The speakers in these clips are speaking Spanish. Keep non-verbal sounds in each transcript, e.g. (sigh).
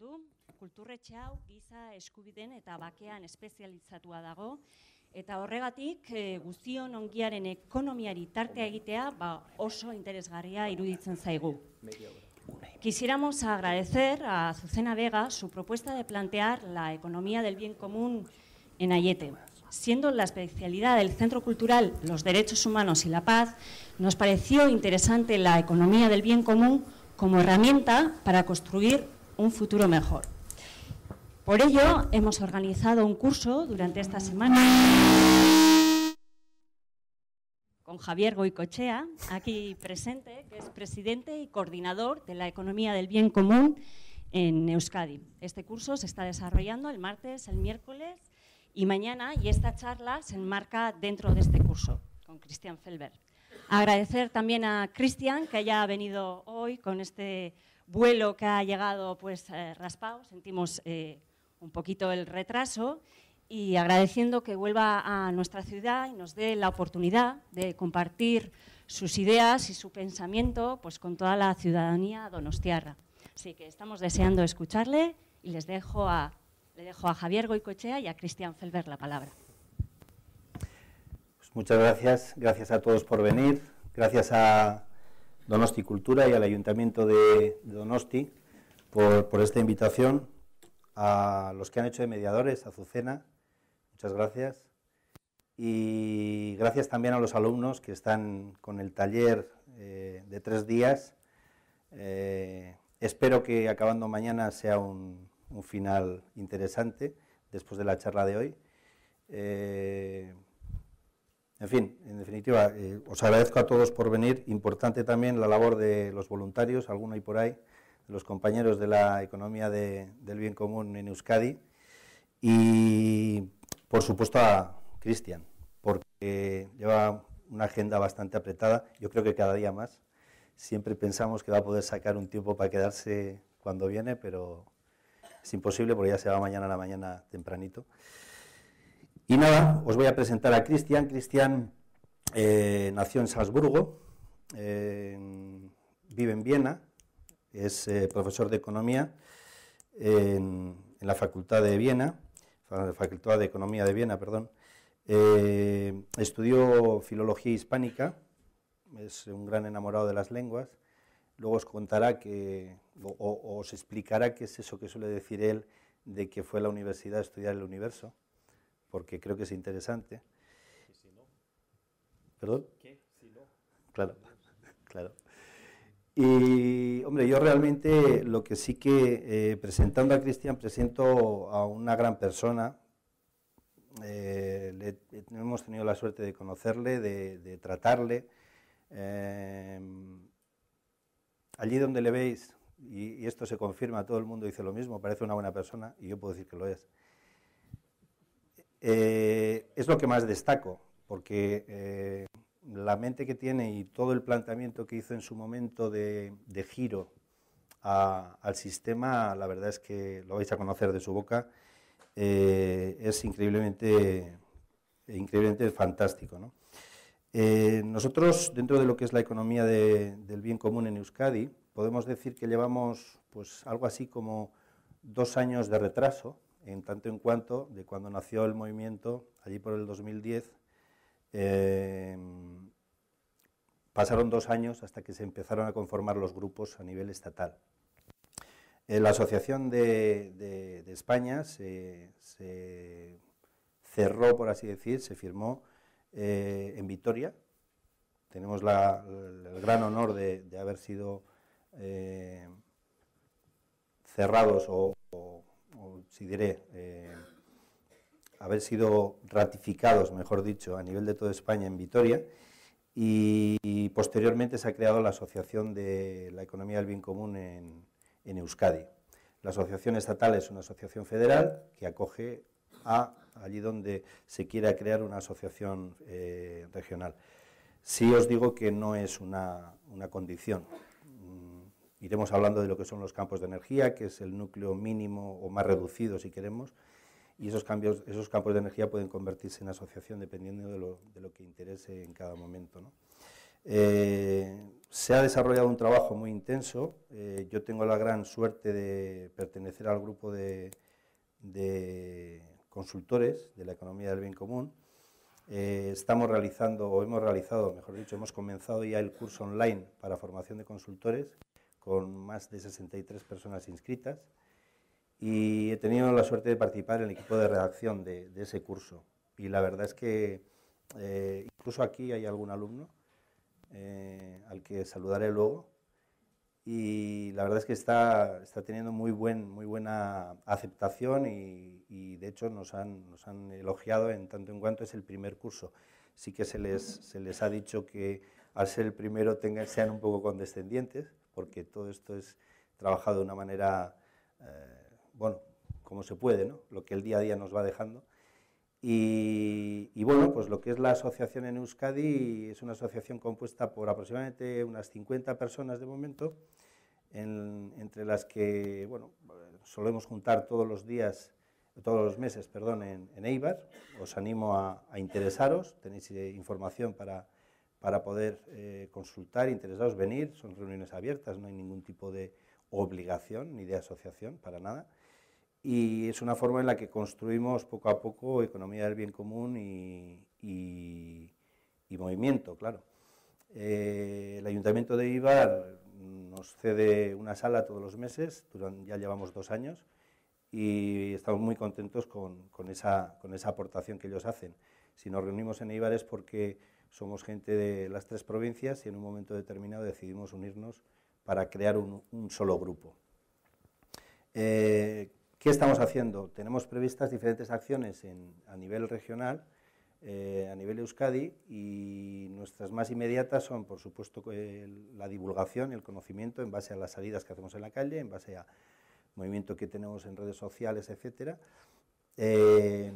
du. Kulturretxe hau giza eskubiden eta bakean espezializatua dago eta horregatik e, eh, en ongiaren ekonomiari tartea egitea ba, oso interesgarria iruditzen zaigu. Quisiéramos agradecer a Azucena Vega su propuesta de plantear la economía del bien común en Ayete. Siendo la especialidad del Centro Cultural los Derechos Humanos y la Paz, nos pareció interesante la economía del bien común como herramienta para construir un futuro mejor. Por ello, hemos organizado un curso durante esta semana con Javier Goicochea, aquí presente, que es presidente y coordinador de la economía del bien común en Euskadi. Este curso se está desarrollando el martes, el miércoles y mañana y esta charla se enmarca dentro de este curso con Cristian Felber. Agradecer también a Cristian que haya venido hoy con este vuelo que ha llegado pues eh, raspado, sentimos eh, un poquito el retraso y agradeciendo que vuelva a nuestra ciudad y nos dé la oportunidad de compartir sus ideas y su pensamiento pues con toda la ciudadanía donostiarra. Así que estamos deseando escucharle y les dejo a, le dejo a Javier Goicochea y a Cristian Felber la palabra. Pues muchas gracias, gracias a todos por venir, gracias a Donosti Cultura y al Ayuntamiento de, Donosti por, esta invitación, a los que han hecho de mediadores, Azucena, muchas gracias, y gracias también a los alumnos que están con el taller eh, de tres días. Eh, espero que acabando mañana sea un, final interesante después de la charla de hoy. Eh, en fin, en definitiva, eh, os agradezco a todos por venir. Importante también la labor de los voluntarios, alguno hay por ahí, los compañeros de la economía del bien común en Euskadi. Y, por supuesto, a Cristian, porque lleva una agenda bastante apretada, yo creo que cada día más. Siempre pensamos que va a poder sacar un tiempo para quedarse cuando viene, pero es imposible porque ya se va mañana a la mañana tempranito. Y nada, os voy a presentar a Cristian. Cristian eh, nació en Salzburgo, vive en Viena, es eh, profesor de economía en, la Facultad de Viena, Facultad de Economía de Viena, perdón. Eh, estudió filología hispánica, es un gran enamorado de las lenguas. Luego os contará que, os explicará qué es eso que suele decir él de que fue a la universidad a estudiar el universo porque creo que es interesante. ¿Y si no? ¿Perdón? ¿Qué? Si no. Claro, (laughs) claro. Y, hombre, yo realmente lo que sí que eh, presentando a Cristian presento a una gran persona. Eh, hemos tenido la suerte de conocerle, de, tratarle. Em, allí donde le veis, y, esto se confirma, todo el mundo dice lo mismo, parece una buena persona, y yo puedo decir que lo es. Eh, es lo que más destaco, porque eh, la mente que tiene y todo el planteamiento que hizo en su momento de, giro al sistema, la verdad es que lo vais a conocer de su boca, eh, es increíblemente, increíblemente fantástico. nosotros, dentro de lo que es la economía del bien común en Euskadi, podemos decir que llevamos pues, algo así como dos años de retraso en tanto en cuanto de cuando nació el movimiento, allí por el 2010, eh, pasaron dos años hasta que se empezaron a conformar los grupos a nivel estatal. Eh, la Asociación de, España se, cerró, por así decir, se firmó eh, en Vitoria. Tenemos el gran honor de, de haber sido cerrados o si diré, eh, haber sido ratificados, mejor dicho, a nivel de toda España en Vitoria. Y, posteriormente se ha creado la Asociación de la Economía del Bien Común en, Euskadi. La asociación estatal es una asociación federal que acoge a allí donde se quiera crear una asociación eh, regional. Sí os digo que no es una condición iremos hablando de lo que son los campos de energía, que es el núcleo mínimo o más reducido si queremos, y esos, cambios, esos campos de energía pueden convertirse en asociación dependiendo de lo, que interese en cada momento. Eh, se ha desarrollado un trabajo muy intenso. Eh, yo tengo la gran suerte de pertenecer al grupo de, consultores de la economía del bien común. Eh, estamos realizando, o hemos realizado, mejor dicho, hemos comenzado ya el curso online para formación de consultores, con más de 63 personas inscritas y he tenido la suerte de participar en el equipo de redacción de, ese curso. Y la verdad es que eh, incluso aquí hay algún alumno eh, al que saludaré luego y la verdad es que está, está teniendo muy, buen, muy buena aceptación y, y de hecho nos han, nos han, elogiado en tanto en cuanto es el primer curso. Sí que se les, se les ha dicho que al ser el primero sean un poco condescendientes, porque todo esto es trabajado de una manera, eh, bueno, como se puede, ¿no? lo que el día a día nos va dejando. Y, bueno, pues lo que es la asociación en Euskadi es una asociación compuesta por aproximadamente unas 50 personas de momento, entre las que, bueno, solemos juntar todos los días, todos los meses, perdón, en, Eibar. Os animo a, a interesaros, tenéis eh, información para para poder eh, consultar, interesados, venir. Son reuniones abiertas, no hay ningún tipo de obligación ni de asociación para nada. Y es una forma en la que construimos poco a poco economía del bien común y, movimiento, claro. Eh, el Ayuntamiento de Ibar nos cede una sala todos los meses, ya llevamos dos años, y estamos muy contentos con, con, esa, con esa aportación que ellos hacen. Si nos reunimos en Ibar es porque somos gente de las tres provincias y en un momento determinado decidimos unirnos para crear un, solo grupo. Eh, ¿Qué estamos haciendo? Tenemos previstas diferentes acciones a nivel regional, eh, a nivel Euskadi, y nuestras más inmediatas son, por supuesto, la divulgación, el conocimiento en base a las salidas que hacemos en la calle, en base a movimiento que tenemos en redes sociales, etcétera. Eh,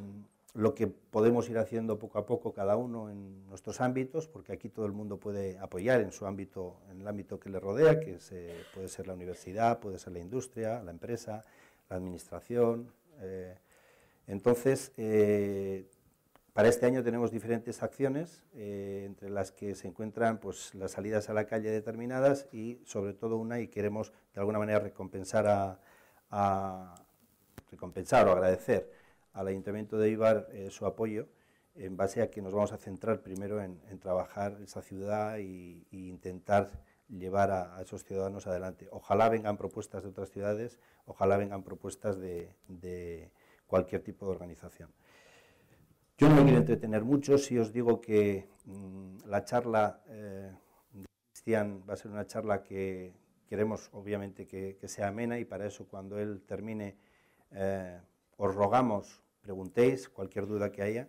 lo que podemos ir haciendo poco a poco cada uno en nuestros ámbitos, porque aquí todo el mundo puede apoyar en su ámbito, en el ámbito que le rodea, que eh, puede ser la universidad, puede ser la industria, la empresa, la administración. Eh. entonces, eh, para este año tenemos diferentes acciones, entre las que se encuentran pues, las salidas a la calle determinadas y sobre todo una, y queremos de alguna manera recompensar a recompensar o agradecer al Ayuntamiento de Ibar eh, su apoyo en base a que nos vamos a centrar primero en, trabajar esa ciudad e intentar llevar a, esos ciudadanos adelante. Ojalá vengan propuestas de otras ciudades, ojalá vengan propuestas de, cualquier tipo de organización. Yo no me quiero entretener mucho, si os digo que mm, la charla eh, de Cristian va a ser una charla que queremos obviamente que, sea amena y para eso cuando él termine eh, os rogamos preguntéis cualquier duda que haya.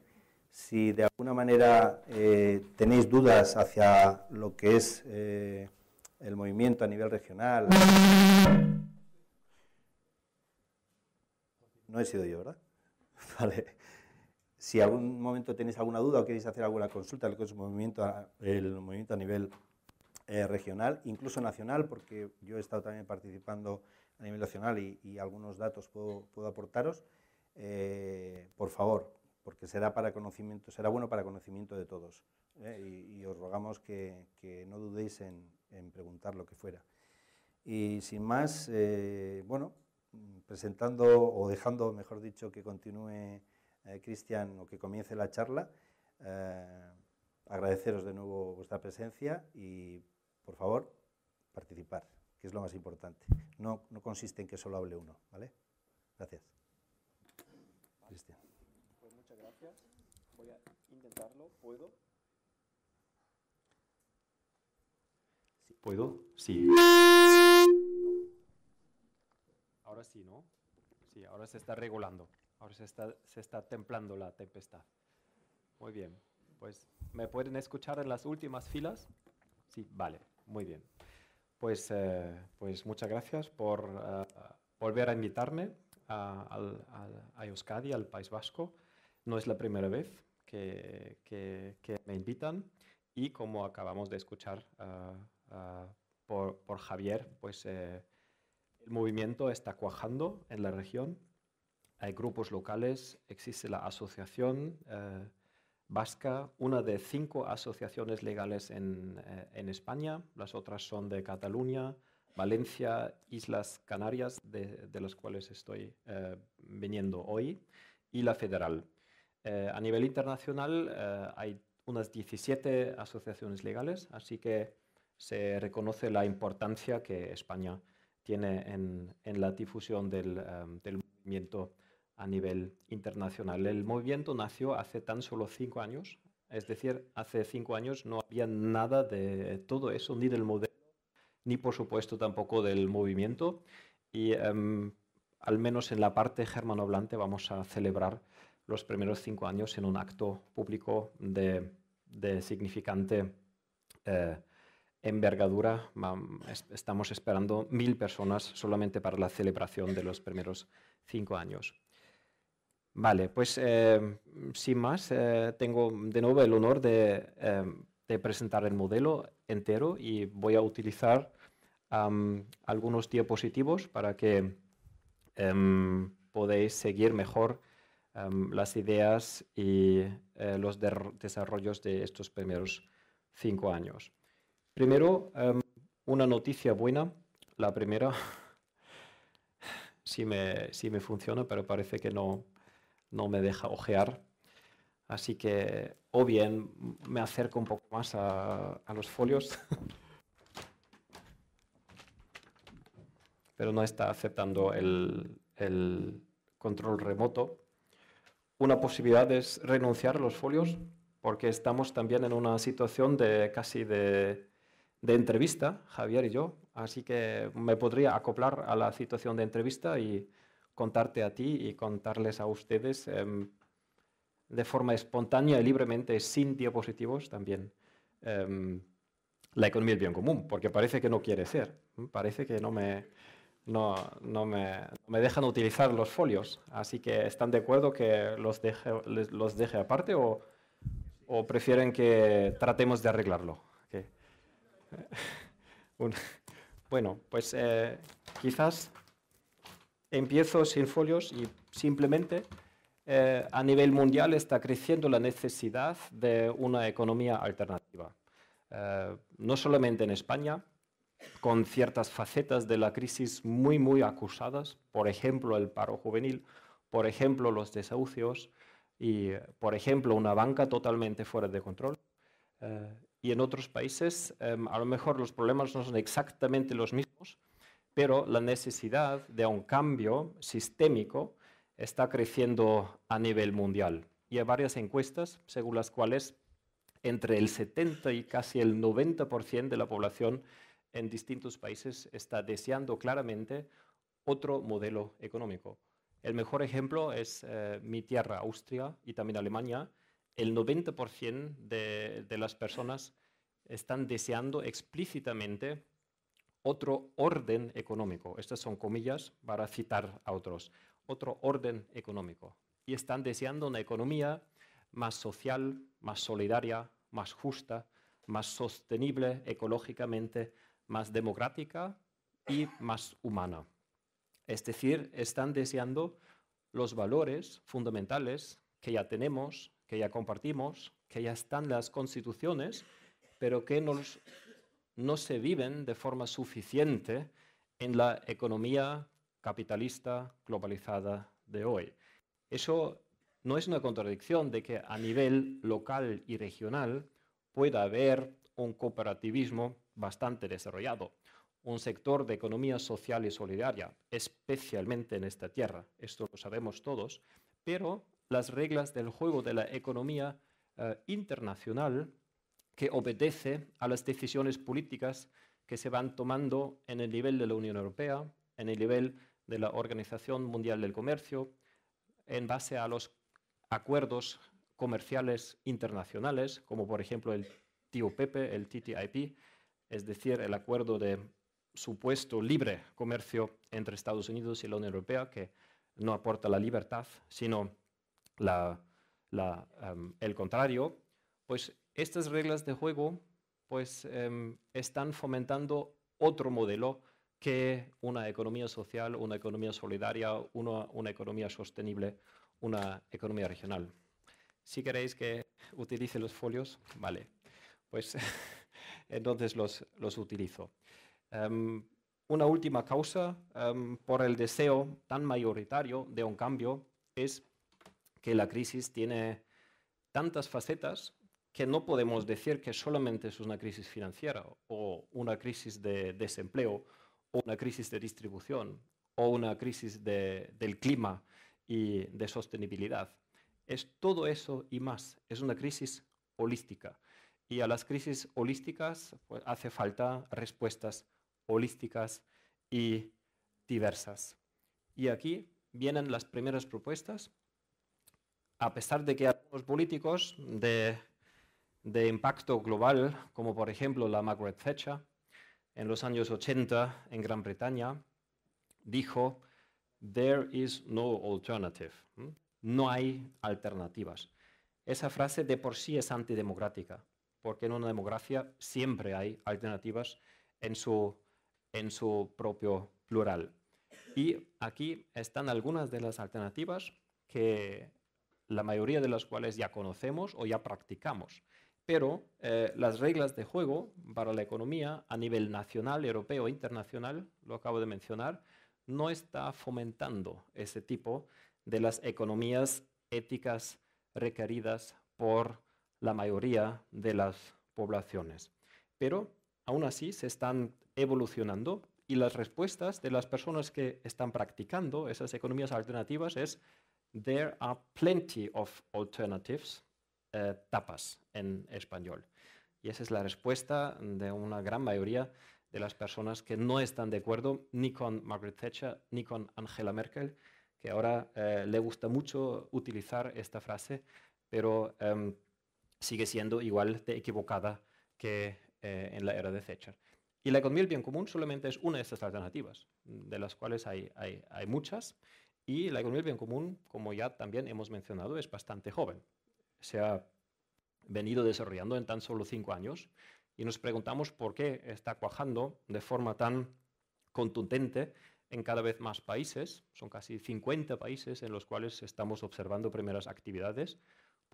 Si de alguna manera eh, tenéis dudas hacia lo que es eh, el movimiento a nivel regional. No he sido yo, ¿verdad? (laughs) Vale. Si algún momento tenéis alguna duda o queréis hacer alguna consulta lo que es el movimiento a, el movimiento a nivel eh, regional, incluso nacional, porque yo he estado también participando a nivel nacional y, algunos datos puedo, puedo aportaros. Eh, por favor, porque será para conocimiento, será bueno para conocimiento de todos. ¿eh? Y, os rogamos que, no dudéis en, preguntar lo que fuera. Y sin más, eh, bueno, presentando o dejando, mejor dicho, que continúe Cristian o que comience la charla, agradeceros de nuevo vuestra presencia y, por favor, participar, que es lo más importante. No, no consiste en que solo hable uno, ¿vale? Gracias. Pues muchas gracias. Voy a intentarlo. ¿Puedo? Sí. ¿Puedo? Sí. Ahora sí, ¿no? Sí, ahora se está regulando. Ahora se está, se templando la tempestad. Muy bien. Pues, ¿me pueden escuchar en las últimas filas? Sí, vale. Muy bien. Pues, eh, pues muchas gracias por eh, volver a invitarme a, Euskadi, al País Vasco. No es la primera vez que, me invitan y como acabamos de escuchar ah, ah, por, Javier, pues eh, el movimiento está cuajando en la región. Hay grupos locales, existe la asociación eh, vasca, una de cinco asociaciones legales en eh, España, las otras son de Cataluña, Valencia, Islas Canarias, de, las cuales estoy eh, viniendo hoy, y la federal. Eh, a nivel internacional eh, hay unas 17 asociaciones legales, así que se reconoce la importancia que España tiene en, la difusión eh, del, movimiento a nivel internacional. El movimiento nació hace tan solo cinco años, es decir, hace cinco años no había nada de todo eso, ni del modelo ni por supuesto tampoco del movimiento. Y em, al menos en la parte germano hablante vamos a celebrar los primeros cinco años en un acto público de, significante eh, envergadura. Estamos esperando mil personas solamente para la celebración de los primeros cinco años. Vale, pues eh, sin más, eh, tengo de nuevo el honor de, presentar el modelo entero y voy a utilizar algunos diapositivos para que em, podáis seguir mejor em, las ideas y eh, los desarrollos de estos primeros cinco años. Primero, em, una noticia buena. La primera, (laughs) sí me, funciona, pero parece que no, me deja ojear. Así que o bien me acerco un poco más a los folios (laughs) pero no está aceptando el, control remoto. Una posibilidad es renunciar a los folios porque estamos también en una situación de casi de, entrevista, Javier y yo, así que me podría acoplar a la situación de entrevista y contarte a ti y contarles a ustedes em, de forma espontánea y libremente, sin diapositivos también, em, la economía del bien común, porque parece que no quiere ser, parece que no me no, me, dejan utilizar los folios. Así que, ¿están de acuerdo que los deje, aparte o, prefieren que tratemos de arreglarlo? (laughs) bueno, pues eh, quizás empiezo sin folios y simplemente eh, a nivel mundial está creciendo la necesidad de una economía alternativa. Eh, no solamente en España, con ciertas facetas de la crisis muy, muy acusadas, por ejemplo, el paro juvenil, por ejemplo, los desahucios y, por ejemplo, una banca totalmente fuera de control. Eh, y en otros países, em, a lo mejor los problemas no son exactamente los mismos, pero la necesidad de un cambio sistémico está creciendo a nivel mundial. Y hay varias encuestas según las cuales entre el 70 y casi el 90% de la población en distintos países está deseando claramente otro modelo económico. El mejor ejemplo es eh, mi tierra, Austria, y también Alemania. El 90% de las personas están deseando explícitamente otro orden económico. Estas son comillas para citar a otros. Otro orden económico. Y están deseando una economía más social, más solidaria, más justa, más sostenible ecológicamente, más democrática y más humana. Es decir, están deseando los valores fundamentales que ya tenemos, que ya compartimos, que ya están las constituciones, pero que no se viven de forma suficiente en la economía capitalista globalizada de hoy. Eso no es una contradicción de que a nivel local y regional pueda haber un cooperativismo bastante desarrollado, un sector de economía social y solidaria, especialmente en esta tierra, esto lo sabemos todos, pero las reglas del juego de la economía eh, internacional que obedece a las decisiones políticas que se van tomando en el nivel de la Unión Europea, en el nivel de la Organización Mundial del Comercio, en base a los acuerdos comerciales internacionales, como por ejemplo el TUPP, el TTIP, es decir, el acuerdo de supuesto libre comercio entre Estados Unidos y la Unión Europea, que no aporta la libertad, sino em, el contrario, pues estas reglas de juego pues, em, están fomentando otro modelo que una economía social, una economía solidaria, una, una economía sostenible, una economía regional. Si queréis que utilice los folios, vale. Pues (laughs) entonces los, los utilizo. Em, una última causa em, por el deseo tan mayoritario de un cambio es que la crisis tiene tantas facetas que no podemos decir que solamente es una crisis financiera o una crisis de desempleo o una crisis de distribución o una crisis del clima y de sostenibilidad. Es todo eso y más. Es una crisis holística. Y a las crisis holísticas pues, hace falta respuestas holísticas y diversas. Y aquí vienen las primeras propuestas. A pesar de que algunos políticos de, de impacto global, como por ejemplo la Margaret Thatcher, en los años 80 en Gran Bretaña, dijo, There is no alternative. No hay alternativas. Esa frase de por sí es antidemocrática porque en una democracia siempre hay alternativas en su, en su propio plural. Y aquí están algunas de las alternativas que la mayoría de las cuales ya conocemos o ya practicamos. Pero eh, las reglas de juego para la economía a nivel nacional, europeo e internacional, lo acabo de mencionar, no está fomentando ese tipo de las economías éticas requeridas por la mayoría de las poblaciones. Pero aún así se están evolucionando y las respuestas de las personas que están practicando esas economías alternativas es There are plenty of alternatives, eh, tapas en español. Y esa es la respuesta de una gran mayoría de las personas que no están de acuerdo ni con Margaret Thatcher ni con Angela Merkel, que ahora eh, le gusta mucho utilizar esta frase, pero em, sigue siendo igual de equivocada que eh, en la era de Thatcher. Y la economía del bien común solamente es una de estas alternativas, de las cuales hay, hay muchas. Y la economía del bien común, como ya también hemos mencionado, es bastante joven. Se ha venido desarrollando en tan solo cinco años y nos preguntamos por qué está cuajando de forma tan contundente en cada vez más países. Son casi 50 países en los cuales estamos observando primeras actividades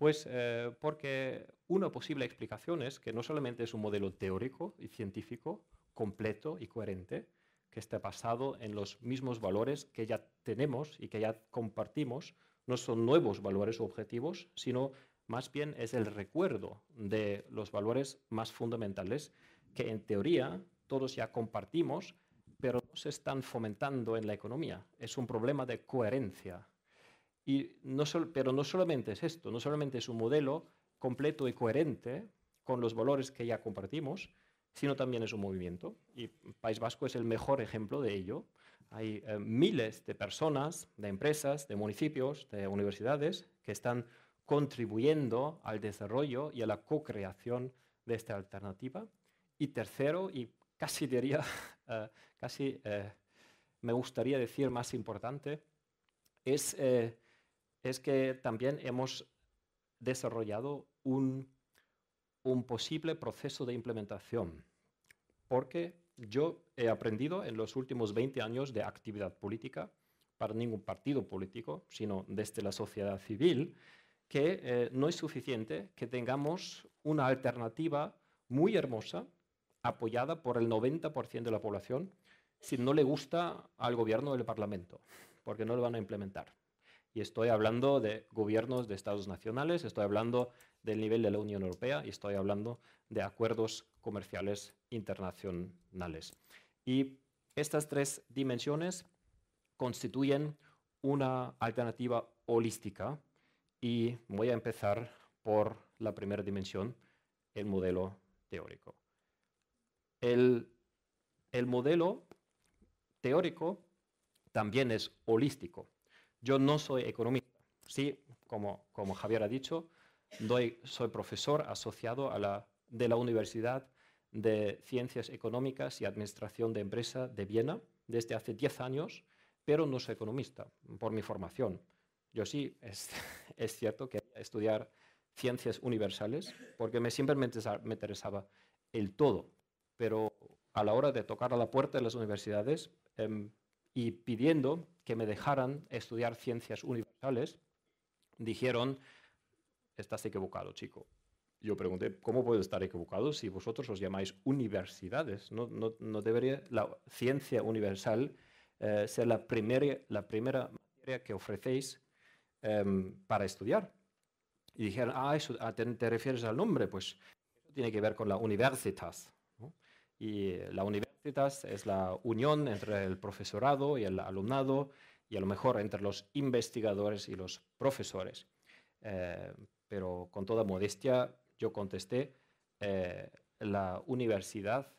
pues eh, porque una posible explicación es que no solamente es un modelo teórico y científico completo y coherente, que está basado en los mismos valores que ya tenemos y que ya compartimos, no son nuevos valores o objetivos, sino más bien es el recuerdo de los valores más fundamentales que en teoría todos ya compartimos, pero no se están fomentando en la economía. Es un problema de coherencia y no pero no solamente es esto, no solamente es un modelo completo y coherente con los valores que ya compartimos, sino también es un movimiento. Y País Vasco es el mejor ejemplo de ello. Hay eh, miles de personas, de empresas, de municipios, de universidades que están contribuyendo al desarrollo y a la co-creación de esta alternativa. Y tercero, y casi diría, (laughs) eh, casi eh, me gustaría decir más importante, es es que también hemos desarrollado un, posible proceso de implementación, porque yo he aprendido en los últimos 20 años de actividad política, para ningún partido político, sino desde la sociedad civil, que eh, no es suficiente que tengamos una alternativa muy hermosa, apoyada por el 90% de la población, si no le gusta al gobierno del Parlamento, porque no lo van a implementar. Y estoy hablando de gobiernos de estados nacionales, estoy hablando del nivel de la Unión Europea y estoy hablando de acuerdos comerciales internacionales. Y estas tres dimensiones constituyen una alternativa holística y voy a empezar por la primera dimensión, el modelo teórico. El, el modelo teórico también es holístico. Yo no soy economista. Sí, como, como Javier ha dicho, soy profesor asociado de la Universidad de Ciencias Económicas y Administración de Empresa de Viena desde hace 10 años, pero no soy economista por mi formación. Yo sí, es, (laughs) cierto que estudiar ciencias universales porque me, siempre me interesaba el todo, pero a la hora de tocar a la puerta de las universidades, em, y pidiendo que me dejaran estudiar ciencias universales, dijeron, estás equivocado, chico. Yo pregunté, ¿cómo puedo estar equivocado si vosotros os llamáis universidades? ¿No, no, no debería la ciencia universal eh, ser la primera, la primera materia que ofrecéis em, para estudiar? Y dijeron, ah, eso, te, te refieres al nombre, pues eso tiene que ver con la universitas, y la universitas es la unión entre el profesorado y el alumnado y a lo mejor entre los investigadores y los profesores. Eh, pero con toda modestia yo contesté, eh, la universidad,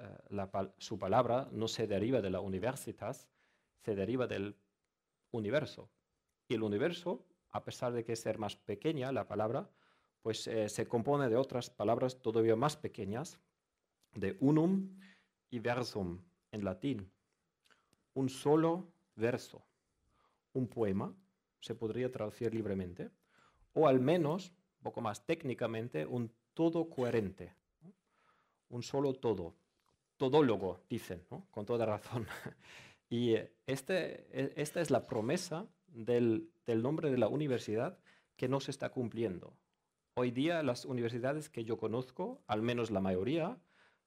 eh, su palabra no se deriva de la universitas, se deriva del universo. Y el universo, a pesar de que es ser más pequeña la palabra, pues se compone de otras palabras todavía más pequeñas de unum y versum en latín. Un solo verso, un poema, se podría traducir libremente, o al menos, un poco más técnicamente, un todo coherente, un solo todo, todólogo, dicen, con toda razón. (laughs) y eh, este, e, esta es la promesa del nombre de la universidad que no se está cumpliendo. Hoy día las universidades que yo conozco, al menos la mayoría,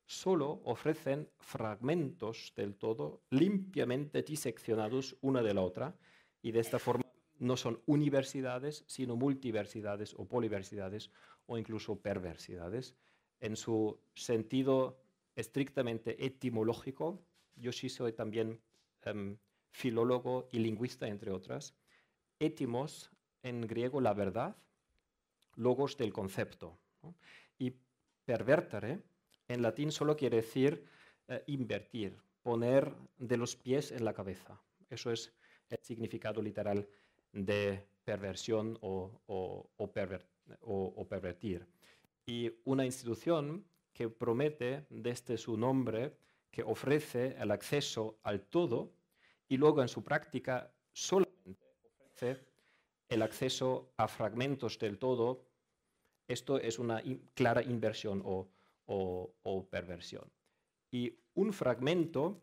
solo ofrecen fragmentos del todo limpiamente diseccionados una de la otra y de esta forma no son universidades, sino multiversidades o poliversidades o incluso perversidades. En su sentido estrictamente etimológico, yo sí soy también em, filólogo y lingüista, entre otras. Etimos, en griego, la verdad, logos del concepto. Y pervertere, en latín solo quiere decir eh, invertir, poner de los pies en la cabeza. Eso es el significado literal de perversión o, o, pervertir. Y una institución que promete desde su nombre que ofrece el acceso al todo y luego en su práctica solamente ofrece el acceso a fragmentos del todo, esto es una clara inversión o o, perversión. Y un fragmento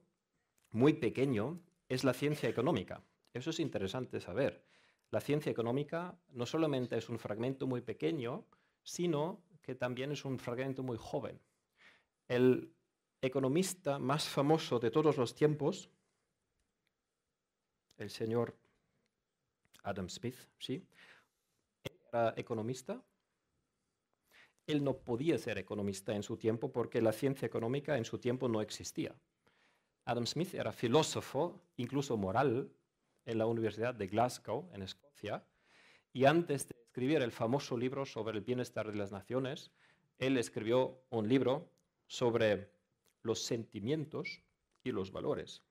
muy pequeño es la ciencia económica. Eso es interesante saber. La ciencia económica no solamente es un fragmento muy pequeño, sino que también es un fragmento muy joven. El economista más famoso de todos los tiempos, el señor Adam Smith, ¿sí? Era economista, él no podía ser economista en su tiempo porque la ciencia económica en su tiempo no existía. Adam Smith era filósofo, incluso moral, en la Universidad de Glasgow, en Escocia, y antes de escribir el famoso libro sobre el bienestar de las naciones, él escribió un libro sobre los sentimientos y los valores.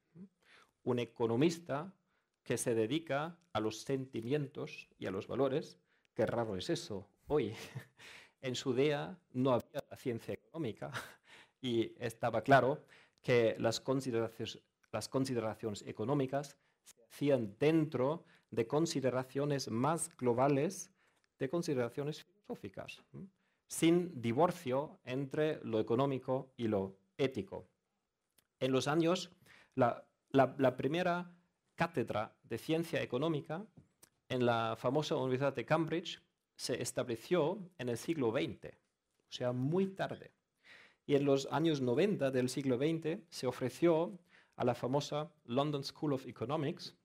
Un economista que se dedica a los sentimientos y a los valores, qué raro es eso hoy. (laughs) en su día no había ciencia económica (laughs) y estaba claro que las consideraciones, económicas se hacían dentro de consideraciones más globales, de consideraciones filosóficas, sin divorcio entre lo económico y lo ético. En los años, la primera cátedra de ciencia económica en la famosa Universidad de Cambridge se estableció en el siglo XX, o sea, muy tarde. Y en los años 90 del siglo XX se ofreció a la famosa London School of Economics,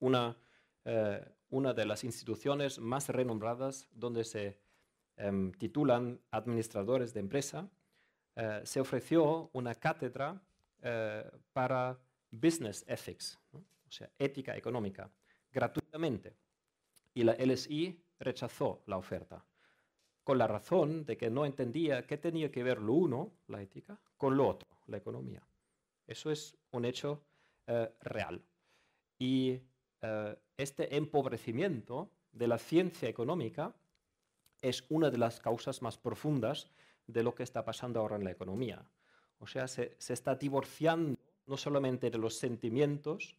una, eh, de las instituciones más renombradas donde se em, titulan administradores de empresa, eh, se ofreció una cátedra eh, para Business Ethics, o sea, ética económica, gratuitamente y la LSI rechazó la oferta, con la razón de que no entendía qué tenía que ver lo uno, la ética, con lo otro, la economía. Eso es un hecho eh, real. Y eh, este empobrecimiento de la ciencia económica es una de las causas más profundas de lo que está pasando ahora en la economía. O sea, se, se está divorciando no solamente de los sentimientos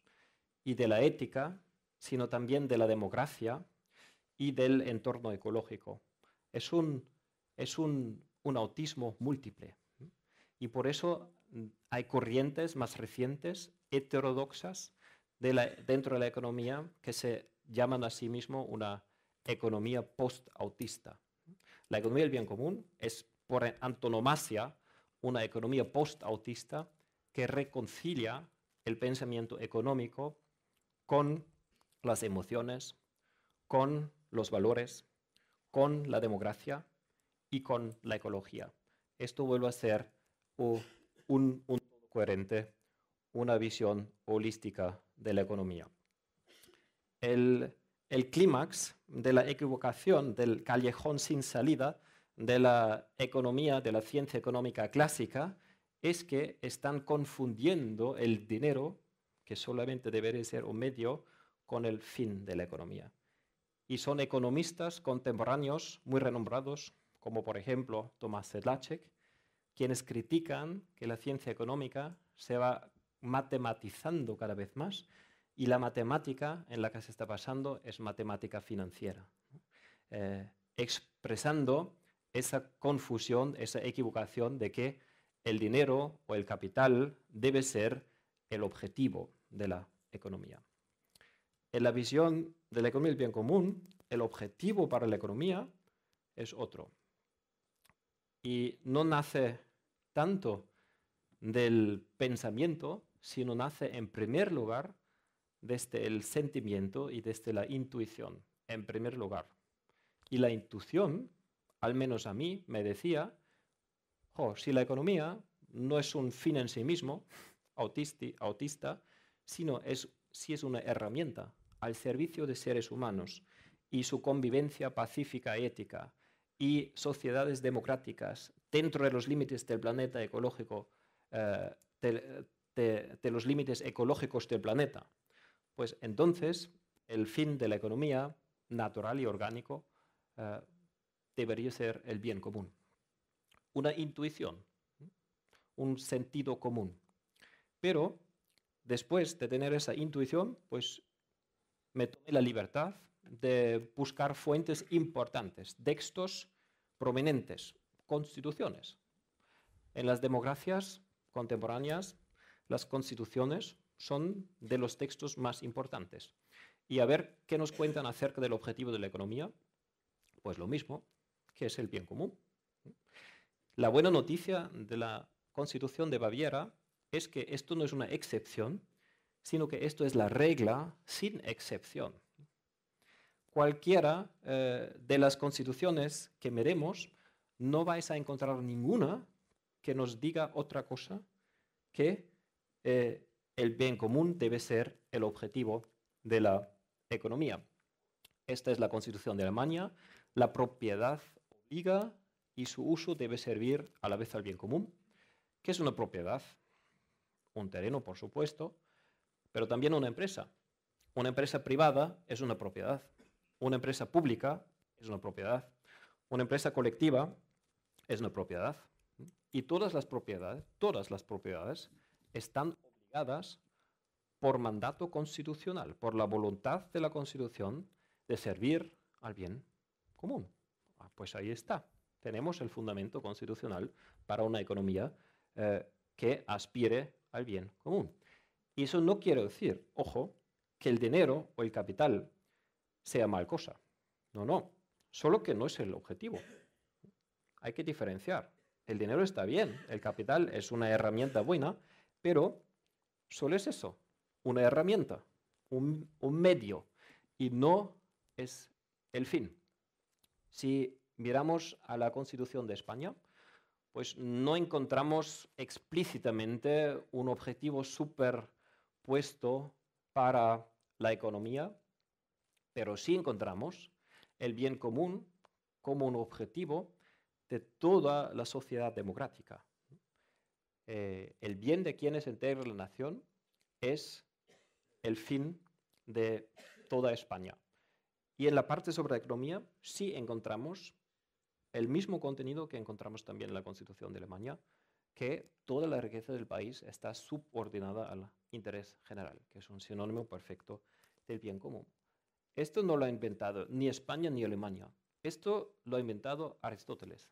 y de la ética, sino también de la democracia y del entorno ecológico. Es un, es un, autismo múltiple. Y por eso mm, hay corrientes más recientes, heterodoxas, dentro de la economía que se llaman a sí mismo una economía post-autista. La economía del bien común es por antonomasia una economía post-autista que reconcilia el pensamiento económico con las emociones, con los valores, con la democracia y con la ecología. Esto vuelve a ser un, coherente, una visión holística de la economía. El, el clímax de la equivocación, del callejón sin salida de la economía, de la ciencia económica clásica, es que están confundiendo el dinero, que solamente debe ser un medio, con el fin de la economía. Y son economistas contemporáneos muy renombrados, como por ejemplo Tomás Sedlacek, quienes critican que la ciencia económica se va matematizando cada vez más y la matemática en la que se está pasando es matemática financiera, eh, expresando esa confusión, esa equivocación de que el dinero o el capital debe ser el objetivo de la economía. En la visión de la economía del bien común, el objetivo para la economía es otro. Y no nace tanto del pensamiento, sino nace en primer lugar desde el sentimiento y desde la intuición, en primer lugar. Y la intuición, al menos a mí, me decía, oh, si la economía no es un fin en sí mismo, (laughs) autista, sino es, si es una herramienta al servicio de seres humanos y su convivencia pacífica y ética y sociedades democráticas dentro de los límites del planeta ecológico, eh, de, los límites ecológicos del planeta, pues entonces el fin de la economía natural y orgánico eh, debería ser el bien común. Una intuición, un sentido común. Pero después de tener esa intuición, pues me tomé la libertad de buscar fuentes importantes, textos prominentes, constituciones. En las democracias contemporáneas, las constituciones son de los textos más importantes. Y a ver qué nos cuentan acerca del objetivo de la economía. Pues lo mismo, que es el bien común. La buena noticia de la Constitución de Baviera es que esto no es una excepción, sino que esto es la regla sin excepción. Cualquiera eh, de las constituciones que miremos, no vais a encontrar ninguna que nos diga otra cosa que eh, el bien común debe ser el objetivo de la economía. Esta es la Constitución de Alemania. La propiedad obliga y su uso debe servir a la vez al bien común. que es una propiedad? Un terreno, por supuesto, pero también una empresa. Una empresa privada es una propiedad. Una empresa pública es una propiedad. Una empresa colectiva es una propiedad. Y todas las propiedades, todas las propiedades están obligadas por mandato constitucional, por la voluntad de la Constitución de servir al bien común. Ah, pues ahí está. Tenemos el fundamento constitucional para una economía eh, que aspire al bien común. Y eso no quiere decir, ojo, que el dinero o el capital sea mal cosa. No, no. Solo que no es el objetivo. Hay que diferenciar. El dinero está bien, el capital es una herramienta buena, pero solo es eso, una herramienta, un, un medio, y no es el fin. Si miramos a la Constitución de España, pues no encontramos explícitamente un objetivo súper puesto para la economía, pero sí encontramos el bien común como un objetivo de toda la sociedad democrática. Eh, el bien de quienes integran la nación es el fin de toda España. Y en la parte sobre la economía sí encontramos el mismo contenido que encontramos también en la Constitución de Alemania, que toda la riqueza del país está subordinada al interés general, que es un sinónimo perfecto del bien común. Esto no lo ha inventado ni España ni Alemania. Esto lo ha inventado Aristóteles.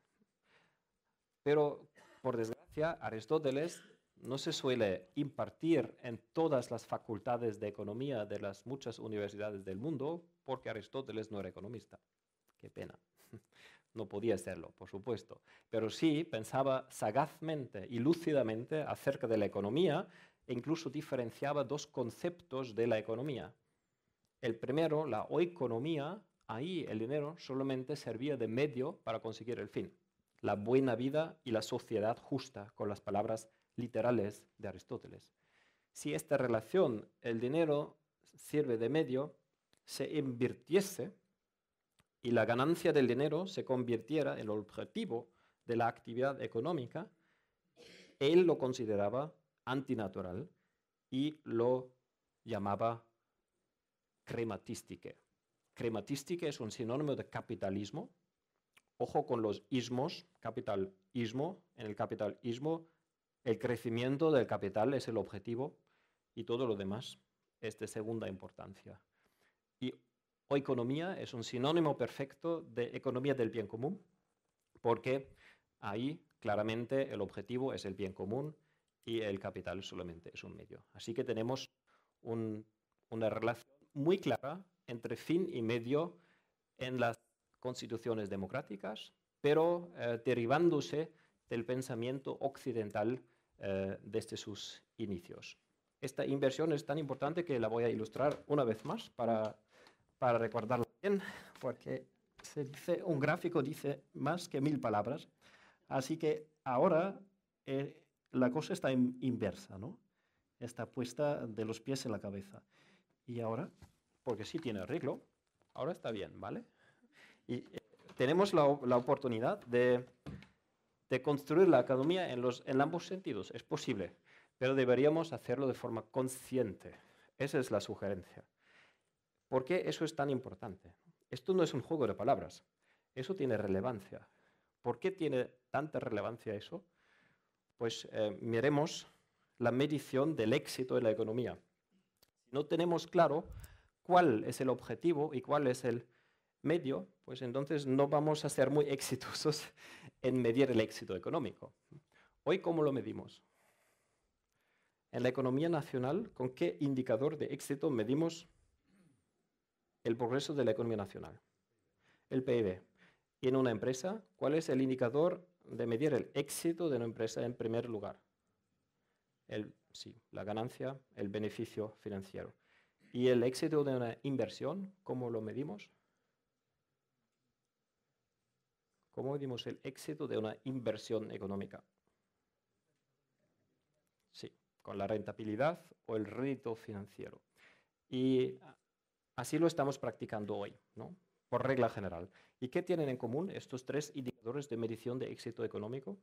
Pero, por desgracia, Aristóteles no se suele impartir en todas las facultades de economía de las muchas universidades del mundo porque Aristóteles no era economista. Qué pena. No podía serlo, por supuesto, pero sí pensaba sagazmente y lúcidamente acerca de la economía e incluso diferenciaba dos conceptos de la economía. El primero, la economía ahí el dinero solamente servía de medio para conseguir el fin, la buena vida y la sociedad justa, con las palabras literales de Aristóteles. Si esta relación, el dinero sirve de medio, se invirtiese y la ganancia del dinero se convirtiera en el objetivo de la actividad económica, él lo consideraba antinatural y lo llamaba crematística. Crematística es un sinónimo de capitalismo. Ojo con los ismos, capitalismo. En el capitalismo el crecimiento del capital es el objetivo y todo lo demás es de segunda importancia o economía es un sinónimo perfecto de economía del bien común, porque ahí claramente el objetivo es el bien común y el capital solamente es un medio. Así que tenemos una relación muy clara entre fin y medio en las constituciones democráticas, pero eh, derivándose del pensamiento occidental eh, desde sus inicios. Esta inversión es tan importante que la voy a ilustrar una vez más para para recordarlo bien, porque se un gráfico dice más que mil palabras. Así que ahora eh, la cosa está inversa, ¿no? Está puesta de los pies en la cabeza. Y ahora, porque sí tiene arreglo, ahora está bien, ¿vale? Y eh, tenemos la, oportunidad de, construir la academia en ambos sentidos. Es posible, pero deberíamos hacerlo de forma consciente. Esa es la sugerencia. ¿Por qué eso es tan importante? Esto no es un juego de palabras, eso tiene relevancia. ¿Por qué tiene tanta relevancia eso? Pues eh, miremos la medición del éxito en la economía. Si no tenemos claro cuál es el objetivo y cuál es el medio, pues entonces no vamos a ser muy exitosos (laughs) en medir el éxito económico. Hoy, ¿cómo lo medimos? En la economía nacional, ¿con qué indicador de éxito medimos el progreso de la economía nacional, el PIB. Y en una empresa, ¿cuál es el indicador de medir el éxito de una empresa en primer lugar? sí, la ganancia, el beneficio financiero. ¿Y el éxito de una inversión, cómo lo medimos? ¿Cómo medimos el éxito de una inversión económica? Sí, con la rentabilidad o el rédito financiero. Y Así lo estamos practicando hoy, ¿no? por regla general. ¿Y qué tienen en común estos tres indicadores de medición de éxito económico?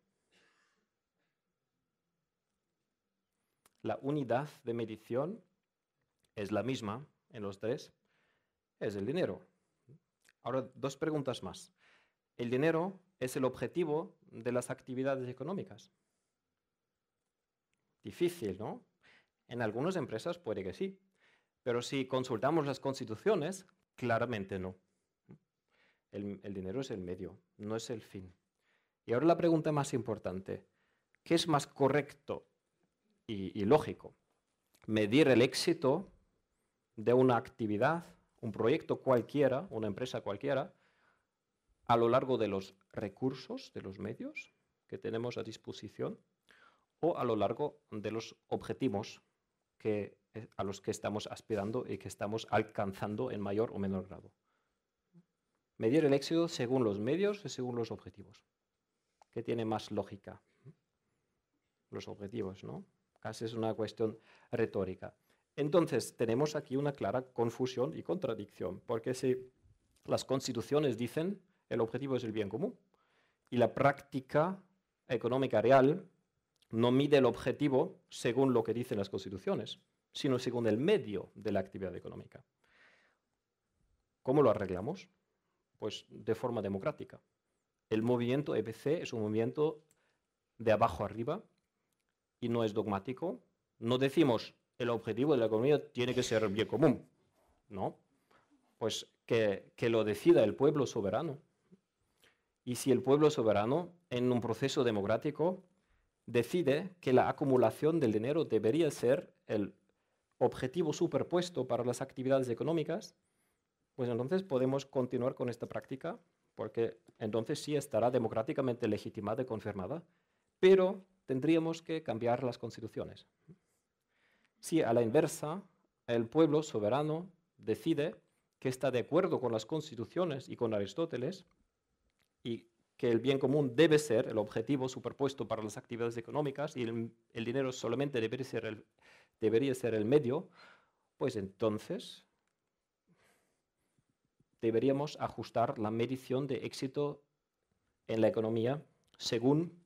La unidad de medición es la misma en los tres, es el dinero. Ahora, dos preguntas más. ¿El dinero es el objetivo de las actividades económicas? Difícil, ¿no? En algunas empresas puede que sí, pero si consultamos las constituciones, claramente no. El, dinero es el medio, no es el fin. Y ahora la pregunta más importante, ¿qué es más correcto y, y lógico? ¿Medir el éxito de una actividad, un proyecto cualquiera, una empresa cualquiera, a lo largo de los recursos, de los medios que tenemos a disposición, o a lo largo de los objetivos que a los que estamos aspirando y que estamos alcanzando en mayor o menor grado. Medir el éxito según los medios y según los objetivos. ¿Qué tiene más lógica? Los objetivos, ¿no? Casi es una cuestión retórica. Entonces, tenemos aquí una clara confusión y contradicción, porque si las constituciones dicen el objetivo es el bien común y la práctica económica real no mide el objetivo según lo que dicen las constituciones sino según el medio de la actividad económica. ¿Cómo lo arreglamos? Pues de forma democrática. El movimiento EPC es un movimiento de abajo arriba y no es dogmático. No decimos el objetivo de la economía tiene que ser bien común. No. Pues que, que lo decida el pueblo soberano. Y si el pueblo soberano, en un proceso democrático, decide que la acumulación del dinero debería ser el objetivo superpuesto para las actividades económicas, pues entonces podemos continuar con esta práctica, porque entonces sí estará democráticamente legitimada y confirmada, pero tendríamos que cambiar las constituciones. Si a la inversa, el pueblo soberano decide que está de acuerdo con las constituciones y con Aristóteles, y que el bien común debe ser el objetivo superpuesto para las actividades económicas y el, dinero solamente debe ser el, debería ser el medio, pues entonces deberíamos ajustar la medición de éxito en la economía según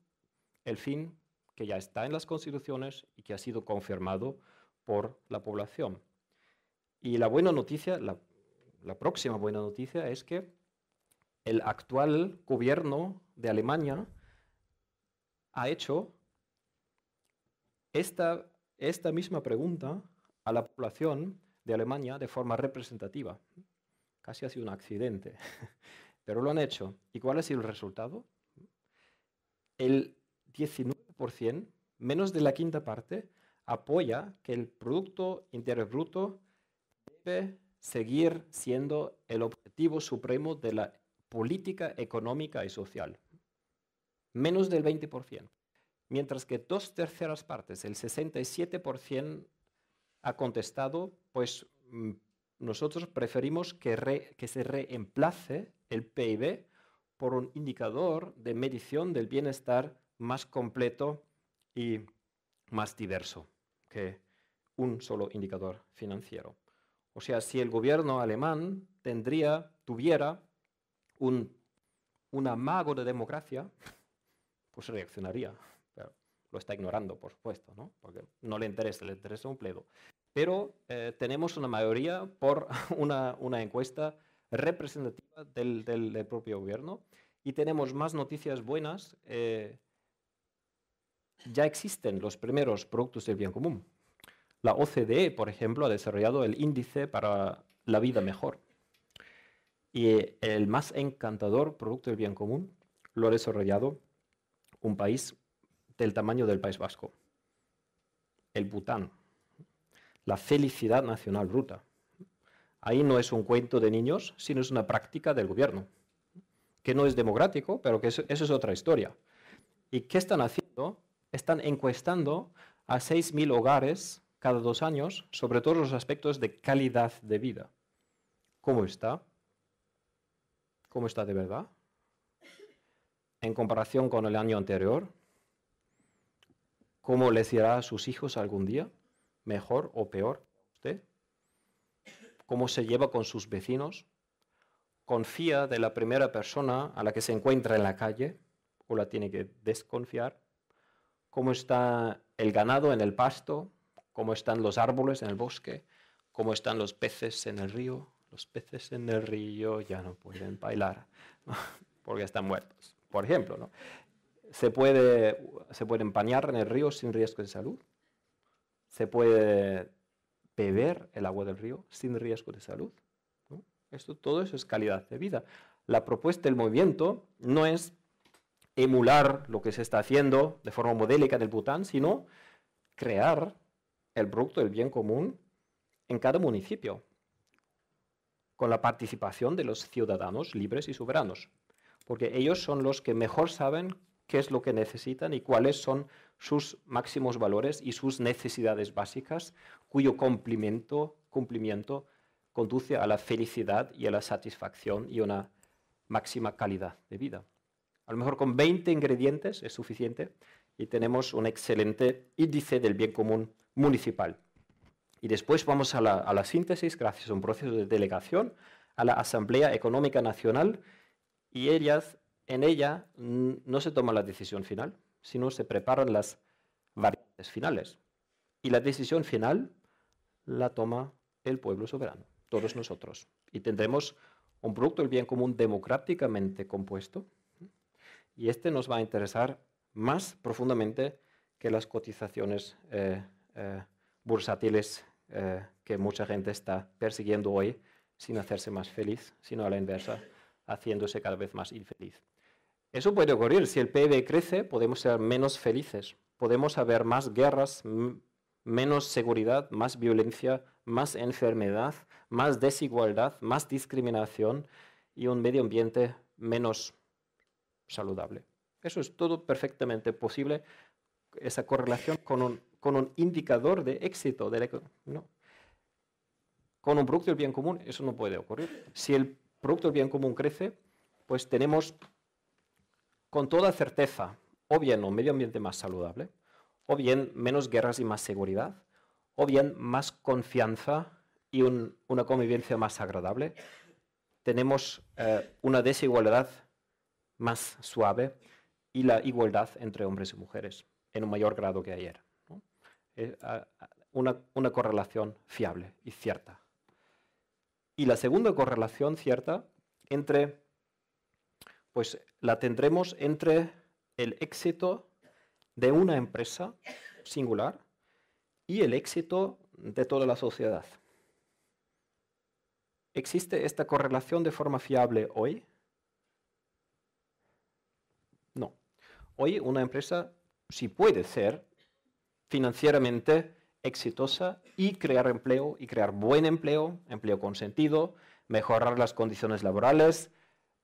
el fin que ya está en las constituciones y que ha sido confirmado por la población. Y la buena noticia, la, próxima buena noticia es que el actual gobierno de Alemania ha hecho esta esta misma pregunta a la población de Alemania de forma representativa. Casi ha sido un accidente, (laughs) pero lo han hecho. ¿Y cuál ha sido el resultado? El 19%, menos de la quinta parte, apoya que el Producto Interior Bruto debe seguir siendo el objetivo supremo de la política económica y social. Menos del 20% mientras que dos terceras partes, el 67%, ha contestado, pues mm, nosotros preferimos que, se reemplace el PIB por un indicador de medición del bienestar más completo y más diverso que un solo indicador financiero. O sea, si el gobierno alemán tendría, tuviera un, un amago de democracia, pues reaccionaría lo está ignorando, por supuesto, ¿no? porque no le interesa, le interesa un pleito. Pero eh, tenemos una mayoría por (laughs) una, encuesta representativa del, propio gobierno y tenemos más noticias buenas. Eh, ya existen los primeros productos del bien común. La OCDE, por ejemplo, ha desarrollado el índice para la vida mejor. Y eh, el más encantador producto del bien común lo ha desarrollado un país del tamaño del País Vasco. El Bután. La felicidad nacional bruta. Ahí no es un cuento de niños, sino es una práctica del gobierno, que no es democrático, pero que eso, es otra historia. ¿Y qué están haciendo? Están encuestando a 6.000 hogares cada dos años sobre todos los aspectos de calidad de vida. ¿Cómo está? ¿Cómo está de verdad? En comparación con el año anterior, cómo le será a sus hijos algún día, mejor o peor, usted, cómo se lleva con sus vecinos, confía de la primera persona a la que se encuentra en la calle o la tiene que desconfiar, cómo está el ganado en el pasto, cómo están los árboles en el bosque, cómo están los peces en el río. Los peces en el río ya no pueden bailar (laughs) porque están muertos, por ejemplo. ¿no? se puede, se puede empañar en el río sin riesgo de salud. Se puede beber el agua del río sin riesgo de salud. Esto todo eso es calidad de vida. La propuesta del movimiento no es emular lo que se está haciendo de forma modélica del Bután, sino crear el producto del bien común en cada municipio, con la participación de los ciudadanos libres y soberanos, porque ellos son los que mejor saben qué es lo que necesitan y cuáles son sus máximos valores y sus necesidades básicas, cuyo cumplimiento, cumplimiento conduce a la felicidad y a la satisfacción y una máxima calidad de vida. A lo mejor con 20 ingredientes es suficiente y tenemos un excelente índice del bien común municipal. Y después vamos a la, a la síntesis, gracias a un proceso de delegación, a la Asamblea Económica Nacional y ellas en ella no se toma la decisión final, sino se preparan las variantes finales. Y la decisión final la toma el pueblo soberano, todos nosotros. Y tendremos un producto del bien común democráticamente compuesto. Y este nos va a interesar más profundamente que las cotizaciones eh, eh, bursátiles eh, que mucha gente está persiguiendo hoy sin hacerse más feliz, sino a la inversa, haciéndose cada vez más infeliz. Eso puede ocurrir. Si el PIB crece, podemos ser menos felices, podemos haber más guerras, menos seguridad, más violencia, más enfermedad, más desigualdad, más discriminación y un medio ambiente menos saludable. Eso es todo perfectamente posible, esa correlación con un, indicador de éxito de Con un producto del bien común eso no puede ocurrir. Si el producto del bien común crece, pues tenemos con toda certeza o bien un medio ambiente más saludable, o bien menos guerras y más seguridad, o bien más confianza y una convivencia más agradable, tenemos eh, una desigualdad más suave y la igualdad entre hombres y mujeres en un mayor grado que ayer. Eh, una correlación fiable y cierta. Y la segunda correlación cierta entre pues la tendremos entre el éxito de una empresa singular y el éxito de toda la sociedad. ¿Existe esta correlación de forma fiable hoy? No. Hoy una empresa sí puede ser financieramente exitosa y crear empleo y crear buen empleo, empleo con sentido, mejorar las condiciones laborales,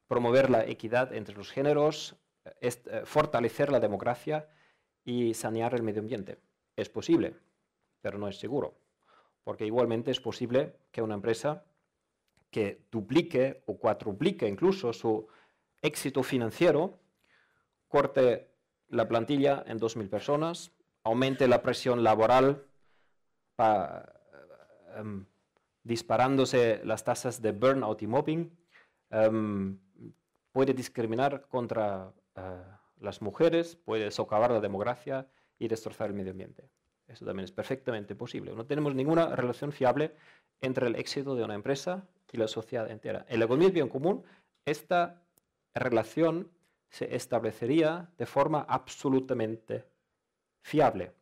promover la equidad entre los géneros, eh, fortalecer la democracia y sanear el medio ambiente. Es posible, pero no es seguro, porque igualmente es posible que una empresa que duplique o cuatruplique incluso su éxito financiero, corte la plantilla en 2.000 personas, aumente la presión laboral, em, disparándose las tasas de burnout y mobbing, em, puede discriminar contra eh, las mujeres, puede socavar la democracia y destrozar el medio ambiente. Eso también es perfectamente posible. No tenemos ninguna relación fiable entre el éxito de una empresa y la sociedad entera. En la economía bien común, esta relación se establecería de forma absolutamente fiable.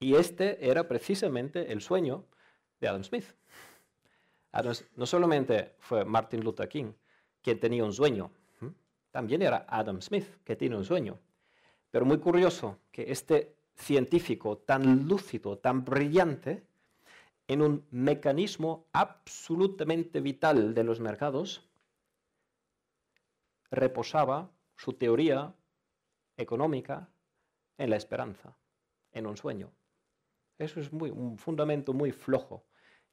Y este era precisamente el sueño de Adam Smith. no solamente fue Martin Luther King, que tenía un sueño. También era Adam Smith, que tiene un sueño. Pero muy curioso que este científico tan lúcido, tan brillante, en un mecanismo absolutamente vital de los mercados, reposaba su teoría económica en la esperanza, en un sueño. Eso es un fundamento muy flojo.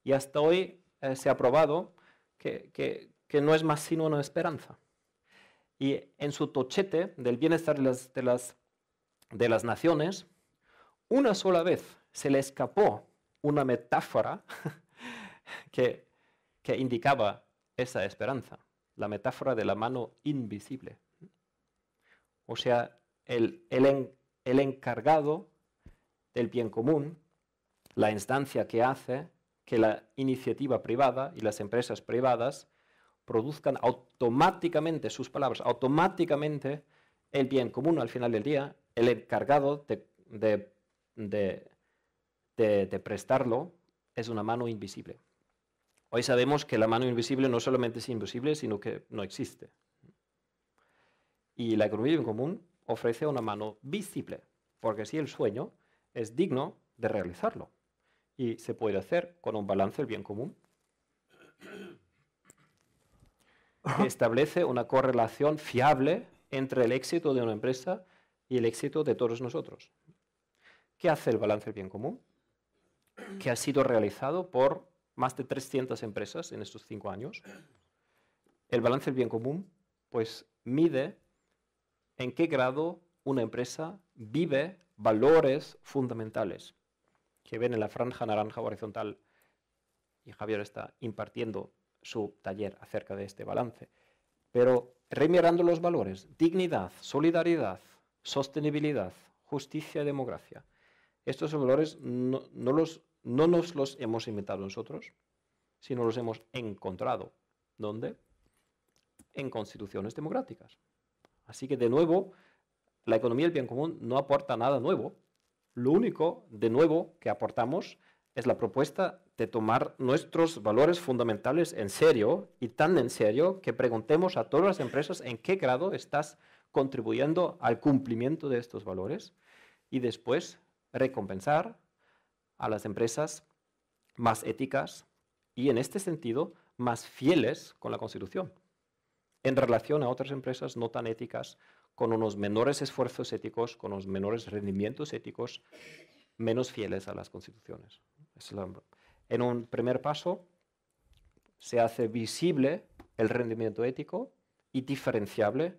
Y hasta hoy eh, se ha probado que, que no es más sino una esperanza. Y en su tochete del bienestar de las, naciones, una sola vez se le escapó una metáfora (laughs) que, indicaba esa esperanza, la metáfora de la mano invisible. O sea, el, el encargado del bien común, la instancia que hace que la iniciativa privada y las empresas privadas produzcan automáticamente sus palabras, automáticamente el bien común al final del día, el encargado de, prestarlo es una mano invisible. Hoy sabemos que la mano invisible no solamente es invisible, sino que no existe. Y la economía en común ofrece una mano visible, porque si el sueño es digno de realizarlo y se puede hacer con un balance del bien común establece una correlación fiable entre el éxito de una empresa y el éxito de todos nosotros. ¿Qué hace el balance del bien común? Que ha sido realizado por más de 300 empresas en estos cinco años. El balance del bien común, pues, mide en qué grado una empresa vive valores fundamentales que ven en la franja naranja horizontal. Y Javier está impartiendo su taller acerca de este balance. Pero remirando los valores, dignidad, solidaridad, sostenibilidad, justicia y democracia, estos valores no, los, no nos los hemos inventado nosotros, sino los hemos encontrado. ¿Dónde? En constituciones democráticas. Así que, de nuevo, la economía del bien común no aporta nada nuevo. Lo único, de nuevo, que aportamos es la propuesta de tomar nuestros valores fundamentales en serio y tan en serio que preguntemos a todas las empresas en qué grado estás contribuyendo al cumplimiento de estos valores y después recompensar a las empresas más éticas y en este sentido más fieles con la Constitución en relación a otras empresas no tan éticas con unos menores esfuerzos éticos, con unos menores rendimientos éticos, menos fieles a las constituciones. es la en un primer paso, se hace visible el rendimiento ético y diferenciable,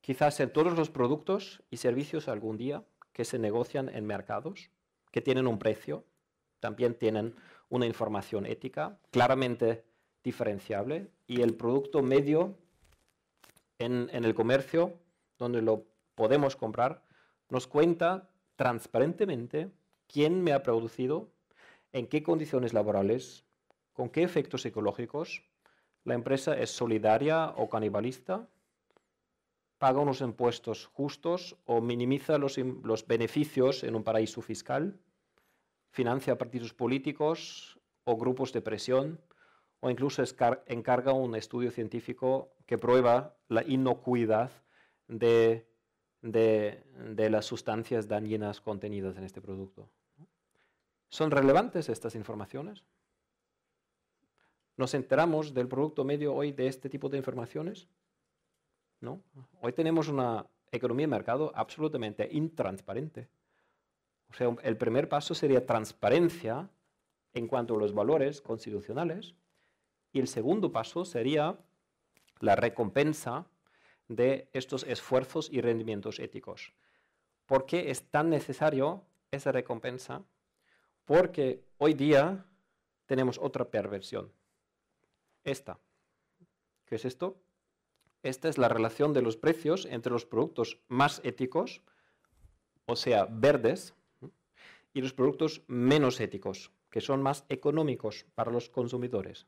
quizás en todos los productos y servicios algún día que se negocian en mercados, que tienen un precio, también tienen una información ética claramente diferenciable y el producto medio en, el comercio, donde lo podemos comprar, nos cuenta transparentemente quién me ha producido en qué condiciones laborales, con qué efectos ecológicos, la empresa es solidaria o canibalista, paga unos impuestos justos o minimiza los, beneficios en un paraíso fiscal, financia partidos políticos o grupos de presión, o incluso encarga un estudio científico que prueba la inocuidad de las sustancias dañinas contenidas en este producto. ¿Son relevantes estas informaciones? ¿Nos enteramos del producto medio hoy de este tipo de informaciones? ¿No? Hoy tenemos una economía de mercado absolutamente intransparente. O sea, el primer paso sería transparencia en cuanto a los valores constitucionales y el segundo paso sería la recompensa de estos esfuerzos y rendimientos éticos. ¿Por qué es tan necesario esa recompensa porque hoy día tenemos otra perversión. Esta. ¿Qué es esto? Esta es la relación de los precios entre los productos más éticos, o sea, verdes, y los productos menos éticos, que son más económicos para los consumidores.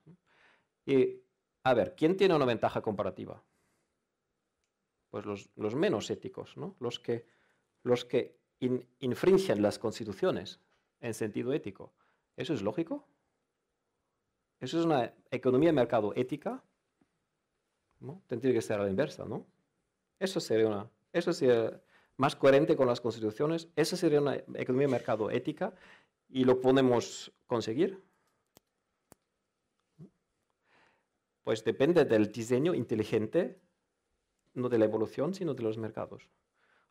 Y, a ver, ¿quién tiene una ventaja comparativa? Pues los, menos éticos, ¿no? los que, infringen las constituciones, en sentido ético. ¿Eso es lógico? ¿Eso es una economía de mercado ética? ¿No? Tendría que ser a la inversa, ¿no? Eso sería, una, eso sería más coherente con las constituciones, eso sería una economía de mercado ética y lo podemos conseguir. Pues depende del diseño inteligente, no de la evolución, sino de los mercados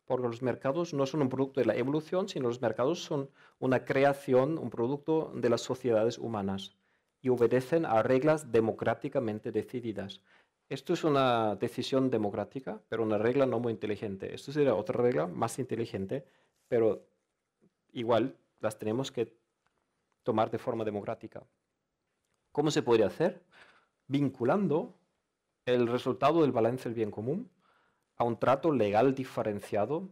porque los mercados no son un producto de la evolución, sino los mercados son una creación, un producto de las sociedades humanas y obedecen a reglas democráticamente decididas. Esto es una decisión democrática, pero una regla no muy inteligente. Esto sería otra regla más inteligente, pero igual las tenemos que tomar de forma democrática. ¿Cómo se podría hacer? Vinculando el resultado del balance del bien común a un trato legal diferenciado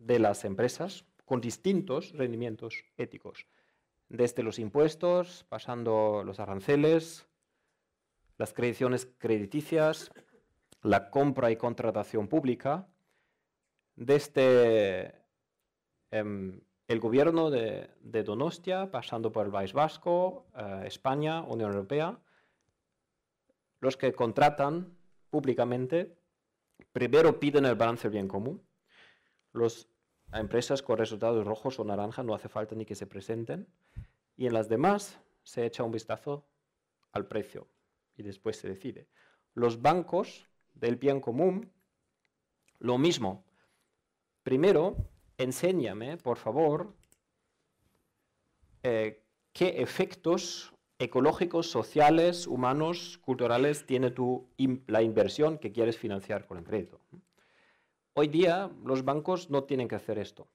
de las empresas con distintos rendimientos éticos, desde los impuestos, pasando los aranceles, las creaciones crediticias, la compra y contratación pública, desde em, el gobierno de, Donostia, pasando por el País Vasco, eh, España, Unión Europea, los que contratan públicamente Primero piden el balance del bien común. Las empresas con resultados rojos o naranja no hace falta ni que se presenten. Y en las demás se echa un vistazo al precio y después se decide. Los bancos del bien común, lo mismo. Primero, enséñame, por favor, eh, qué efectos ecológicos, sociales, humanos, culturales tiene tu la inversión que quieres financiar con el crédito. Hoy día los bancos no tienen que hacer esto.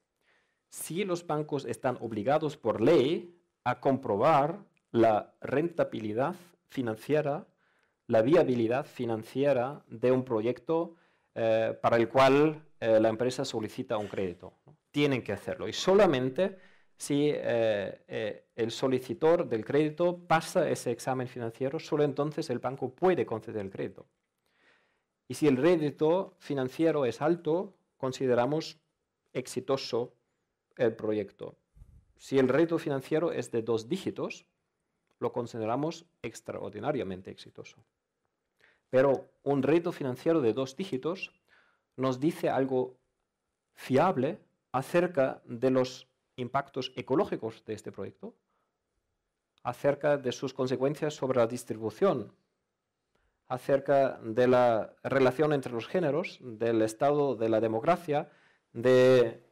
Si los bancos están obligados por ley a comprobar la rentabilidad financiera, la viabilidad financiera de un proyecto eh, para el cual eh, la empresa solicita un crédito. Tienen que hacerlo y solamente si eh, eh, el solicitor del crédito pasa ese examen financiero, solo entonces el banco puede conceder el crédito. Y si el rédito financiero es alto, consideramos exitoso el proyecto. Si el rédito financiero es de dos dígitos, lo consideramos extraordinariamente exitoso. Pero un rédito financiero de dos dígitos nos dice algo fiable acerca de los impactos ecológicos de este proyecto, acerca de sus consecuencias sobre la distribución, acerca de la relación entre los géneros, del estado de la democracia, de,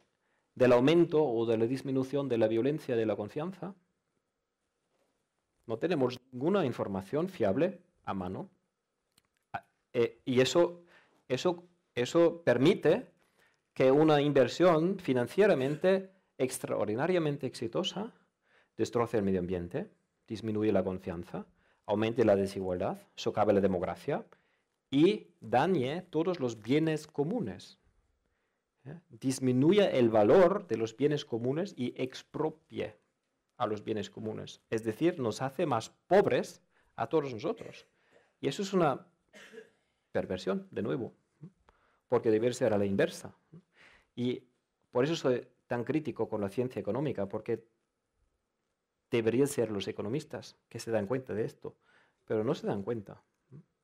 del aumento o de la disminución de la violencia de la confianza. No tenemos ninguna información fiable a mano. Eh, y eso, eso, eso permite que una inversión financieramente extraordinariamente exitosa destroza el medio ambiente, disminuye la confianza, aumente la desigualdad, socave la democracia y dañe todos los bienes comunes. ¿Eh? Disminuye el valor de los bienes comunes y expropie a los bienes comunes. Es decir, nos hace más pobres a todos nosotros. Y eso es una perversión, de nuevo, porque debería ser a la inversa. Y por eso tan crítico con la ciencia económica, porque deberían ser los economistas que se dan cuenta de esto, pero no se dan cuenta.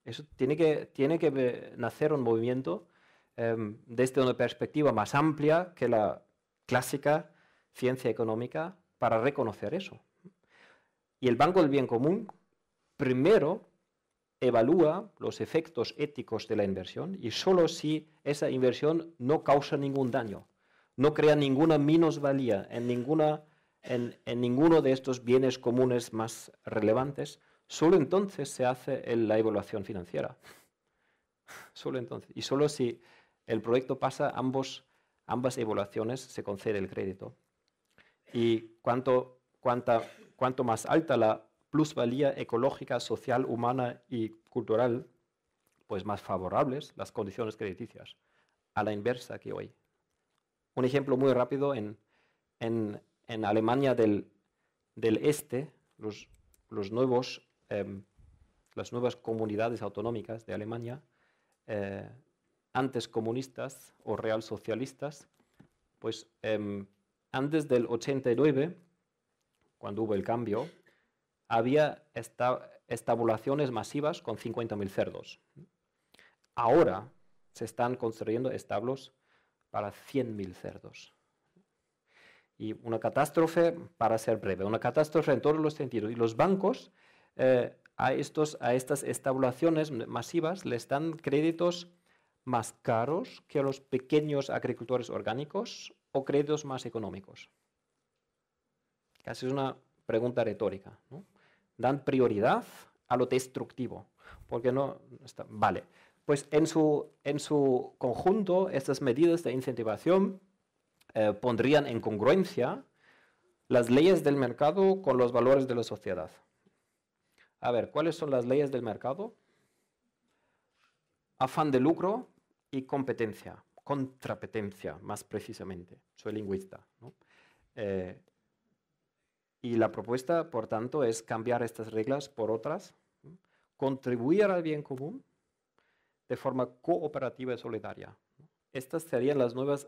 Eso tiene que, tiene que eh, nacer un movimiento em, desde una perspectiva más amplia que la clásica ciencia económica para reconocer eso. Y el Banco del Bien Común primero evalúa los efectos éticos de la inversión y solo si esa inversión no causa ningún daño no crea ninguna minusvalía en, ninguna, en, ninguno de estos bienes comunes más relevantes, solo entonces se hace la evaluación financiera. (laughs) solo entonces. Y solo si el proyecto pasa ambas evaluaciones, se concede el crédito. Y cuanto más alta la plusvalía ecológica, social, humana y cultural, pues más favorables las condiciones crediticias, a la inversa que hoy. Un ejemplo muy rápido en, Alemania del, Este, los, nuevos, em, las nuevas comunidades autonómicas de Alemania, eh, antes comunistas o real socialistas, pues em, antes del 89, cuando hubo el cambio, había estabulaciones masivas con 50.000 cerdos. Ahora se están construyendo establos para 100.000 cerdos. Y una catástrofe, para ser breve, una catástrofe en todos los sentidos. Y los bancos eh, a, estos, a estas estabulaciones masivas les dan créditos más caros que a los pequeños agricultores orgánicos o créditos más económicos. Casi es una pregunta retórica. ¿no? Dan prioridad a lo destructivo, porque no vale pues en su, conjunto estas medidas de incentivación eh, pondrían en congruencia las leyes del mercado con los valores de la sociedad. A ver, ¿cuáles son las leyes del mercado? Afán de lucro y competencia, contrapetencia más precisamente. Soy lingüista. Eh, y la propuesta, por tanto, es cambiar estas reglas por otras, contribuir al bien común de forma cooperativa y solidaria. Estas serían las nuevas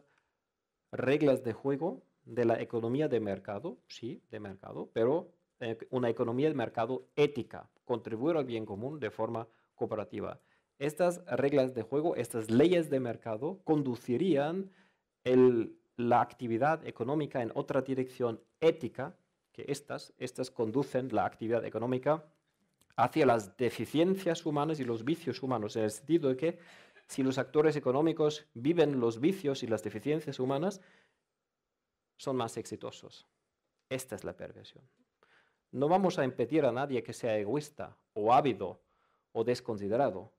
reglas de juego de la economía de mercado, sí, de mercado, pero eh, una economía de mercado ética, contribuir al bien común de forma cooperativa. Estas reglas de juego, estas leyes de mercado conducirían la actividad económica en otra dirección ética que estas, estas conducen la actividad económica hacia las deficiencias humanas y los vicios humanos, en el sentido de que si los actores económicos viven los vicios y las deficiencias humanas, son más exitosos. Esta es la perversión. No vamos a impedir a nadie que sea egoísta o ávido o desconsiderado,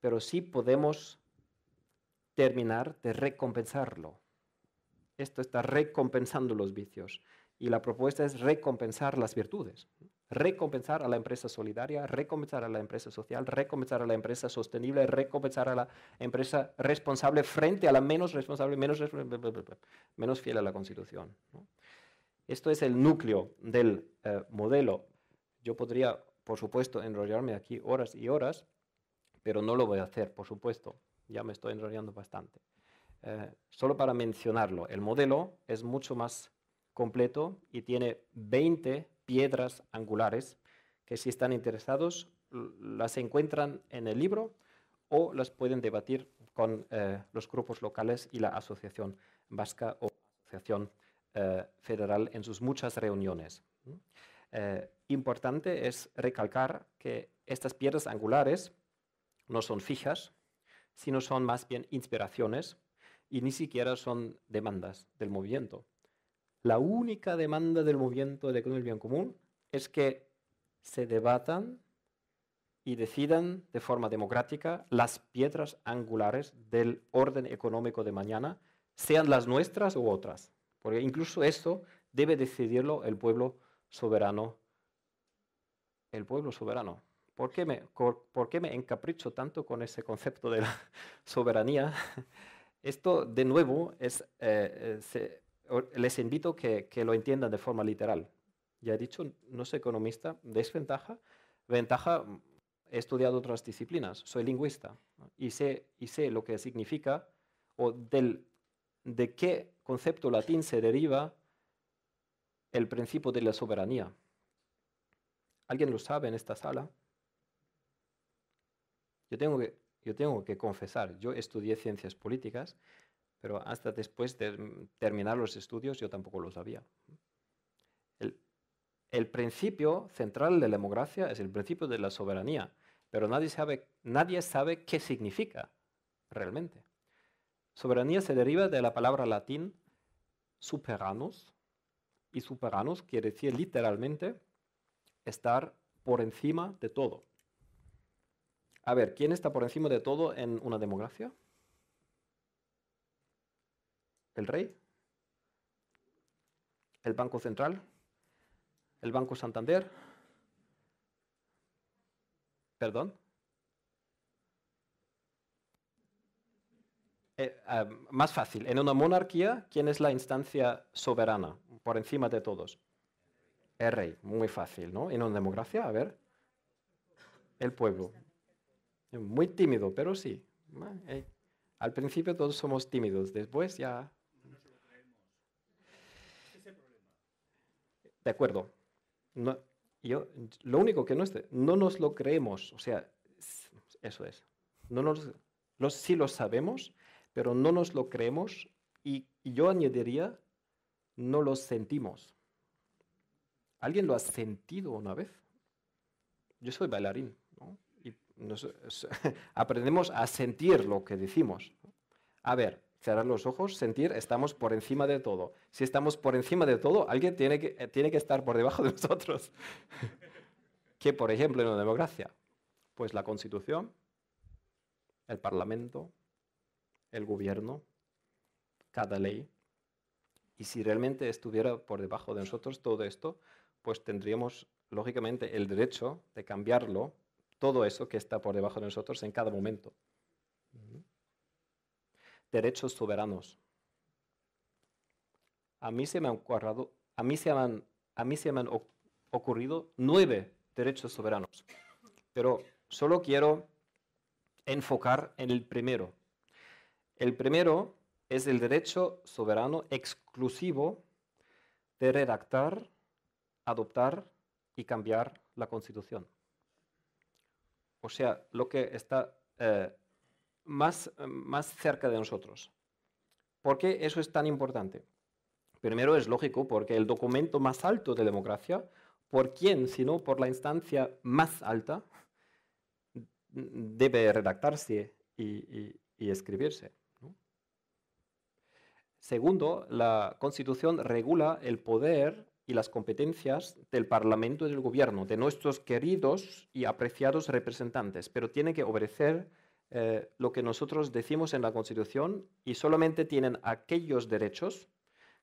pero sí podemos terminar de recompensarlo. Esto está recompensando los vicios y la propuesta es recompensar las virtudes recompensar a la empresa solidaria, recompensar a la empresa social, recompensar a la empresa sostenible, recompensar a la empresa responsable frente a la menos responsable, menos, fiel a la Constitución. Esto es el núcleo del eh, modelo. Yo podría, por supuesto, enrollarme aquí horas y horas, pero no lo voy a hacer, por supuesto. Ya me estoy enrollando bastante. Eh, solo para mencionarlo, el modelo es mucho más completo y tiene 20 piedras angulares que si están interesados las encuentran en el libro o las pueden debatir con eh, los grupos locales y la Asociación Vasca o Asociación eh, Federal en sus muchas reuniones. Eh, importante es recalcar que estas piedras angulares no son fijas, sino son más bien inspiraciones y ni siquiera son demandas del movimiento. La única demanda del movimiento de economía bien común es que se debatan y decidan de forma democrática las piedras angulares del orden económico de mañana, sean las nuestras u otras. Porque incluso eso debe decidirlo el pueblo soberano. El pueblo soberano. ¿Por qué me, encapricho tanto con ese concepto de la (laughs) soberanía? (laughs) Esto, de nuevo, es, eh, eh, les invito que, que lo entiendan de forma literal. Ya he dicho, no soy economista, desventaja, ventaja, he estudiado otras disciplinas, soy lingüista y, sé, y sé lo que significa o del, de qué concepto latín se deriva el principio de la soberanía. ¿Alguien lo sabe en esta sala? Yo tengo yo tengo que confesar, yo estudié ciencias políticas, pero hasta después de terminar los estudios yo tampoco lo sabía. El, principio central de la democracia es el principio de la soberanía, pero nadie sabe, nadie sabe qué significa realmente. Soberanía se deriva de la palabra latín superanus, y superanus quiere decir literalmente estar por encima de todo. A ver, ¿quién está por encima de todo en una democracia? ¿El rey, el Banco Central, el Banco Santander, perdón, eh, ah, más fácil. En una monarquía, ¿quién es la instancia soberana por encima de todos? El rey, muy fácil, ¿no? En una democracia, a ver, el pueblo. Muy tímido, pero sí. Eh, al principio todos somos tímidos, después ya de acuerdo. No, yo, lo único que no esté, no nos lo creemos, o sea, eso es. No nos, sí lo sabemos, pero no nos lo creemos y, yo añadiría, no lo sentimos. ¿Alguien lo ha sentido una vez? Yo soy bailarín, Y (laughs) aprendemos a sentir lo que decimos. A ver, cerrar los ojos, sentir, estamos por encima de todo. Si estamos por encima de todo, alguien tiene que, eh, tiene que estar por debajo de nosotros. (laughs) que, por ejemplo, en una democracia, pues la Constitución, el Parlamento, el gobierno, cada ley. Y si realmente estuviera por debajo de nosotros todo esto, pues tendríamos, lógicamente, el derecho de cambiarlo, todo eso que está por debajo de nosotros en cada momento derechos soberanos. A mí se me han, ocurrido, nueve derechos soberanos, pero solo quiero enfocar en el primero. El primero es el derecho soberano exclusivo de redactar, adoptar y cambiar la Constitución. O sea, lo que está eh, más, eh, más cerca de nosotros. ¿Por qué eso es tan importante? Primero es lógico porque el documento más alto de democracia, ¿por quién sino por la instancia más alta? debe redactarse y, escribirse. Segundo, la Constitución regula el poder y las competencias del Parlamento y del Gobierno, de nuestros queridos y apreciados representantes, pero tiene que obedecer eh, lo que nosotros decimos en la Constitución y solamente tienen aquellos derechos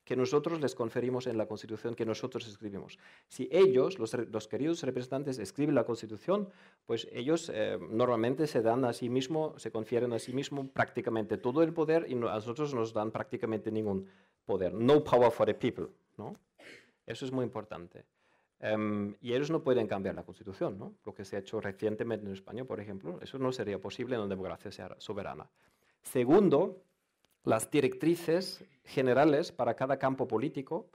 que nosotros les conferimos en la Constitución que nosotros escribimos. Si ellos, los, queridos representantes, escriben la Constitución, pues ellos eh, normalmente se dan a sí mismos, se confieren a sí mismos prácticamente todo el poder y a nosotros nos dan prácticamente ningún poder. No power for the people, ¿no? Eso es muy importante. Em, y ellos no pueden cambiar la constitución, Lo que se ha hecho recientemente en España, por ejemplo, eso no sería posible en una democracia soberana. Segundo, las directrices generales para cada campo político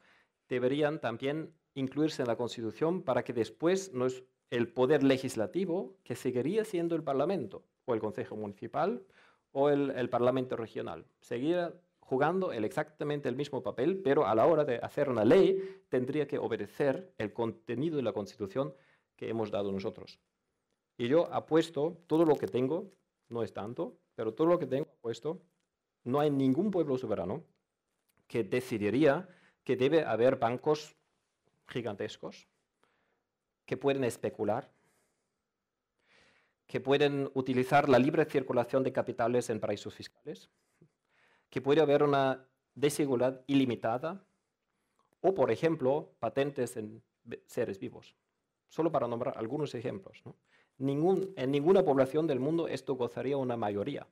deberían también incluirse en la constitución para que después no es el poder legislativo, que seguiría siendo el Parlamento, o el Consejo Municipal, o el, el Parlamento Regional, seguiría jugando el exactamente el mismo papel, pero a la hora de hacer una ley tendría que obedecer el contenido de la Constitución que hemos dado nosotros. Y yo apuesto todo lo que tengo, no es tanto, pero todo lo que tengo apuesto, no hay ningún pueblo soberano que decidiría que debe haber bancos gigantescos que pueden especular, que pueden utilizar la libre circulación de capitales en paraísos fiscales que puede haber una desigualdad ilimitada, o por ejemplo, patentes en seres vivos. Solo para nombrar algunos ejemplos. en ninguna población del mundo esto gozaría una mayoría.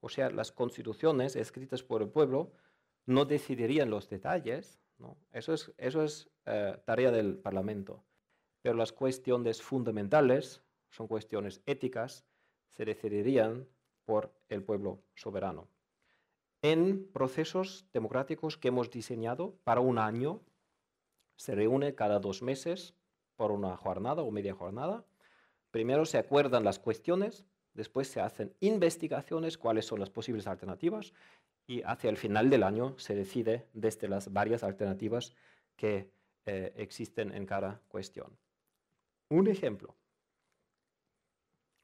O sea, las constituciones escritas por el pueblo no decidirían los detalles. ¿no? Eso es, eh, tarea del Parlamento. Pero las cuestiones fundamentales, son cuestiones éticas, se decidirían por el pueblo soberano en procesos democráticos que hemos diseñado para un año. Se reúne cada dos meses por una jornada o media jornada. Primero se acuerdan las cuestiones, después se hacen investigaciones, cuáles son las posibles alternativas y hacia el final del año se decide desde este las varias alternativas que eh, existen en cada cuestión. Un ejemplo,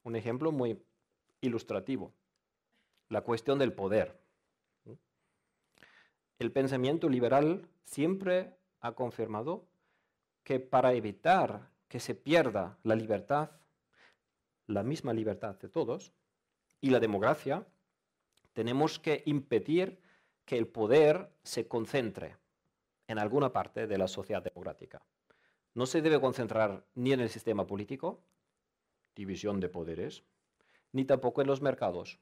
un ejemplo muy ilustrativo, la cuestión del poder el pensamiento liberal siempre ha confirmado que para evitar que se pierda la libertad, la misma libertad de todos, y la democracia, tenemos que impedir que el poder se concentre en alguna parte de la sociedad democrática. No se debe concentrar ni en el sistema político, división de poderes, ni tampoco en los mercados,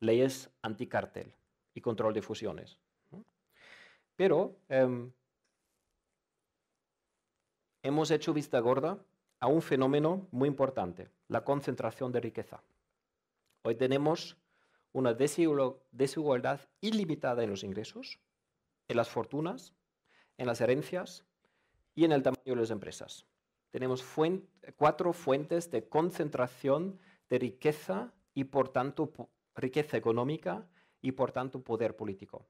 leyes anticartel y control de fusiones. Pero em, hemos hecho vista gorda a un fenómeno muy importante, la concentración de riqueza. Hoy tenemos una desigualdad ilimitada en los ingresos, en las fortunas, en las herencias y en el tamaño de las empresas. Tenemos cuatro fuentes de concentración de riqueza y por tanto riqueza económica y por tanto poder político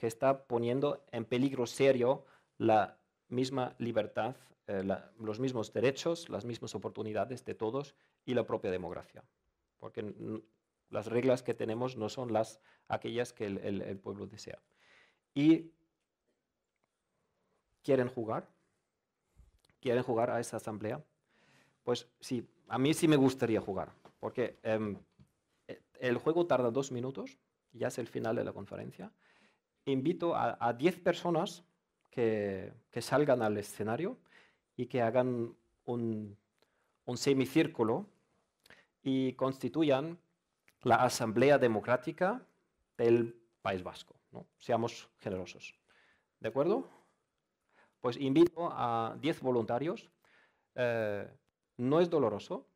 que está poniendo en peligro serio la misma libertad, eh, los mismos derechos, las mismas oportunidades de todos y la propia democracia. Porque las reglas que tenemos no son las, aquellas que el, pueblo desea. Y quieren jugar, quieren jugar a esa asamblea. Pues sí, a mí sí me gustaría jugar, porque em, e, el juego tarda dos minutos, ya es el final de la conferencia invito a 10 personas que, salgan al escenario y que hagan un, semicírculo y constituyan la Asamblea Democrática del País Vasco. ¿no? Seamos generosos. ¿De acuerdo? Pues invito a 10 voluntarios. Eh, no es doloroso,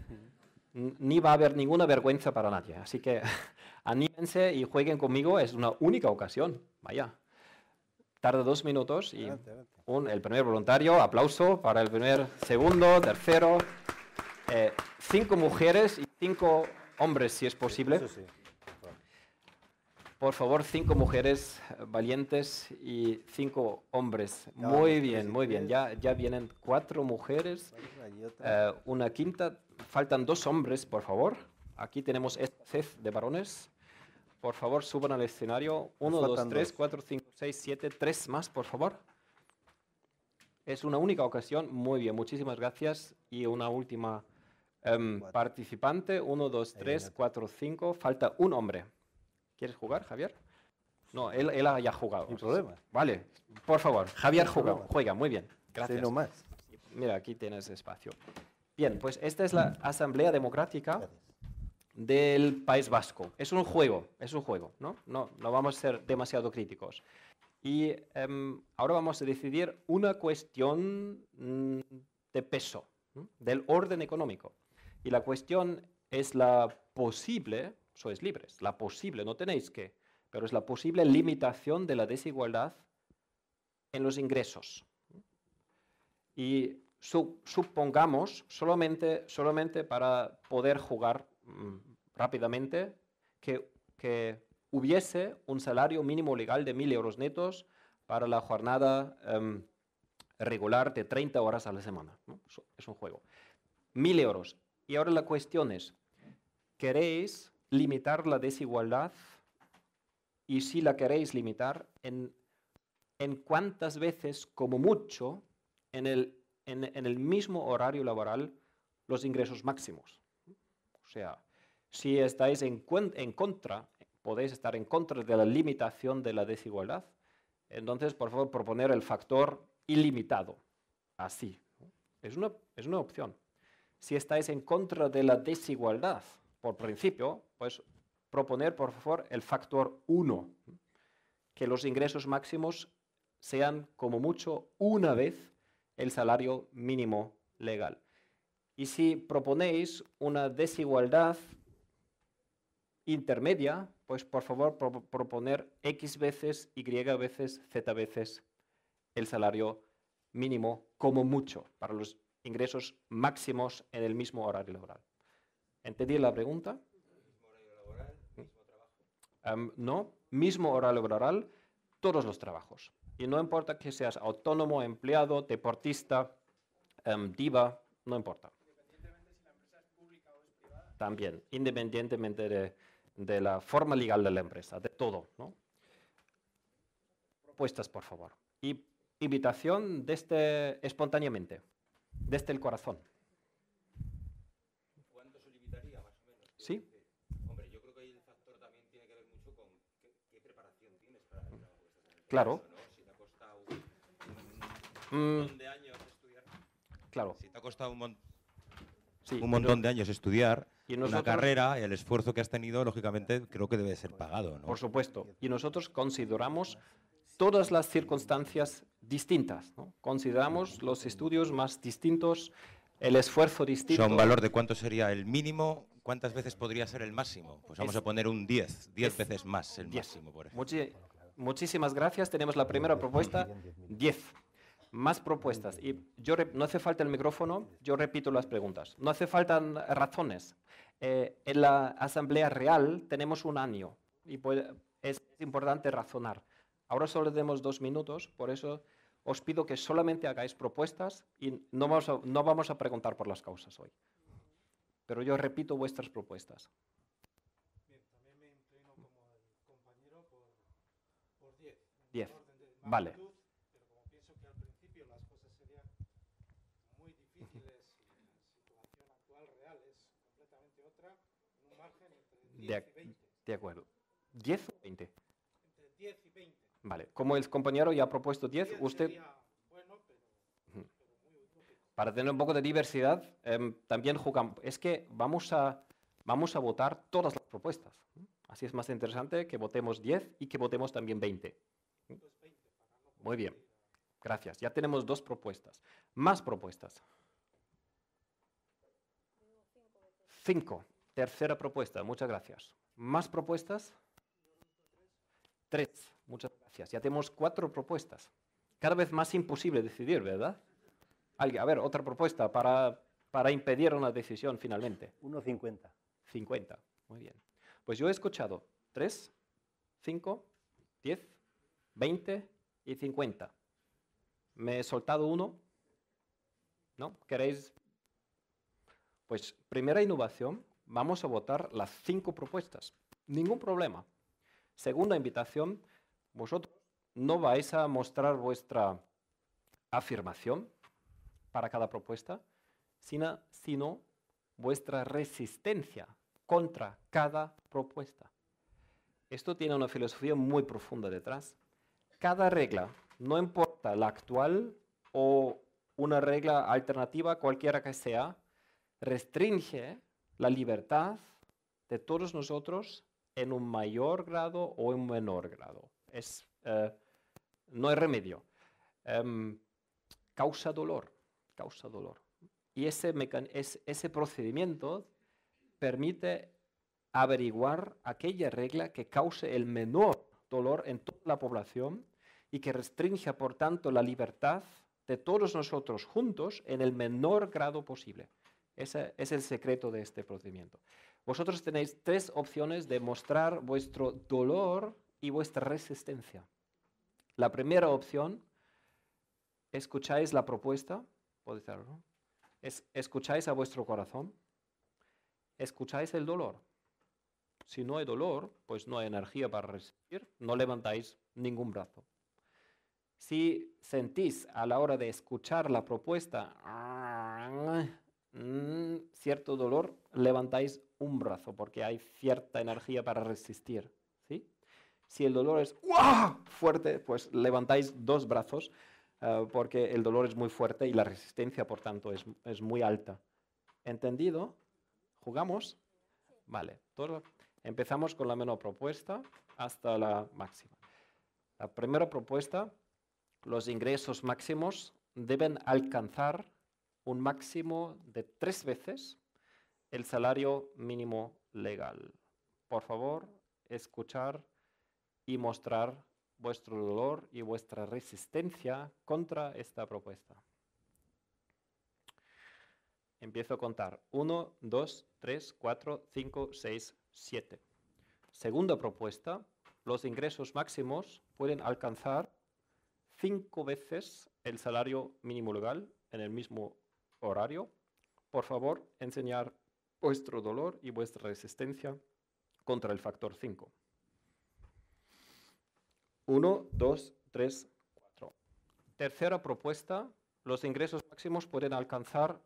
(laughs) ni va a haber ninguna vergüenza para nadie. Así que (laughs) anímense y jueguen conmigo, es una única ocasión, vaya. Tarda dos minutos y el primer voluntario, aplauso para el primer, segundo, tercero, eh, cinco mujeres y cinco hombres, si es posible. Por favor, cinco mujeres valientes y cinco hombres. muy bien, muy bien. Ya, ya vienen cuatro mujeres, eh, una quinta. Faltan dos hombres, por favor. Aquí tenemos esta sed de varones. Por favor, suban al escenario. 1, 2, 3, 4, 5, 6, 7, 3 más, por favor. Es una única ocasión. Muy bien, muchísimas gracias. Y una última em, participante. 1, 2, 3, 4, 5. Falta un hombre. ¿Quieres jugar, Javier? No, él, él ya ha jugado. Sin problema. Vale, por favor. Javier juega, juega, muy bien. Gracias. más. Mira, aquí tienes espacio. Bien, pues esta es la mm. Asamblea Democrática del País Vasco. Es un juego, es un juego, ¿no? No, no vamos a ser demasiado críticos. Y em, ahora vamos a decidir una cuestión mm, de peso, del orden económico. Y la cuestión es la posible, sois libres, la posible, no tenéis que, pero es la posible limitación de la desigualdad en los ingresos. Y supongamos, solamente, solamente para poder jugar Mm, rápidamente que, hubiese un salario mínimo legal de 1.000 euros netos para la jornada em, regular de 30 horas a la semana. Es un juego. 1.000 euros. Y ahora la cuestión es, ¿queréis limitar la desigualdad? Y si la queréis limitar, ¿en, cuántas veces, como mucho, en el mismo horario laboral, los ingresos máximos? sea, si estáis en, contra, podéis estar en contra de la limitación de la desigualdad, entonces, por favor, proponer el factor ilimitado, así. Es una, es una opción. Si estáis en contra de la desigualdad, por principio, pues proponer, por favor, el factor 1, que los ingresos máximos sean como mucho una vez el salario mínimo legal. Y si proponéis una desigualdad intermedia, pues por favor proponer X veces, Y veces, Z veces el salario mínimo como mucho para los ingresos máximos en el mismo horario laboral. ¿Entendí la pregunta? ¿Mismo em, horario laboral, mismo trabajo? no, mismo horario laboral, todos los trabajos. Y no importa que seas autónomo, empleado, deportista, em, diva, no importa también, independientemente de, la forma legal de la empresa, de todo. ¿no? Propuestas, por favor. Y invitación desde este, espontáneamente, desde este el corazón. ¿Cuánto se limitaría, más o menos? Sí. Hombre, yo creo que el factor también tiene que ver mucho con qué, preparación tienes para Claro. Si te ha costado un, mm. montón de años estudiar. Claro. Si te ha costado un, sí, un montón de años estudiar y una carrera, el esfuerzo que has tenido, lógicamente, creo que debe ser pagado. Por supuesto. Y nosotros consideramos todas las circunstancias distintas. Consideramos los estudios más distintos, el esfuerzo distinto. un valor de cuánto sería el mínimo? ¿Cuántas veces podría ser el máximo? Pues vamos a poner un 10, 10 veces más el máximo, por ejemplo. muchísimas gracias. Tenemos la primera propuesta, 10. Más propuestas. Y yo no hace falta el micrófono, yo repito las preguntas. No hace falta razones. Eh, en la Asamblea Real tenemos un año y es, importante razonar. Ahora solo demos dos minutos, por eso os pido que solamente hagáis propuestas y no vamos, a, preguntar por las causas hoy. Pero yo repito vuestras propuestas. Bien, también me como compañero por 10. 10. Vale. de, acuerdo. ¿10 o 20? Entre 10 y 20. Vale, como el compañero ya ha propuesto 10, usted... Para tener un poco de diversidad, eh, también jugamos. Es que vamos a, vamos a votar todas las propuestas. Así es más interesante que votemos 10 y que votemos también 20. Pues muy bien, gracias. Ya tenemos dos propuestas. Más propuestas. Cinco. Tercera propuesta, muchas gracias. ¿Más propuestas? Tres, muchas gracias. Ya tenemos cuatro propuestas. Cada vez más imposible decidir, ¿verdad? Alguien, a ver, otra propuesta para, para impedir una decisión finalmente. 1,50. 50, muy bien. Pues yo he escuchado tres, cinco, diez, veinte y cincuenta. ¿Me he soltado uno? ¿No? ¿Queréis? Pues primera innovación, vamos a votar las cinco propuestas. Ningún problema. Segunda invitación, vosotros no vais a mostrar vuestra afirmación para cada propuesta, sino, vuestra resistencia contra cada propuesta. Esto tiene una filosofía muy profunda detrás. Cada regla, no importa la actual o una regla alternativa, cualquiera que sea, restringe la libertad de todos nosotros en un mayor grado o en un menor grado. Es, eh, no hay remedio. Em, causa dolor, causa dolor. Y ese, es, ese procedimiento permite averiguar aquella regla que cause el menor dolor en toda la población y que restringe, por tanto, la libertad de todos nosotros juntos en el menor grado posible. Ese es el secreto de este procedimiento. Vosotros tenéis tres opciones de mostrar vuestro dolor y vuestra resistencia. La primera opción, escucháis la propuesta, podéis hacerlo, es, escucháis a vuestro corazón, escucháis el dolor. Si no hay dolor, pues no hay energía para resistir, no levantáis ningún brazo. Si sentís a la hora de escuchar la propuesta, Mm, cierto dolor, levantáis un brazo porque hay cierta energía para resistir. Si el dolor es fuerte, pues levantáis dos brazos eh, porque el dolor es muy fuerte y la resistencia, por tanto, es, es muy alta. ¿Entendido? ¿Jugamos? Vale. empezamos con la menor propuesta hasta la máxima. La primera propuesta, los ingresos máximos deben alcanzar un máximo de tres veces el salario mínimo legal. Por favor, escuchar y mostrar vuestro dolor y vuestra resistencia contra esta propuesta. Empiezo a contar. Uno, dos, tres, cuatro, cinco, seis, siete. Segunda propuesta, los ingresos máximos pueden alcanzar cinco veces el salario mínimo legal en el mismo horario, por favor, enseñar vuestro dolor y vuestra resistencia contra el factor 5. 1, 2, 3, 4. Tercera propuesta, los ingresos máximos pueden alcanzar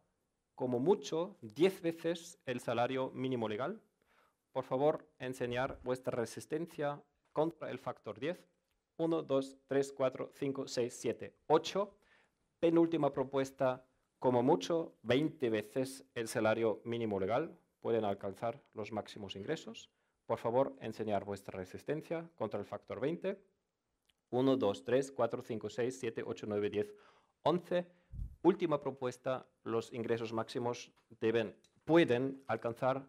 como mucho 10 veces el salario mínimo legal. Por favor, enseñar vuestra resistencia contra el factor 10. 1, 2, 3, 4, 5, 6, 7, 8. Penúltima propuesta, como mucho 20 veces el salario mínimo legal, pueden alcanzar los máximos ingresos. Por favor, enseñar vuestra resistencia contra el factor 20. 1, 2, 3, 4, 5, 6, 7, 8, 9, 10, 11. Última propuesta, los ingresos máximos deben, pueden alcanzar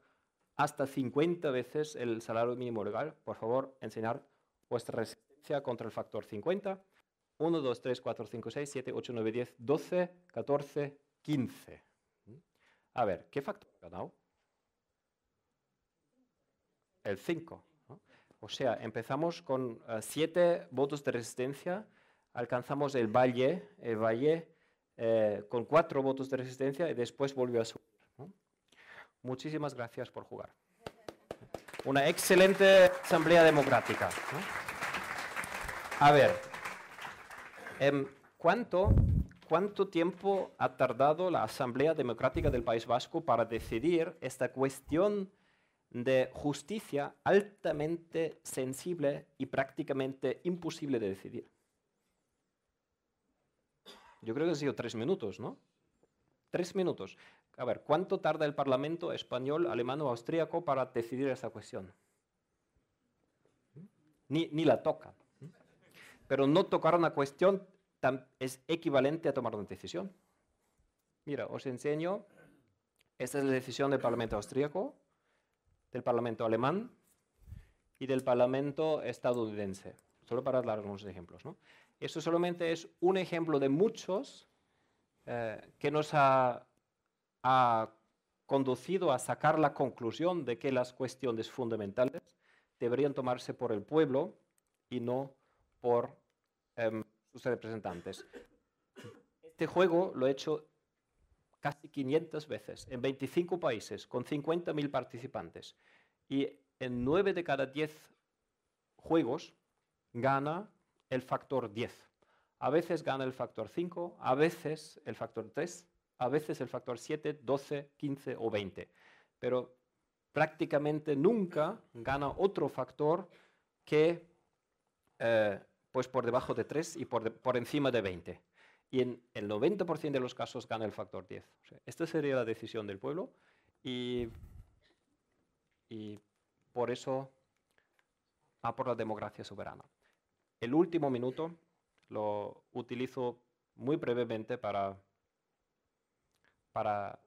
hasta 50 veces el salario mínimo legal. Por favor, enseñar vuestra resistencia contra el factor 50. 1, 2, 3, 4, 5, 6, 7, 8, 9, 10, 12, 14, 15. A ver, ¿qué factor ha ganado? El 5. ¿no? O sea, empezamos con 7 eh, votos de resistencia, alcanzamos el valle, el valle eh, con 4 votos de resistencia y después volvió a subir. ¿no? Muchísimas gracias por jugar. Una excelente asamblea democrática. ¿no? A ver. Em, ¿cuánto, ¿Cuánto tiempo ha tardado la Asamblea Democrática del País Vasco para decidir esta cuestión de justicia altamente sensible y prácticamente imposible de decidir? Yo creo que ha sido tres minutos, ¿no? Tres minutos. A ver, ¿cuánto tarda el Parlamento español, alemán o austríaco para decidir esta cuestión? Ni, la toca. Pero no tocar una cuestión es equivalente a tomar una decisión. Mira, os enseño, esta es la decisión del Parlamento austríaco, del Parlamento alemán y del Parlamento estadounidense, solo para dar algunos ejemplos. ¿no? Esto solamente es un ejemplo de muchos eh, que nos ha, conducido a sacar la conclusión de que las cuestiones fundamentales deberían tomarse por el pueblo y no por em, sus representantes. Este juego lo he hecho casi 500 veces, en 25 países, con 50.000 participantes. Y en 9 de cada 10 juegos gana el factor 10. A veces gana el factor 5, a veces el factor 3, a veces el factor 7, 12, 15 o 20. Pero prácticamente nunca gana otro factor que eh, pues por debajo de 3 y por, encima de 20. Y en el 90% de los casos gana el factor 10. esta sería la decisión del pueblo y, por eso va por la democracia soberana. El último minuto lo utilizo muy brevemente para, para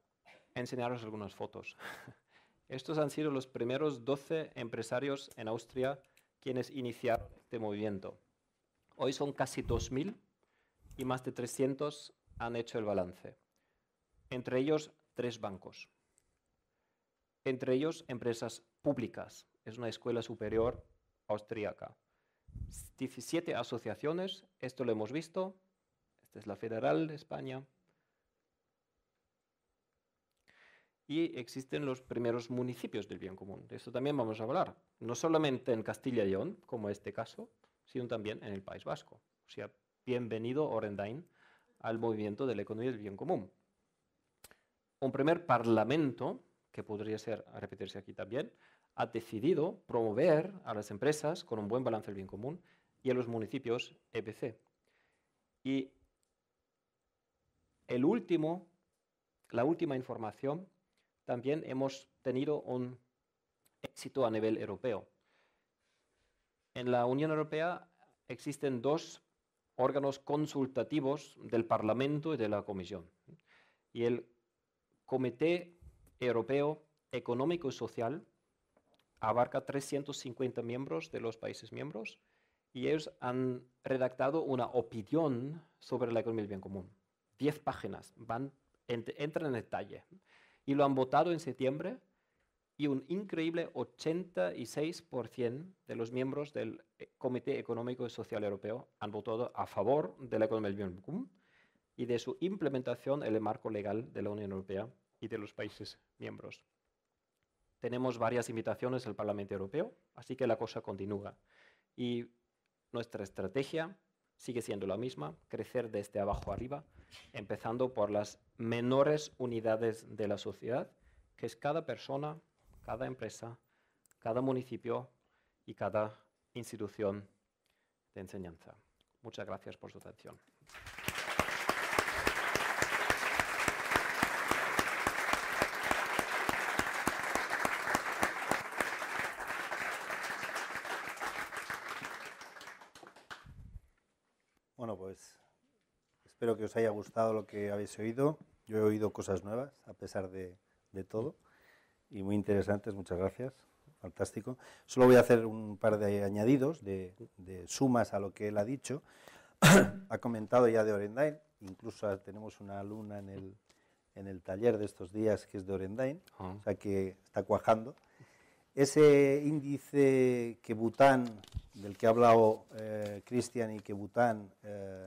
enseñaros algunas fotos. (laughs) Estos han sido los primeros 12 empresarios en Austria quienes iniciaron este movimiento. Hoy son casi 2.000 y más de 300 han hecho el balance. Entre ellos, tres bancos. Entre ellos, empresas públicas. Es una escuela superior austríaca. 17 asociaciones, esto lo hemos visto. Esta es la Federal de España. Y existen los primeros municipios del bien común. De eso también vamos a hablar. No solamente en Castilla y León, como este caso, sino también en el País Vasco. O sea, bienvenido Orendain al movimiento de la economía del bien común. Un primer parlamento, que podría ser, a repetirse aquí también, ha decidido promover a las empresas con un buen balance del bien común y a los municipios EPC. Y el último, la última información, también hemos tenido un éxito a nivel europeo. En la Unión Europea existen dos órganos consultativos del Parlamento y de la Comisión. Y el Comité Europeo Económico y Social abarca 350 miembros de los países miembros y ellos han redactado una opinión sobre la economía del bien común. Diez páginas, van, entran en detalle. Y lo han votado en septiembre y un increíble 86% de los miembros del eh, Comité Económico y Social Europeo han votado a favor de la economía del y de su implementación en el marco legal de la Unión Europea y de los países miembros. Tenemos varias invitaciones al Parlamento Europeo, así que la cosa continúa. Y nuestra estrategia sigue siendo la misma, crecer desde abajo arriba, empezando por las menores unidades de la sociedad, que es cada persona cada empresa, cada municipio y cada institución de enseñanza. Muchas gracias por su atención. Bueno, pues espero que os haya gustado lo que habéis oído. Yo he oído cosas nuevas, a pesar de, todo y muy interesantes, muchas gracias. Fantástico. Solo voy a hacer un par de añadidos, de, sumas a lo que él ha dicho. (coughs) ha comentado ya de Orendain, incluso tenemos una alumna en el, taller de estos días que es de Orendain, ah. o sea que está cuajando. Ese índice que Bután, del que ha hablado eh, Cristian y que Bután eh,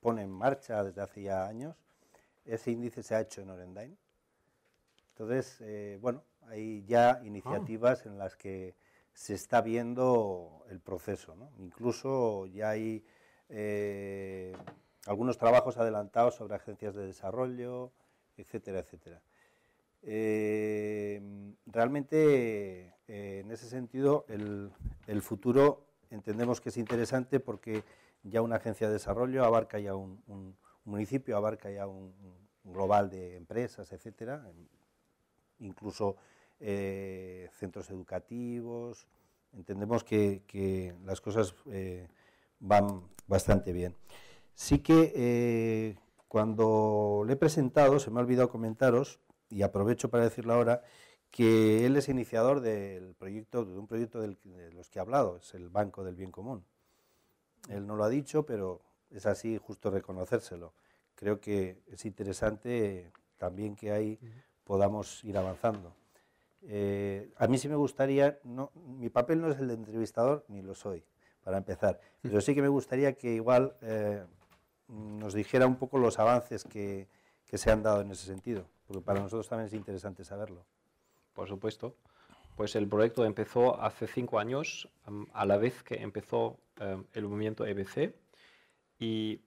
pone en marcha desde hace ya años, ese índice se ha hecho en Orendain. Entonces, eh, bueno, hay ya ah. iniciativas en las que se está viendo el proceso. Incluso ya hay eh, algunos trabajos adelantados sobre agencias de desarrollo, etcétera, etcétera. Eh, realmente, eh, en ese sentido, el, futuro entendemos que es interesante porque ya una agencia de desarrollo abarca ya un, municipio, abarca ya un, un global de empresas, etcétera, incluso eh, centros educativos. Entendemos que, las cosas eh, van bastante bien. Sí que eh, cuando le he presentado, se me ha olvidado comentaros, y aprovecho para decirlo ahora, que él es iniciador del proyecto, de un proyecto de los que he hablado, es el Banco del Bien Común. Él no lo ha dicho, pero es así justo reconocérselo. Creo que es interesante también que ahí podamos ir avanzando. Eh, a mí sí me gustaría, no, mi papel no es el de entrevistador, ni lo soy, para empezar, pero sí que me gustaría que igual eh, nos dijera un poco los avances que, se han dado en ese sentido, porque para nosotros también es interesante saberlo. Por supuesto. Pues el proyecto empezó hace cinco años, mm, a la vez que empezó eh, el movimiento EBC, y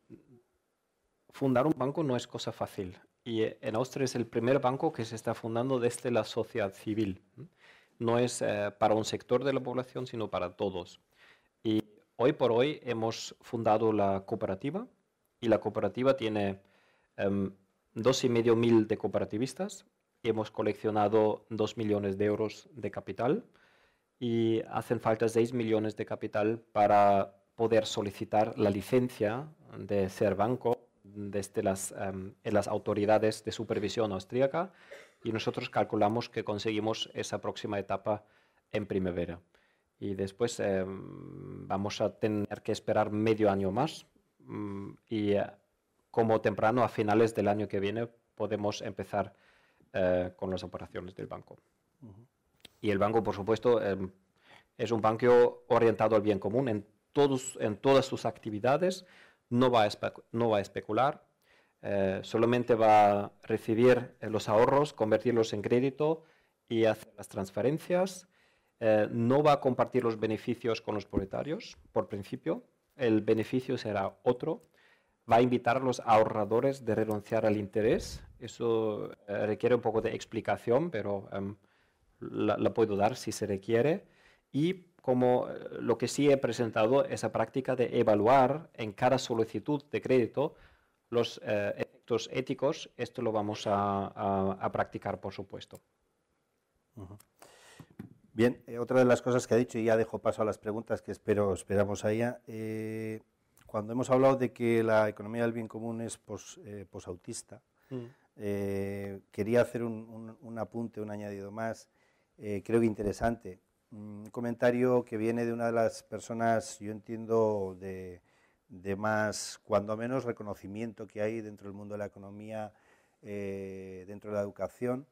fundar un banco no es cosa fácil. Y eh, en Austria es el primer banco que se está fundando desde la sociedad civil. No es eh, para un sector de la población, sino para todos. Y hoy por hoy hemos fundado la cooperativa y la cooperativa tiene em, dos y medio mil de cooperativistas. Y hemos coleccionado dos millones de euros de capital y hacen falta 6 millones de capital para poder solicitar la licencia de ser banco desde este, em, las, autoridades de supervisión austríaca y nosotros calculamos que conseguimos esa próxima etapa en primavera. Y después em, vamos a tener que esperar medio año más mm, y eh, como temprano a finales del año que viene podemos empezar eh, con las operaciones del banco. Y el banco, por supuesto, em, es un banco orientado al bien común en, todos, en todas sus actividades no va a, no va a especular, eh, solamente va a recibir eh, los ahorros, convertirlos en crédito y hacer las transferencias. Eh, no va a compartir los beneficios con los propietarios, por principio. El beneficio será otro. Va a invitar a los ahorradores de renunciar al interés. Eso requiere un poco de explicación, pero em, la, la, puedo dar si se requiere. Y como eh, lo que sí he presentado, esa práctica de evaluar en cada solicitud de crédito los eh, efectos éticos. Esto lo vamos a, practicar, por supuesto. Bien, eh, otra de las cosas que ha dicho, y ya dejo paso a las preguntas que espero, esperamos a ella, cuando hemos hablado de que la economía del bien común es posautista, mm. quería hacer un, apunte, un añadido más, creo que interesante un comentario que viene de una de las personas, yo entiendo, de, más, cuando menos, reconocimiento que hay dentro del mundo de la economía, eh, dentro de la educación,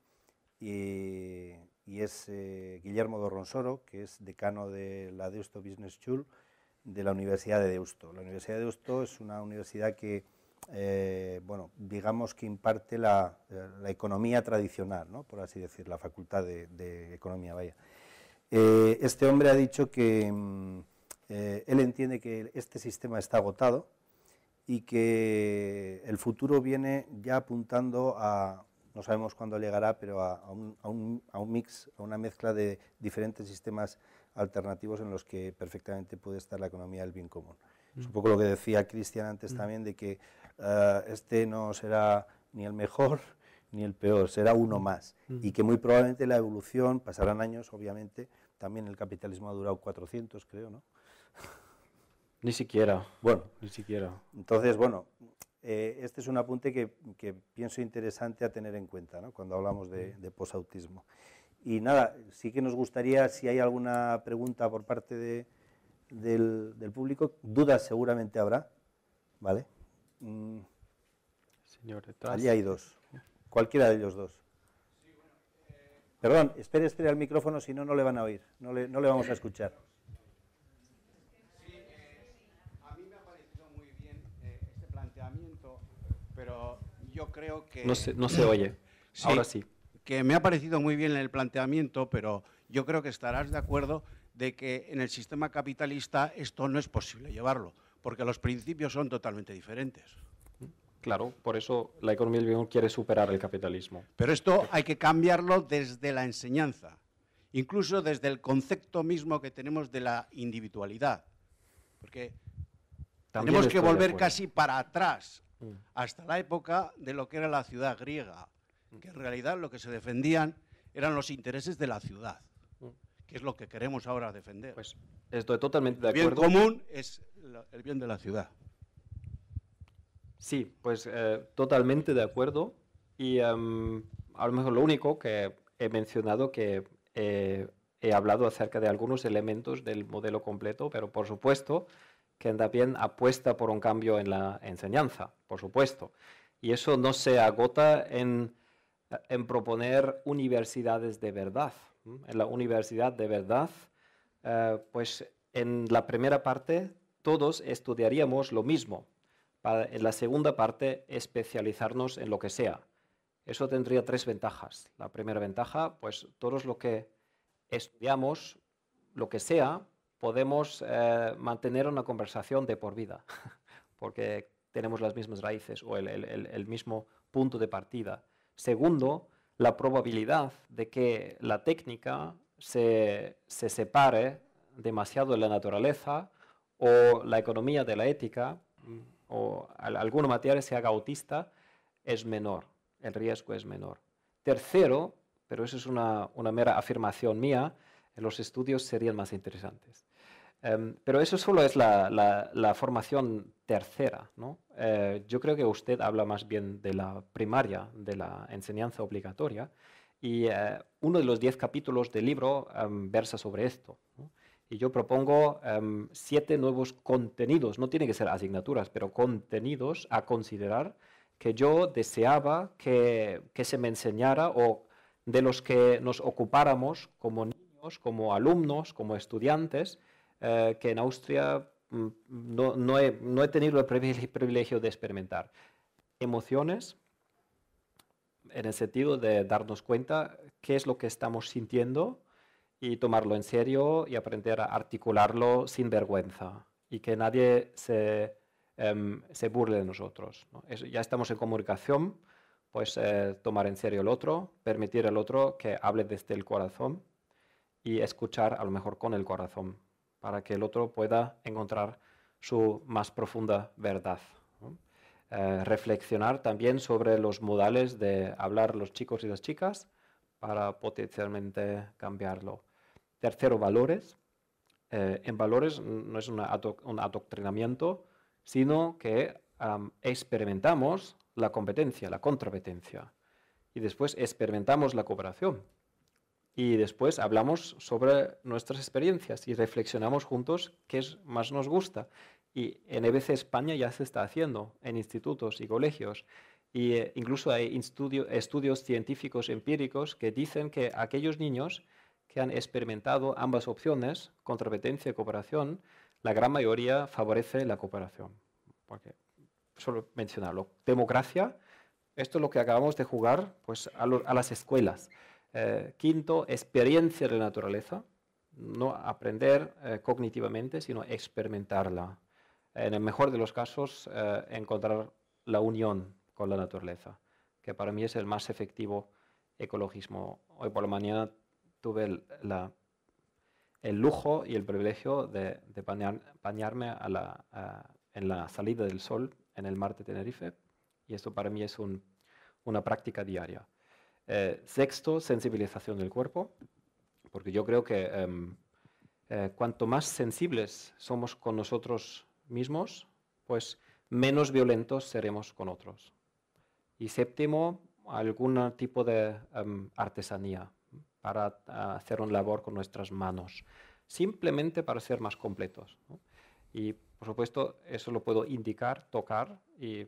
y, es eh, Guillermo Dorronsoro, que es decano de la Deusto Business School de la Universidad de Deusto. La Universidad de Deusto es una universidad que, eh, bueno, digamos que imparte la, economía tradicional, por así decir, la Facultad de, de Economía, vaya. Eh, este hombre ha dicho que mm, eh, él entiende que este sistema está agotado y que el futuro viene ya apuntando a, no sabemos cuándo llegará, pero a, un, mix, a una mezcla de diferentes sistemas alternativos en los que perfectamente puede estar la economía del bien común. Es un mm. poco lo que decía Cristian antes mm. también, de que eh, este no será ni el mejor (laughs) ni el peor, será uno más. Y que muy probablemente la evolución, pasarán años obviamente, también el capitalismo ha durado 400, creo, ¿no? Ni siquiera. Bueno, ni siquiera. Entonces, bueno, eh, este es un apunte que, pienso interesante a tener en cuenta ¿no? cuando hablamos de, posautismo. Y nada, sí que nos gustaría, si hay alguna pregunta por parte del, público, dudas seguramente habrá, ¿vale? Mm. Señor, Allí hay dos, cualquiera de ellos dos. Perdón, espere, espere al micrófono, si no, no le van a oír, no le, vamos a escuchar. Sí, a mí me ha parecido muy bien este planteamiento, pero yo creo que... No se, no se oye, sí, ahora sí. Que me ha parecido muy bien el planteamiento, pero yo creo que estarás de acuerdo de que en el sistema capitalista esto no es posible llevarlo, porque los principios son totalmente diferentes. Claro, por eso la economía del bien quiere superar el capitalismo. Pero esto hay que cambiarlo desde la enseñanza, incluso desde el concepto mismo que tenemos de la individualidad. Porque tenemos que volver casi para atrás, mm. hasta la época de lo que era la ciudad griega, mm. que en realidad lo que se defendían eran los intereses de la ciudad, mm. que es lo que queremos ahora defender. Pues estoy totalmente de acuerdo. El bien común es el bien de la ciudad. Sí, pues eh, totalmente de acuerdo. Y em, a lo mejor lo único que he mencionado que eh, he hablado acerca de algunos elementos del modelo completo, pero por supuesto que bien apuesta por un cambio en la enseñanza, por supuesto. Y eso no se agota en, proponer universidades de verdad. En la universidad de verdad, eh, pues en la primera parte todos estudiaríamos lo mismo, en la segunda parte, especializarnos en lo que sea. Eso tendría tres ventajas. La primera ventaja, pues todos lo que estudiamos, lo que sea, podemos eh, mantener una conversación de por vida, (laughs) porque tenemos las mismas raíces o el, mismo punto de partida. Segundo, la probabilidad de que la técnica se, se, separe demasiado de la naturaleza o la economía de la ética mm, o algunos material se haga autista, es menor, el riesgo es menor. Tercero, pero eso es una, mera afirmación mía, los estudios serían más interesantes. Em, pero eso solo es la, formación tercera. ¿no? Eh, yo creo que usted habla más bien de la primaria, de la enseñanza obligatoria, y eh, uno de los diez capítulos del libro em, versa sobre esto y yo propongo em, siete nuevos contenidos, no tiene que ser asignaturas, pero contenidos a considerar que yo deseaba que, se me enseñara o de los que nos ocupáramos como niños, como alumnos, como estudiantes, eh, que en Austria mm, no, he, no, he, tenido el privilegio de experimentar. Emociones, en el sentido de darnos cuenta qué es lo que estamos sintiendo y tomarlo en serio y aprender a articularlo sin vergüenza y que nadie se, em, burle de nosotros. ya estamos en comunicación, pues eh, tomar en serio el otro, permitir al otro que hable desde el corazón y escuchar a lo mejor con el corazón para que el otro pueda encontrar su más profunda verdad. Eh, reflexionar también sobre los modales de hablar los chicos y las chicas para potencialmente cambiarlo. Tercero, valores. Eh, en valores no es un adoctrinamiento, sino que experimentamos la competencia, la contrapetencia. Y después experimentamos la cooperación. Y después hablamos sobre nuestras experiencias y reflexionamos juntos qué es más nos gusta. Y en EBC España ya se está haciendo, en institutos y colegios. Y eh, incluso hay estudios científicos empíricos que dicen que aquellos niños que han experimentado ambas opciones, contrapetencia y cooperación, la gran mayoría favorece la cooperación. Porque, solo mencionarlo, democracia, esto es lo que acabamos de jugar pues, a, las escuelas. Eh, quinto, experiencia de la naturaleza, no aprender eh, cognitivamente, sino experimentarla. En el mejor de los casos, eh, encontrar la unión con la naturaleza, que para mí es el más efectivo ecologismo. Hoy por la mañana tuve el, lujo y el privilegio de, bañarme en la salida del sol en el mar de Tenerife y esto para mí es una práctica diaria. Eh, sexto, sensibilización del cuerpo, porque yo creo que em, eh, cuanto más sensibles somos con nosotros mismos, pues menos violentos seremos con otros. Y séptimo, algún tipo de em, artesanía, para ah, hacer un labor con nuestras manos, simplemente para ser más completos. Y por supuesto, eso lo puedo indicar, tocar, y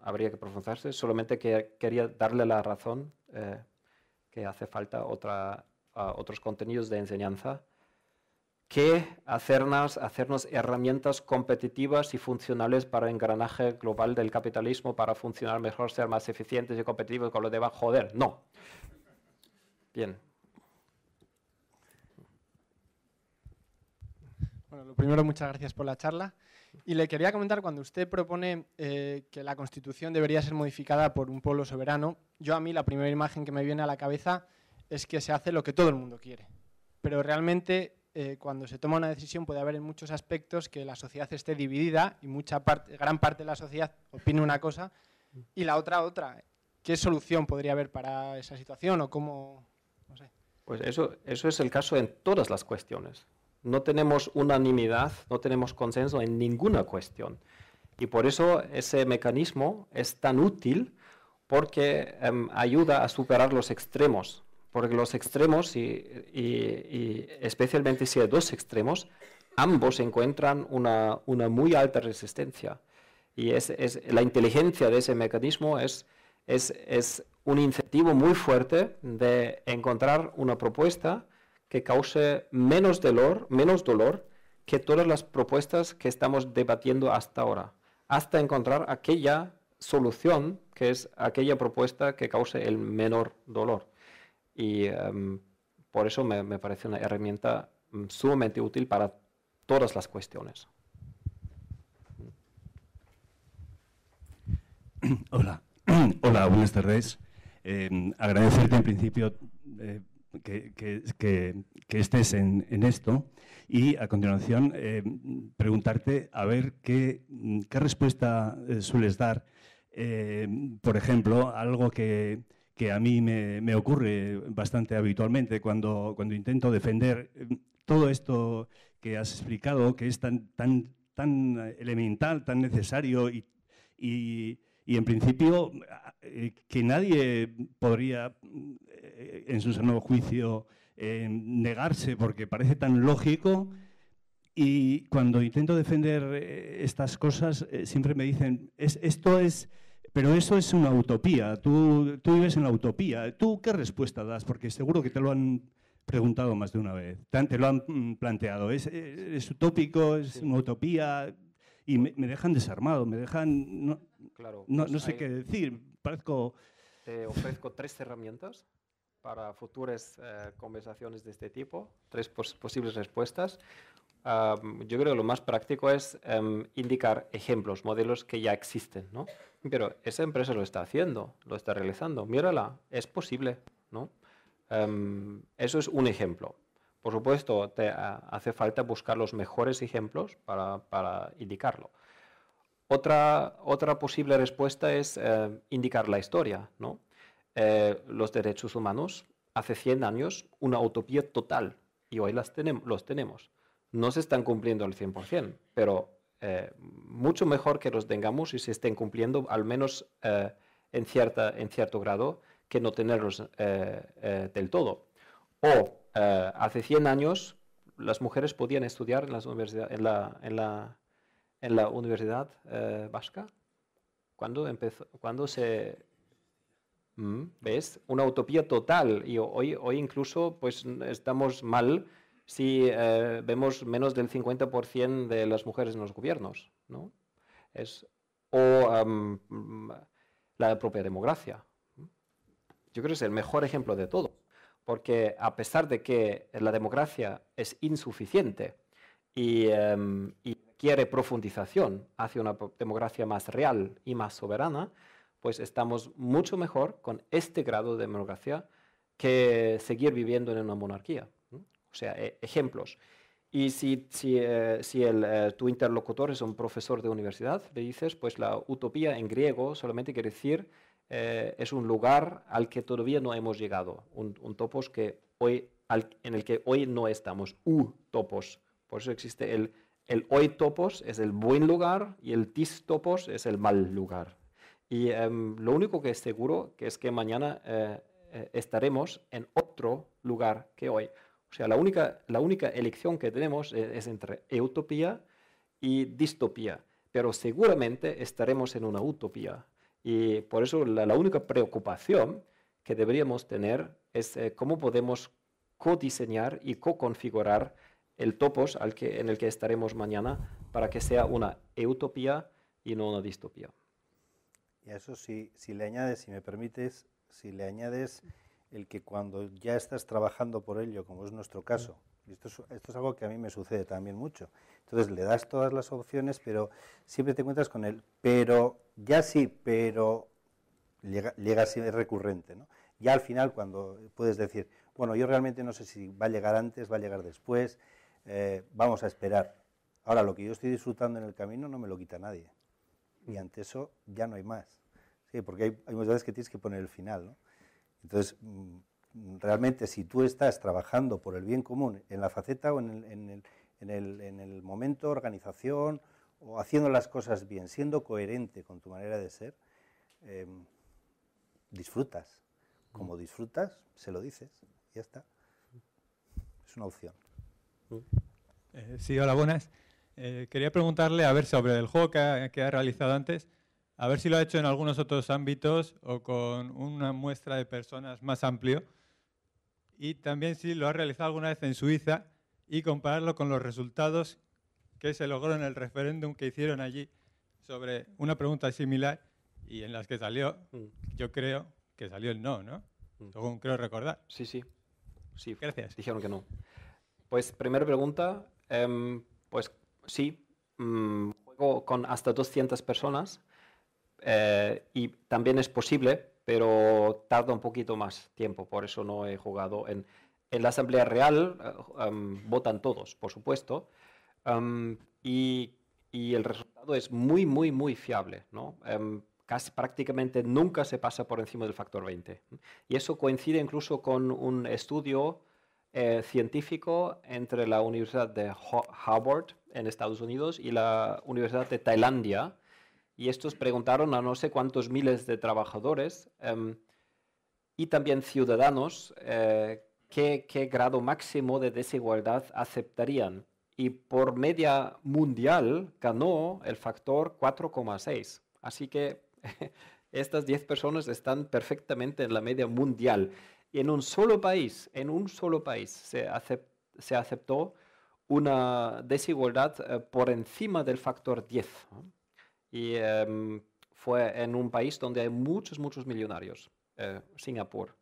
habría que profundizarse. Solamente que quería darle la razón eh, que hace falta otra, otros contenidos de enseñanza que hacernos, hacernos herramientas competitivas y funcionales para el engranaje global del capitalismo, para funcionar mejor, ser más eficientes y competitivos con lo demás. Joder, no. Bien. lo primero, muchas gracias por la charla. Y le quería comentar, cuando usted propone eh, que la Constitución debería ser modificada por un pueblo soberano, yo a mí la primera imagen que me viene a la cabeza es que se hace lo que todo el mundo quiere. Pero realmente, eh, cuando se toma una decisión, puede haber en muchos aspectos que la sociedad esté dividida y mucha parte, gran parte de la sociedad opine una cosa y la otra otra. ¿Qué solución podría haber para esa situación o cómo...? Pues eso, eso es el caso en todas las cuestiones no tenemos unanimidad, no tenemos consenso en ninguna cuestión. Y por eso ese mecanismo es tan útil porque em, ayuda a superar los extremos. Porque los extremos, y, especialmente si hay dos extremos, ambos encuentran una, muy alta resistencia. Y es, la inteligencia de ese mecanismo es, es un incentivo muy fuerte de encontrar una propuesta que cause menos dolor, menos dolor que todas las propuestas que estamos debatiendo hasta ahora, hasta encontrar aquella solución que es aquella propuesta que cause el menor dolor. Y em, por eso me, parece una herramienta mm, sumamente útil para todas las cuestiones. Hola, (clears throat) hola, buenas tardes. Em, agradecerte en principio eh, que, que, que, estés en, en, esto y a continuación eh, preguntarte a ver qué, qué respuesta eh, sueles dar, eh, por ejemplo, algo que, a mí me, me, ocurre bastante habitualmente cuando, cuando intento defender todo esto que has explicado, que es tan, tan, tan elemental, tan necesario y, y y en principio eh, que nadie podría eh, en su sano juicio eh, negarse porque parece tan lógico y cuando intento defender estas cosas siempre me dicen esto es pero eso es una utopía tú, tú vives en la utopía tú qué respuesta das porque seguro que te lo han preguntado más de una vez te, lo han mm, planteado es, es, utópico es una utopía y me, dejan desarmado, me dejan... No, pues no, sé qué decir, parezco... Te ofrezco tres herramientas para futuras eh, conversaciones de este tipo, tres posibles respuestas. yo creo que lo más práctico es em, indicar ejemplos, modelos que ya existen, ¿no? Pero esa empresa lo está haciendo, lo está realizando, mírala, es posible, ¿no? Em, eso es un ejemplo. Por supuesto, te hace falta buscar los mejores ejemplos para, indicarlo. Otra, otra, posible respuesta es eh, indicar la historia. ¿no? Eh, los derechos humanos, hace 100 años, una utopía total, y hoy las tenemos los tenemos. No se están cumpliendo al 100%, pero eh, mucho mejor que los tengamos y se estén cumpliendo, al menos en, cierta, en cierto grado, que no tenerlos del todo. O eh, hace 100 años las mujeres podían estudiar en, las en, la, universidad eh, vasca. ¿Cuándo empezó, cuando se... Mm, ¿Ves? Una utopía total. Y hoy, hoy incluso pues, estamos mal si eh, vemos menos del 50% de las mujeres en los gobiernos. ¿no? Es, o la propia democracia. Yo creo que es el mejor ejemplo de todo porque a pesar de que la democracia es insuficiente y, em, quiere profundización hacia una democracia más real y más soberana, pues estamos mucho mejor con este grado de democracia que seguir viviendo en una monarquía. O sea, e, ejemplos. Y si, eh, eh, tu interlocutor es un profesor de universidad, le dices, pues la utopía en griego solamente quiere decir eh, es un lugar al que todavía no hemos llegado, un, topos que hoy, en el que hoy no estamos, u topos. Por eso existe el, hoy topos, es el buen lugar, y el distopos es el mal lugar. Y em, lo único que es seguro que es que mañana eh, eh, estaremos en otro lugar que hoy. O sea, la única, elección que tenemos es entre utopía y distopía, pero seguramente estaremos en una utopía. Y por eso la, única preocupación que deberíamos tener es eh, cómo podemos codiseñar y co-configurar el topos al que, en el que estaremos mañana para que sea una utopía y no una distopía. Y a eso sí, si le añades, si me permites, si le añades el que cuando ya estás trabajando por ello, como es nuestro caso, esto es, algo que a mí me sucede también mucho. Entonces le das todas las opciones, pero siempre te encuentras con el pero, ya sí, pero llega, llega recurrente. Ya al final cuando puedes decir, bueno, yo realmente no sé si va a llegar antes, va a llegar después, eh, vamos a esperar. Ahora, lo que yo estoy disfrutando en el camino no me lo quita nadie. Y mm. ante eso ya no hay más. porque hay, muchas veces que tienes que poner el final. Entonces, mm, realmente si tú estás trabajando por el bien común en la faceta o en el, en el, en el, momento, organización o haciendo las cosas bien, siendo coherente con tu manera de ser, em, disfrutas. Como mm. disfrutas, se lo dices, y ya está. Es una opción. Mm. Eh, sí, hola, buenas. Eh, quería preguntarle, a ver, sobre el juego que ha realizado antes, a ver si lo ha hecho en algunos otros ámbitos o con una muestra de personas más amplio y también si lo ha realizado alguna vez en Suiza y compararlo con los resultados que se logró en el referéndum que hicieron allí sobre una pregunta similar y en las que salió, mm. yo creo que salió el no, ¿no? Mm. Según creo recordar. Sí, sí. sí Gracias. Dijeron que no. Pues primera pregunta, em, pues sí, mm, juego con hasta 200 personas eh, y también es posible pero tarda un poquito más tiempo, por eso no he jugado en, la Asamblea Real, eh, votan todos, por supuesto, y, el resultado es muy, muy, muy fiable, ¿no? Em, casi prácticamente nunca se pasa por encima del factor 20. Y eso coincide incluso con un estudio eh, científico entre la Universidad de Harvard en Estados Unidos y la Universidad de Tailandia, y estos preguntaron a no sé cuántos miles de trabajadores em, y también ciudadanos eh, qué, grado máximo de desigualdad aceptarían. Y por media mundial ganó el factor 4,6. Así que (laughs) estas 10 personas están perfectamente en la media mundial. Y en un solo país, en un solo país, se, aceptó una desigualdad eh, por encima del factor 10. Y em, fue en un país donde hay muchos, muchos millonarios, eh, Singapur.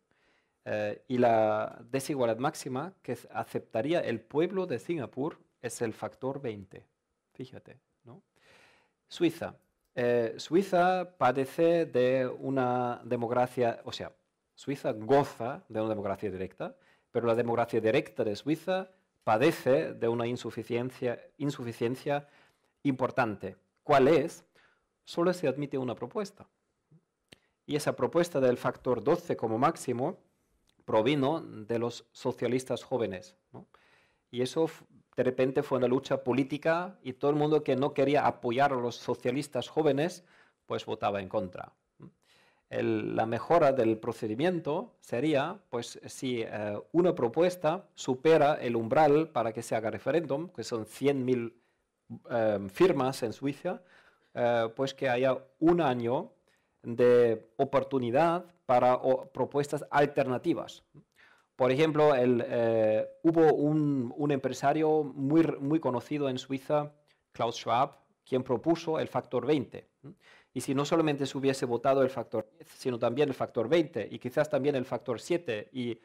Eh, y la desigualdad máxima que aceptaría el pueblo de Singapur es el factor 20. Fíjate, ¿no? Suiza. Eh, Suiza padece de una democracia, o sea, Suiza goza de una democracia directa, pero la democracia directa de Suiza padece de una insuficiencia, insuficiencia importante. ¿Cuál es? solo se admite una propuesta. Y esa propuesta del factor 12 como máximo provino de los socialistas jóvenes. Y eso de repente fue una lucha política y todo el mundo que no quería apoyar a los socialistas jóvenes, pues votaba en contra. la mejora del procedimiento sería, pues, si eh, una propuesta supera el umbral para que se haga referéndum, que son 100.000 eh, firmas en Suiza, eh, pues que haya un año de oportunidad para propuestas alternativas. Por ejemplo, eh, hubo un, empresario muy, muy conocido en Suiza, Klaus Schwab, quien propuso el factor 20. Y si no solamente se hubiese votado el factor 10, sino también el factor 20 y quizás también el factor 7 y, 12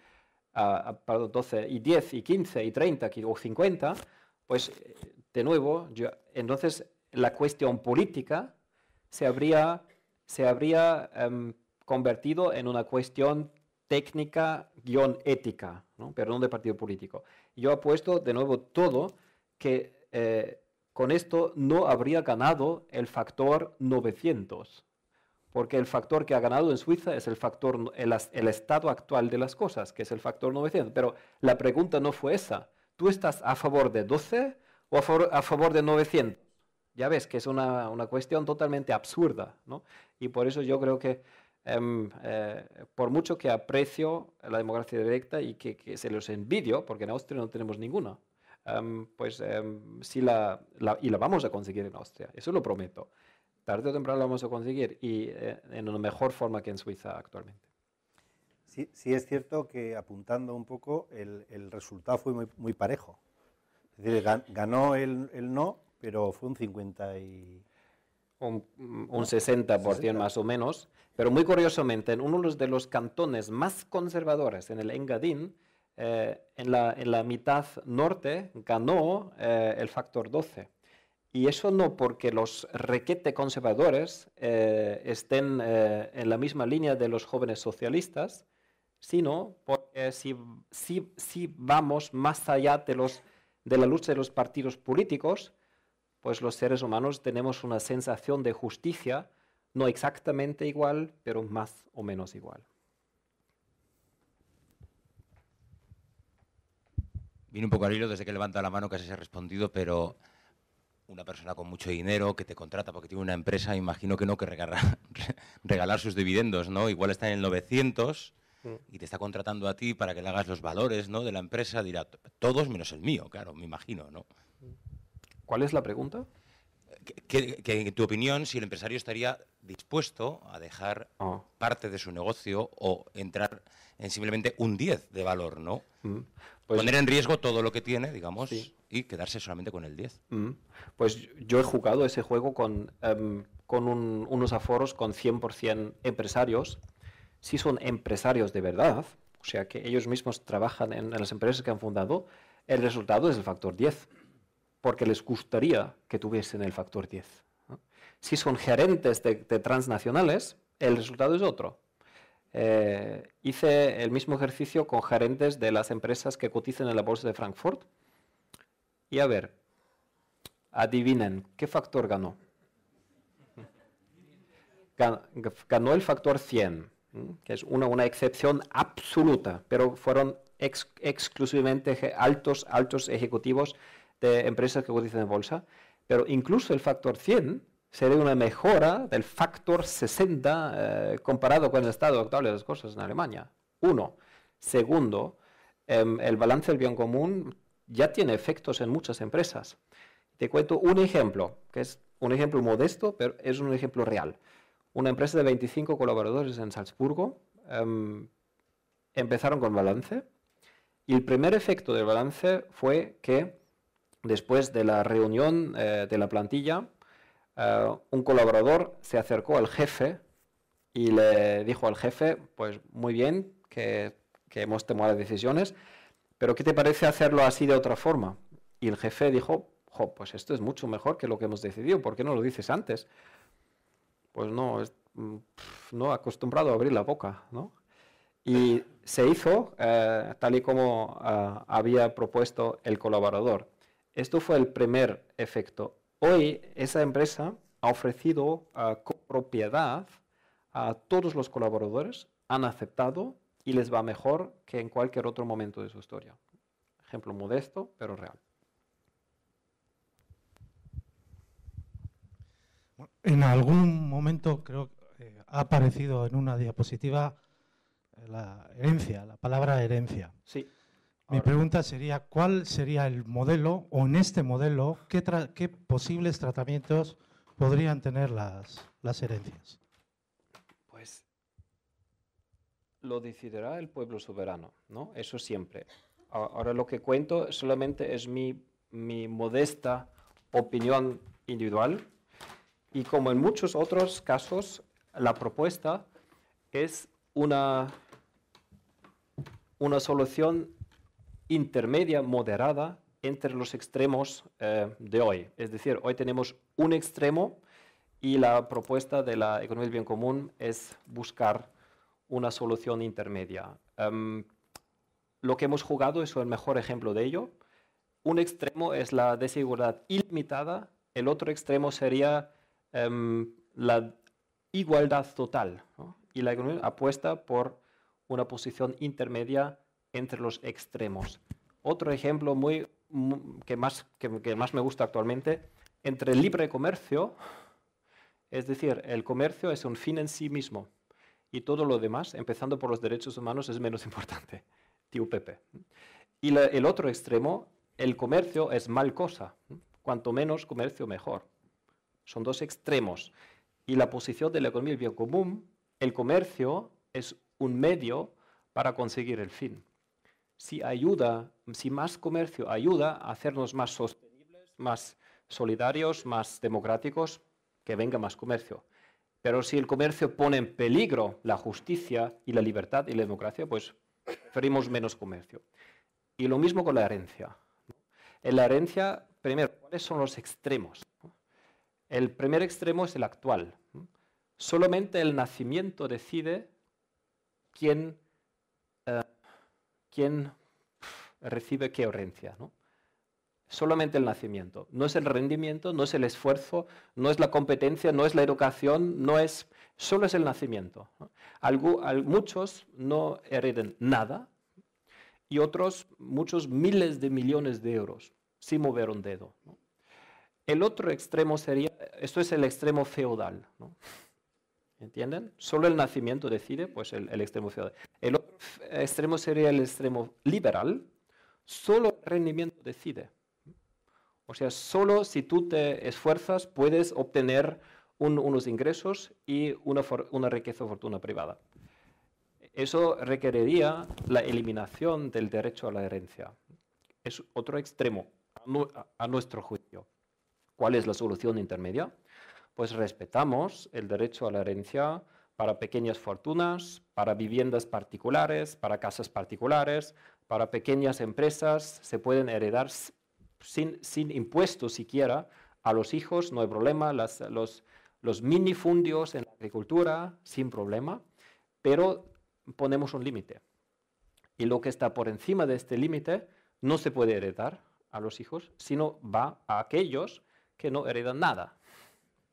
ah, ah, y 10 y 15 y 30 o 50, pues de nuevo, yo, entonces la cuestión política se habría, se habría em, convertido en una cuestión técnica guión ética, ¿no? pero no de partido político. Yo apuesto de nuevo todo que eh, con esto no habría ganado el factor 900, porque el factor que ha ganado en Suiza es el factor, el, estado actual de las cosas, que es el factor 900. Pero la pregunta no fue esa. ¿Tú estás a favor de 12 o a favor de 900? Ya ves que es una, una cuestión totalmente absurda, ¿no? Y por eso yo creo que, em, eh, por mucho que aprecio la democracia directa y que, se los envidio, porque en Austria no tenemos ninguna, em, pues em, sí la, y la vamos a conseguir en Austria, eso lo prometo. Tarde o temprano la vamos a conseguir y eh, en una mejor forma que en Suiza actualmente. Sí, sí es cierto que apuntando un poco, el, el resultado fue muy, muy parejo. Es decir, ganó el, el no pero fue un 50 y... Un, 60%, mm, más o menos. Pero muy curiosamente, en uno de los cantones más conservadores, en el Engadín, eh, en, la, en, la, mitad norte ganó eh, el factor 12. Y eso no porque los requete conservadores eh, estén en la misma línea de los jóvenes socialistas, sino porque si, si, si vamos más allá de, los, de la lucha de los partidos políticos, pues los seres humanos tenemos una sensación de justicia, no exactamente igual, pero más o menos igual. Viene un poco al hilo desde que levanta la mano, casi se ha respondido, pero una persona con mucho dinero que te contrata porque tiene una empresa, imagino que no que (laughs) regalar, sus dividendos, ¿no? Igual está en el 900 y te está contratando a ti para que le hagas los valores, ¿no? De la empresa, dirá, todos menos el mío, claro, me imagino, ¿no? ¿Cuál es la pregunta? Que, en tu opinión, si el empresario estaría dispuesto a dejar ah. parte de su negocio o entrar en simplemente un 10 de valor, ¿no? Mm. Pues Poner en riesgo todo lo que tiene, digamos, y quedarse solamente con el 10. Mm. Pues yo he jugado ese juego con, em, unos aforos con 100% empresarios. Si son empresarios de verdad, o sea que ellos mismos trabajan en, en las empresas que han fundado, el resultado es el factor 10 porque les gustaría que tuviesen el factor 10. Si son gerentes de, transnacionales, el resultado es otro. Eh, hice el mismo ejercicio con gerentes de las empresas que cotizan en la bolsa de Frankfurt. Y a ver, adivinen, ¿qué factor ganó? Ganó el factor 100, que es una, una excepción absoluta, pero fueron exclusivamente altos, altos ejecutivos de empresas que cotizan en bolsa, pero incluso el factor 100 sería una mejora del factor 60 eh, comparado con el estado actual de las cosas en Alemania. Uno. Segundo, em, el balance del bien común ya tiene efectos en muchas empresas. Te cuento un ejemplo, que es un ejemplo modesto, pero es un ejemplo real. Una empresa de 25 colaboradores en Salzburgo em, empezaron con balance y el primer efecto del balance fue que Después de la reunión eh, de la plantilla, eh, un colaborador se acercó al jefe y le dijo al jefe, pues muy bien que, hemos tomado decisiones, pero ¿qué te parece hacerlo así de otra forma? Y el jefe dijo, jo, pues esto es mucho mejor que lo que hemos decidido, ¿por qué no lo dices antes? Pues no, mm, no he acostumbrado a abrir la boca, ¿no? Y se hizo eh, tal y como había propuesto el colaborador. Esto fue el primer efecto. Hoy esa empresa ha ofrecido ah, propiedad a todos los colaboradores, han aceptado y les va mejor que en cualquier otro momento de su historia. Ejemplo modesto, pero real. En algún momento creo que eh, ha aparecido en una diapositiva eh, la herencia, la palabra herencia. Sí. Mi pregunta sería, ¿cuál sería el modelo o en este modelo qué, qué posibles tratamientos podrían tener las, herencias? Pues lo decidirá el pueblo soberano, ¿no? Eso siempre. Ahora lo que cuento solamente es mi, modesta opinión individual y como en muchos otros casos, la propuesta es una, una solución intermedia moderada entre los extremos eh, de hoy. Es decir, hoy tenemos un extremo y la propuesta de la economía del bien común es buscar una solución intermedia. Em, lo que hemos jugado es el mejor ejemplo de ello. Un extremo es la desigualdad ilimitada, el otro extremo sería em, la igualdad total. Y la economía apuesta por una posición intermedia entre los extremos. Otro ejemplo muy, que, más, más me gusta actualmente, entre el libre comercio, es decir, el comercio es un fin en sí mismo y todo lo demás, empezando por los derechos humanos, es menos (laughs) importante, tío Pepe. Y el otro extremo, el comercio es mal cosa. Cuanto menos comercio, mejor. Son dos extremos. Y la posición de la economía del bien común, el comercio es un medio para conseguir el fin si ayuda, más comercio ayuda a hacernos más sostenibles, más solidarios, más democráticos, que venga más comercio. Pero si el comercio pone en peligro la justicia y la libertad y la democracia, pues preferimos menos comercio. Y lo mismo con la herencia. En la herencia, primero, ¿cuáles son los extremos? El primer extremo es el actual. Solamente el nacimiento decide quién eh, quién recibe qué herencia, ¿no? Solamente el nacimiento. No es el rendimiento, no es el esfuerzo, no es la competencia, no es la educación, no es... Solo es el nacimiento. muchos no hereden nada y otros, muchos miles de millones de euros, sin mover un dedo. El otro extremo sería, esto es el extremo feudal. ¿no? ¿Entienden? Solo el nacimiento decide pues, el, extremo ciudadano. El otro eh, extremo sería el extremo liberal. Solo el rendimiento decide. O sea, solo si tú te esfuerzas puedes obtener unos ingresos y una, riqueza o fortuna privada. Eso requeriría la eliminación del derecho a la herencia. Es otro extremo a nuestro juicio. ¿Cuál es la solución intermedia? pues respetamos el derecho a la herencia para pequeñas fortunas, para viviendas particulares, para casas particulares, para pequeñas empresas, se pueden heredar sin, impuestos siquiera a los hijos, no hay problema, los, los minifundios en la agricultura, sin problema, pero ponemos un límite. Y lo que está por encima de este límite no se puede heredar a los hijos, sino va a aquellos que no heredan nada,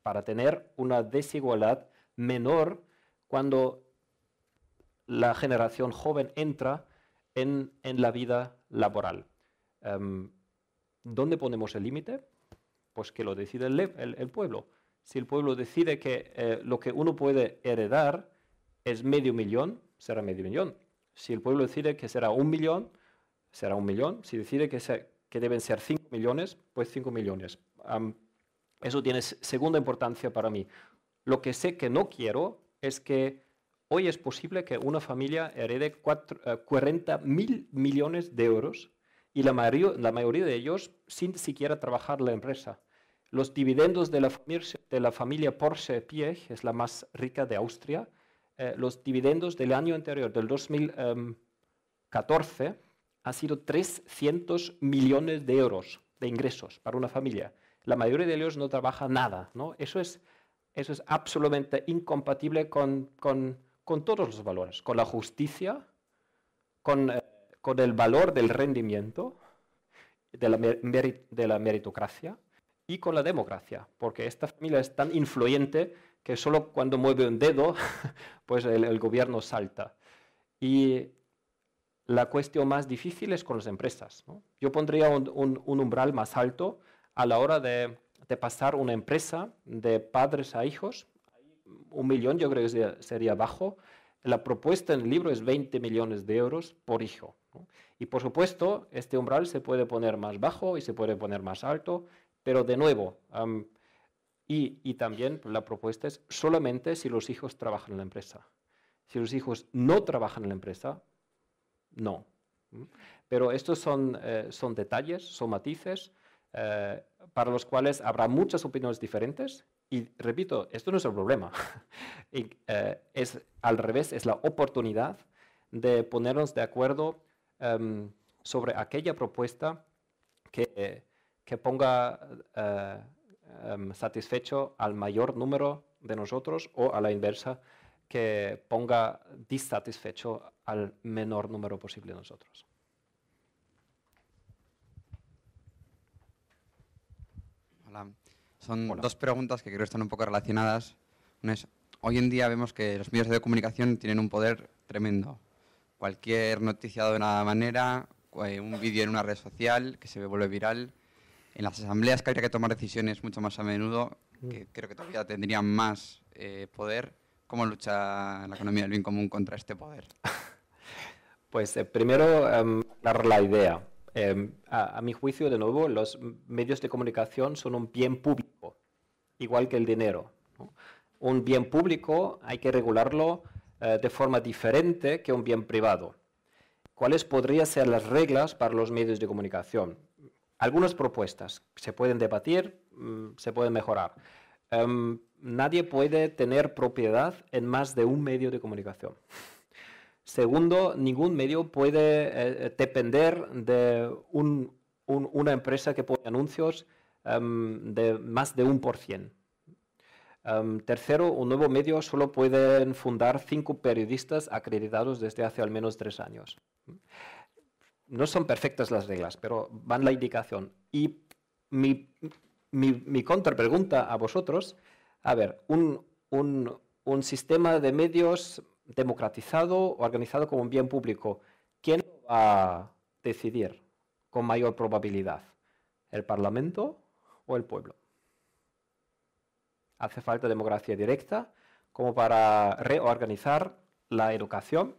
para tener una desigualdad menor cuando la generación joven entra en, la vida laboral. Em, ¿Dónde ponemos el límite? Pues que lo decide el, pueblo. Si el pueblo decide que eh, lo que uno puede heredar es medio millón, será medio millón. Si el pueblo decide que será un millón, será un millón. Si decide que, deben ser cinco millones, pues cinco millones. Eso tiene segunda importancia para mí. Lo que sé que no quiero es que hoy es posible que una familia herede cuatro, eh, mil millones de euros y la, mayoría, de ellos sin siquiera trabajar la empresa. Los dividendos de la, familia Porsche Piech, es la más rica de Austria, eh, los dividendos del año anterior, del 2014, em, han sido 300 millones de euros de ingresos para una familia la mayoría de ellos no trabaja nada. ¿no? Eso, es, eso es absolutamente incompatible con, con, con todos los valores, con la justicia, con, eh, con el valor del rendimiento, de la, meritocracia y con la democracia, porque esta familia es tan influyente que solo cuando mueve un dedo, (laughs) pues el, gobierno salta. Y la cuestión más difícil es con las empresas. Yo pondría un, un, umbral más alto a la hora de, pasar una empresa de padres a hijos, un millón yo creo que sería, bajo. La propuesta en el libro es 20 millones de euros por hijo. Y por supuesto, este umbral se puede poner más bajo y se puede poner más alto, pero de nuevo, y, también la propuesta es solamente si los hijos trabajan en la empresa. Si los hijos no trabajan en la empresa, no. Pero estos son, eh, son detalles, son matices. Eh, para los cuales habrá muchas opiniones diferentes. Y repito, esto no es el problema. (laughs) Eh, es al revés, es la oportunidad de ponernos de acuerdo em, sobre aquella propuesta que, ponga eh, em, satisfecho al mayor número de nosotros o a la inversa, que ponga disatisfecho al menor número posible de nosotros. Son dos preguntas que creo que están un poco relacionadas. Una es, hoy en día vemos que los medios de comunicación tienen un poder tremendo. Cualquier noticia de una manera, eh, un vídeo en una red social que se vuelve viral. En las asambleas que habría que tomar decisiones mucho más a menudo, que mm. creo que todavía tendrían más eh, poder, ¿cómo lucha la economía del bien común contra este poder? (laughs) Pues eh, primero, em, dar la idea. Em, a, mi juicio, de nuevo, los medios de comunicación son un bien público, igual que el dinero. Un bien público hay que regularlo eh, de forma diferente que un bien privado. ¿Cuáles podrían ser las reglas para los medios de comunicación? Algunas propuestas se pueden debatir, mm, se pueden mejorar. Em, nadie puede tener propiedad en más de un medio de comunicación. Segundo, ningún medio puede eh, depender de una empresa que pone anuncios em, de más de un por cien. Em, tercero, un nuevo medio solo puede fundar cinco periodistas acreditados desde hace al menos tres años. No son perfectas las reglas, pero van la indicación. Y mi, mi, mi contrapregunta a vosotros, a ver, un sistema de medios democratizado, o organizado como un bien público, ¿quién va a decidir con mayor probabilidad? ¿El Parlamento o el pueblo? Hace falta democracia directa como para reorganizar la educación,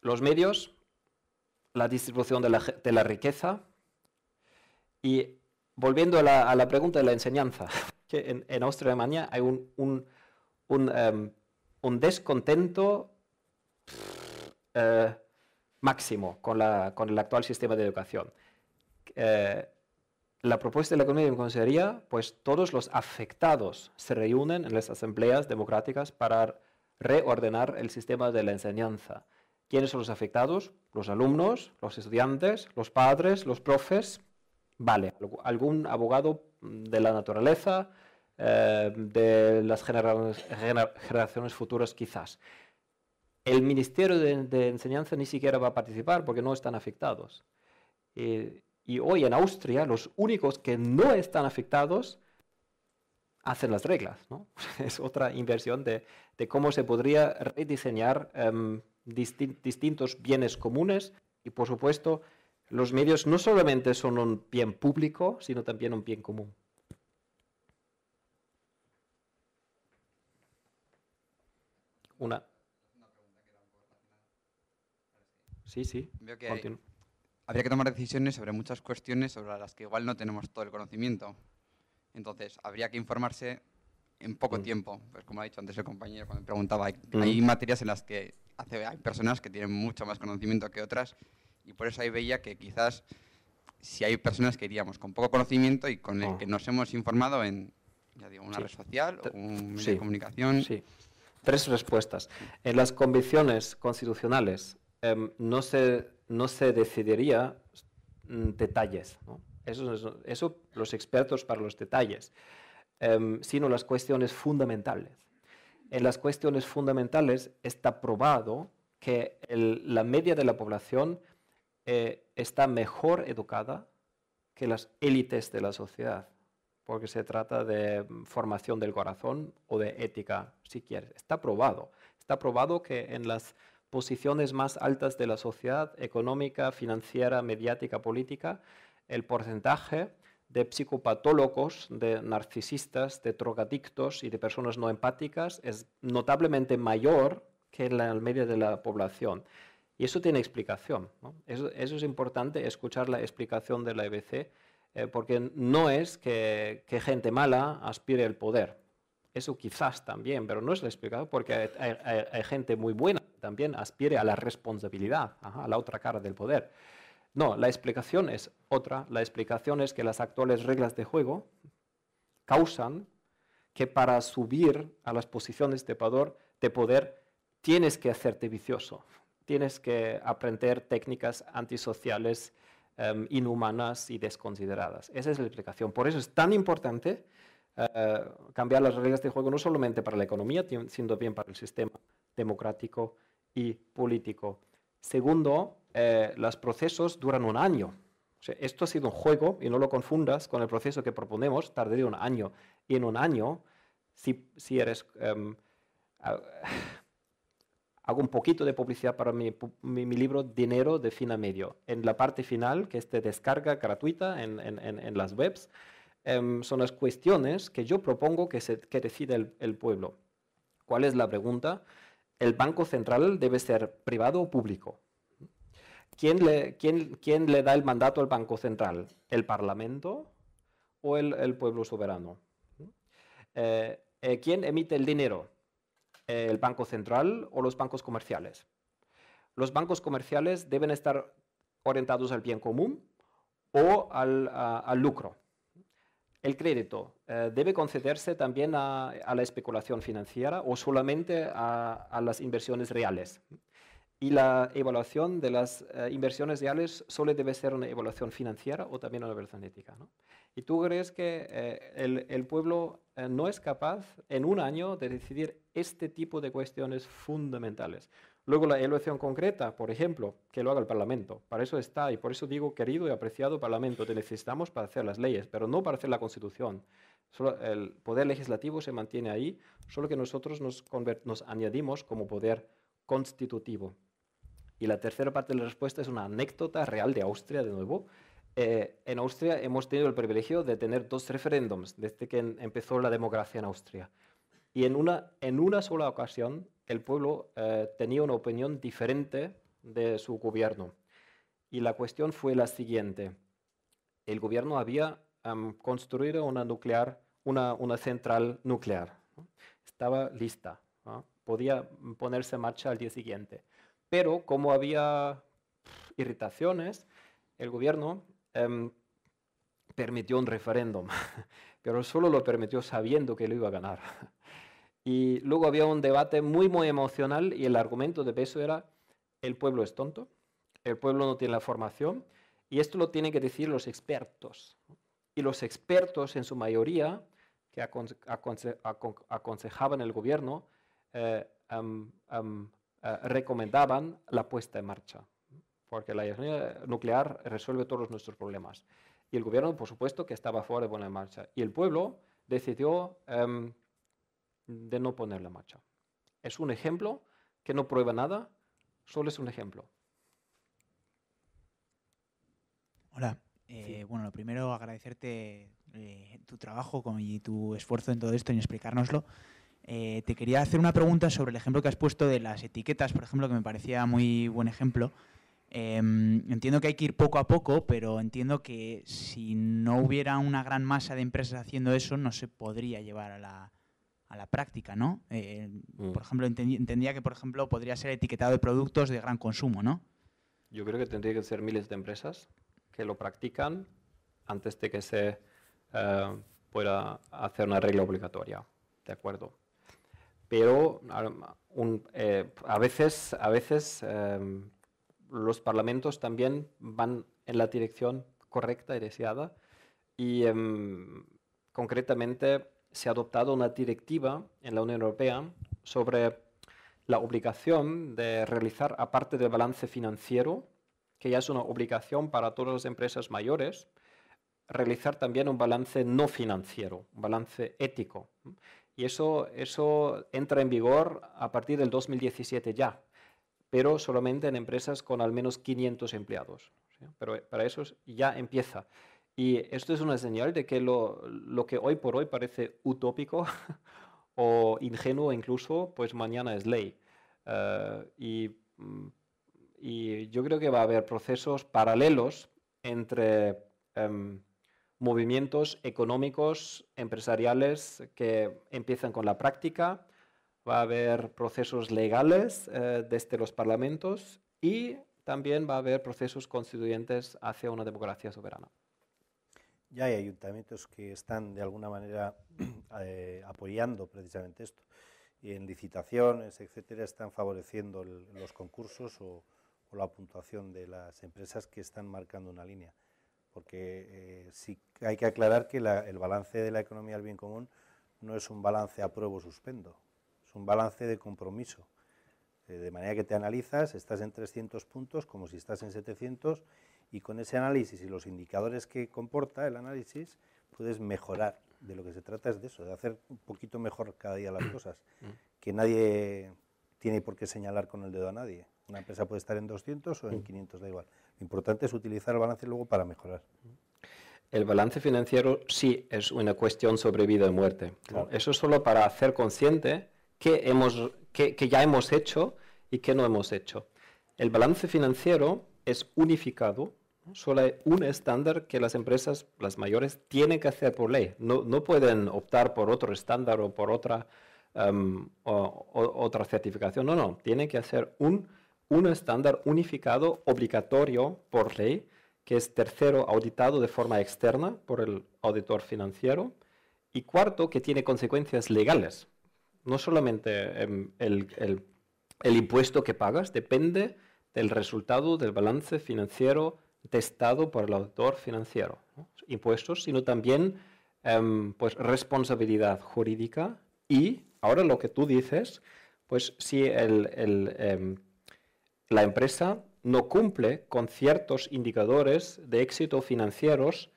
los medios, la distribución de la, riqueza y volviendo a la, pregunta de la enseñanza, (laughs) que en, Austria y Alemania hay un, em, un descontento eh, máximo con, el actual sistema de educación. Eh, la propuesta de la economía de consejería, pues todos los afectados se reúnen en las asambleas democráticas para reordenar el sistema de la enseñanza. ¿Quiénes son los afectados? Los alumnos, los estudiantes, los padres, los profes. Vale, algún abogado de la naturaleza, eh, de las generaciones, futuras quizás. El Ministerio de, Enseñanza ni siquiera va a participar porque no están afectados. Eh, y hoy en Austria los únicos que no están afectados hacen las reglas. (laughs) es otra inversión de, cómo se podría rediseñar em, distintos bienes comunes y por supuesto los medios no solamente son un bien público, sino también un bien común. Una. Sí, sí. habría que tomar decisiones sobre muchas cuestiones sobre las que igual no tenemos todo el conocimiento. Entonces, habría que informarse en poco mm. tiempo. Pues como ha dicho antes el compañero cuando me preguntaba, mm. hay, materias en las que hay personas que tienen mucho más conocimiento que otras y por eso ahí veía que quizás si hay personas que iríamos con poco conocimiento y con el ah. que nos hemos informado en una red social o un medio de comunicación. Sí tres respuestas. En las convicciones constitucionales em, no, se, no decidiría mm, detalles. Eso, los expertos para los detalles, em, sino las cuestiones fundamentales. En las cuestiones fundamentales está probado que la media de la población eh, está mejor educada que las élites de la sociedad porque se trata de formación del corazón o de ética, si quieres. Está probado. Está probado que en las posiciones más altas de la sociedad, económica, financiera, mediática, política, el porcentaje de psicopatólogos, de narcisistas, de drogadictos y de personas no empáticas es notablemente mayor que en la media de la población. Y eso tiene explicación. eso, es importante, escuchar la explicación de la EBC eh, porque no es que, gente mala aspire al poder. Eso quizás también, pero no es lo explicado porque hay, gente muy buena también aspire a la responsabilidad, a la otra cara del poder. No, la explicación es otra. La explicación es que las actuales reglas de juego causan que para subir a las posiciones de poder tienes que hacerte vicioso, tienes que aprender técnicas antisociales Em, inhumanas y desconsideradas. Esa es la explicación. Por eso es tan importante eh, cambiar las reglas de juego, no solamente para la economía, sino bien para el sistema democrático y político. Segundo, eh, los procesos duran un año. esto ha sido un juego y no lo confundas con el proceso que proponemos, tardaría un año. Y en un año, si, si eres... Em, hago un poquito de publicidad para mi, libro Dinero de Fin a Medio. En la parte final, que es de descarga gratuita en, las webs, em, son las cuestiones que yo propongo que, se, decida el, pueblo. ¿Cuál es la pregunta? ¿El Banco Central debe ser privado o público? ¿Quién le, da el mandato al Banco Central? ¿El Parlamento o el, pueblo soberano? Eh, eh, ¿Quién emite el dinero? el Banco Central o los bancos comerciales. Los bancos comerciales deben estar orientados al bien común o al, lucro. El crédito eh, debe concederse también a, la especulación financiera o solamente a, las inversiones reales. Y la evaluación de las eh, inversiones reales solo debe ser una evaluación financiera o también una evaluación ética. ¿Y tú crees que eh, el, pueblo eh, no es capaz en un año de decidir este tipo de cuestiones fundamentales? Luego la elección concreta, por ejemplo, que lo haga el Parlamento. Para eso está y por eso digo, querido y apreciado Parlamento, te necesitamos para hacer las leyes, pero no para hacer la Constitución. Solo el poder legislativo se mantiene ahí, solo que nosotros nos añadimos como poder constitutivo. Y la tercera parte de la respuesta es una anécdota real de Austria, de nuevo, eh, en Austria hemos tenido el privilegio de tener dos referéndums desde que empezó la democracia en Austria. Y en una, en una sola ocasión el pueblo eh, tenía una opinión diferente de su gobierno. Y la cuestión fue la siguiente. El gobierno había construido una, nuclear, una, una central nuclear. Estaba lista. Podía ponerse en marcha al día siguiente. Pero como había irritaciones, el gobierno Em, permitió un referéndum, (laughs) pero solo lo permitió sabiendo que lo iba a ganar. (laughs) Y luego había un debate muy, muy emocional y el argumento de peso era, el pueblo es tonto, el pueblo no tiene la formación, y esto lo tienen que decir los expertos. Y los expertos, en su mayoría, que aconsejaban el gobierno, eh, eh, recomendaban la puesta en marcha porque la energía nuclear resuelve todos nuestros problemas. Y el gobierno, por supuesto, que estaba fuera de poner en marcha. Y el pueblo decidió em, de no ponerla en marcha. Es un ejemplo que no prueba nada, solo es un ejemplo. Hola. Eh, bueno, lo primero, agradecerte eh, tu trabajo y tu esfuerzo en todo esto, y explicárnoslo. Eh, te quería hacer una pregunta sobre el ejemplo que has puesto de las etiquetas, por ejemplo, que me parecía muy buen ejemplo. Em, entiendo que hay que ir poco a poco, pero entiendo que si no hubiera una gran masa de empresas haciendo eso, no se podría llevar a la, práctica, ¿no? Eh, mm. Por ejemplo, entendía que, por ejemplo, podría ser etiquetado de productos de gran consumo, ¿no? Yo creo que tendría que ser miles de empresas que lo practican antes de que se eh, pueda hacer una regla obligatoria, ¿de acuerdo? Pero eh, a veces, a veces em, los parlamentos también van en la dirección correcta y deseada. Y em, concretamente se ha adoptado una directiva en la Unión Europea sobre la obligación de realizar, aparte del balance financiero, que ya es una obligación para todas las empresas mayores, realizar también un balance no financiero, un balance ético. Y eso, eso entra en vigor a partir del 2017 ya pero solamente en empresas con al menos 500 empleados. Pero eh, para eso ya empieza. Y esto es una señal de que lo, lo que hoy por hoy parece utópico (laughs) o ingenuo incluso, pues mañana es ley. Eh, y, mm, y, yo creo que va a haber procesos paralelos entre em, movimientos económicos, empresariales, que empiezan con la práctica, va a haber procesos legales eh, desde los parlamentos y también va a haber procesos constituyentes hacia una democracia soberana. Ya hay ayuntamientos que están de alguna manera (clears throat) eh, apoyando precisamente esto. Y en licitaciones, etcétera, están favoreciendo los concursos o, la puntuación de las empresas que están marcando una línea. Porque eh, sí hay que aclarar que el balance de la economía del bien común no es un balance a prueba o suspendo un balance de compromiso. Eh, de manera que te analizas, estás en 300 puntos como si estás en 700 y con ese análisis y los indicadores que comporta el análisis puedes mejorar. De lo que se trata es de eso, de hacer un poquito mejor cada día las (clears throat) cosas, mm. que nadie tiene por qué señalar con el dedo a nadie. Una empresa puede estar en 200 o en 500, mm. da igual. Lo importante es utilizar el balance luego para mejorar. El balance financiero sí es una cuestión sobre vida y muerte. eso es solo para hacer consciente qué, ya hemos hecho y qué no hemos hecho. El balance financiero es unificado, solo hay un estándar que las empresas, las mayores, tienen que hacer por ley. No, pueden optar por otro estándar o por otra, em, otra certificación. No, no, tienen que hacer un, un estándar unificado, obligatorio por ley, que es tercero, auditado de forma externa por el auditor financiero. Y cuarto, que tiene consecuencias legales no solamente em, el, impuesto que pagas, depende del resultado del balance financiero testado por el autor financiero. Impuestos, sino también em, pues, responsabilidad jurídica y, ahora lo que tú dices, pues si em, la empresa no cumple con ciertos indicadores de éxito financieros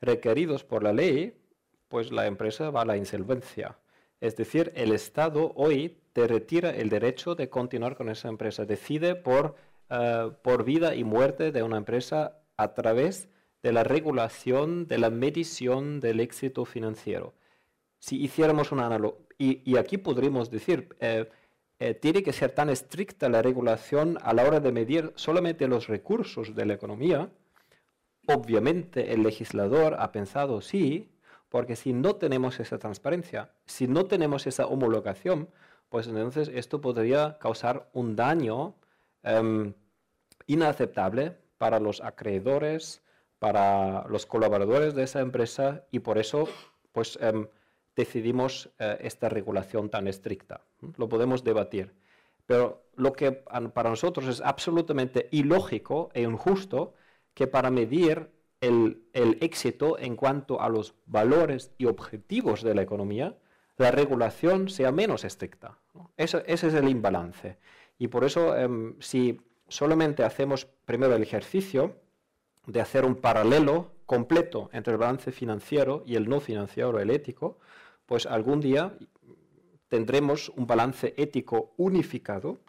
requeridos por la ley, pues la empresa va a la insolvencia. Es decir, el Estado hoy te retira el derecho de continuar con esa empresa, decide eh, por, vida y muerte de una empresa a través de la regulación, de la medición del éxito financiero. Si hiciéramos un análogo y, aquí podríamos decir, eh, eh, tiene que ser tan estricta la regulación a la hora de medir solamente los recursos de la economía, obviamente el legislador ha pensado, sí, porque si no tenemos esa transparencia, si no tenemos esa homologación, pues entonces esto podría causar un daño em, inaceptable para los acreedores, para los colaboradores de esa empresa y por eso pues em, decidimos eh, esta regulación tan estricta. Lo podemos debatir. Pero lo que para nosotros es absolutamente ilógico e injusto que para medir el, éxito en cuanto a los valores y objetivos de la economía, la regulación sea menos estricta. Eso, ese es el imbalance. Y por eso, em, si solamente hacemos primero el ejercicio de hacer un paralelo completo entre el balance financiero y el no financiero, el ético, pues algún día tendremos un balance ético unificado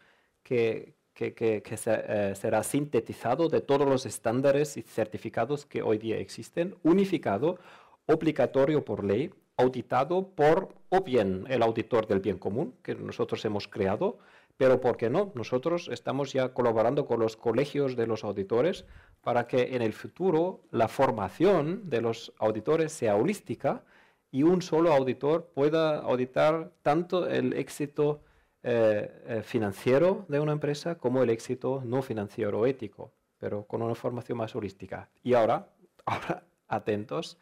que, que, eh, será sintetizado de todos los estándares y certificados que hoy día existen, unificado, obligatorio por ley, auditado por o bien el auditor del bien común que nosotros hemos creado, pero ¿por qué no? Nosotros estamos ya colaborando con los colegios de los auditores para que en el futuro la formación de los auditores sea holística y un solo auditor pueda auditar tanto el éxito eh, eh, financiero de una empresa como el éxito no financiero o ético, pero con una formación más holística. Y ahora, (laughs) ahora atentos,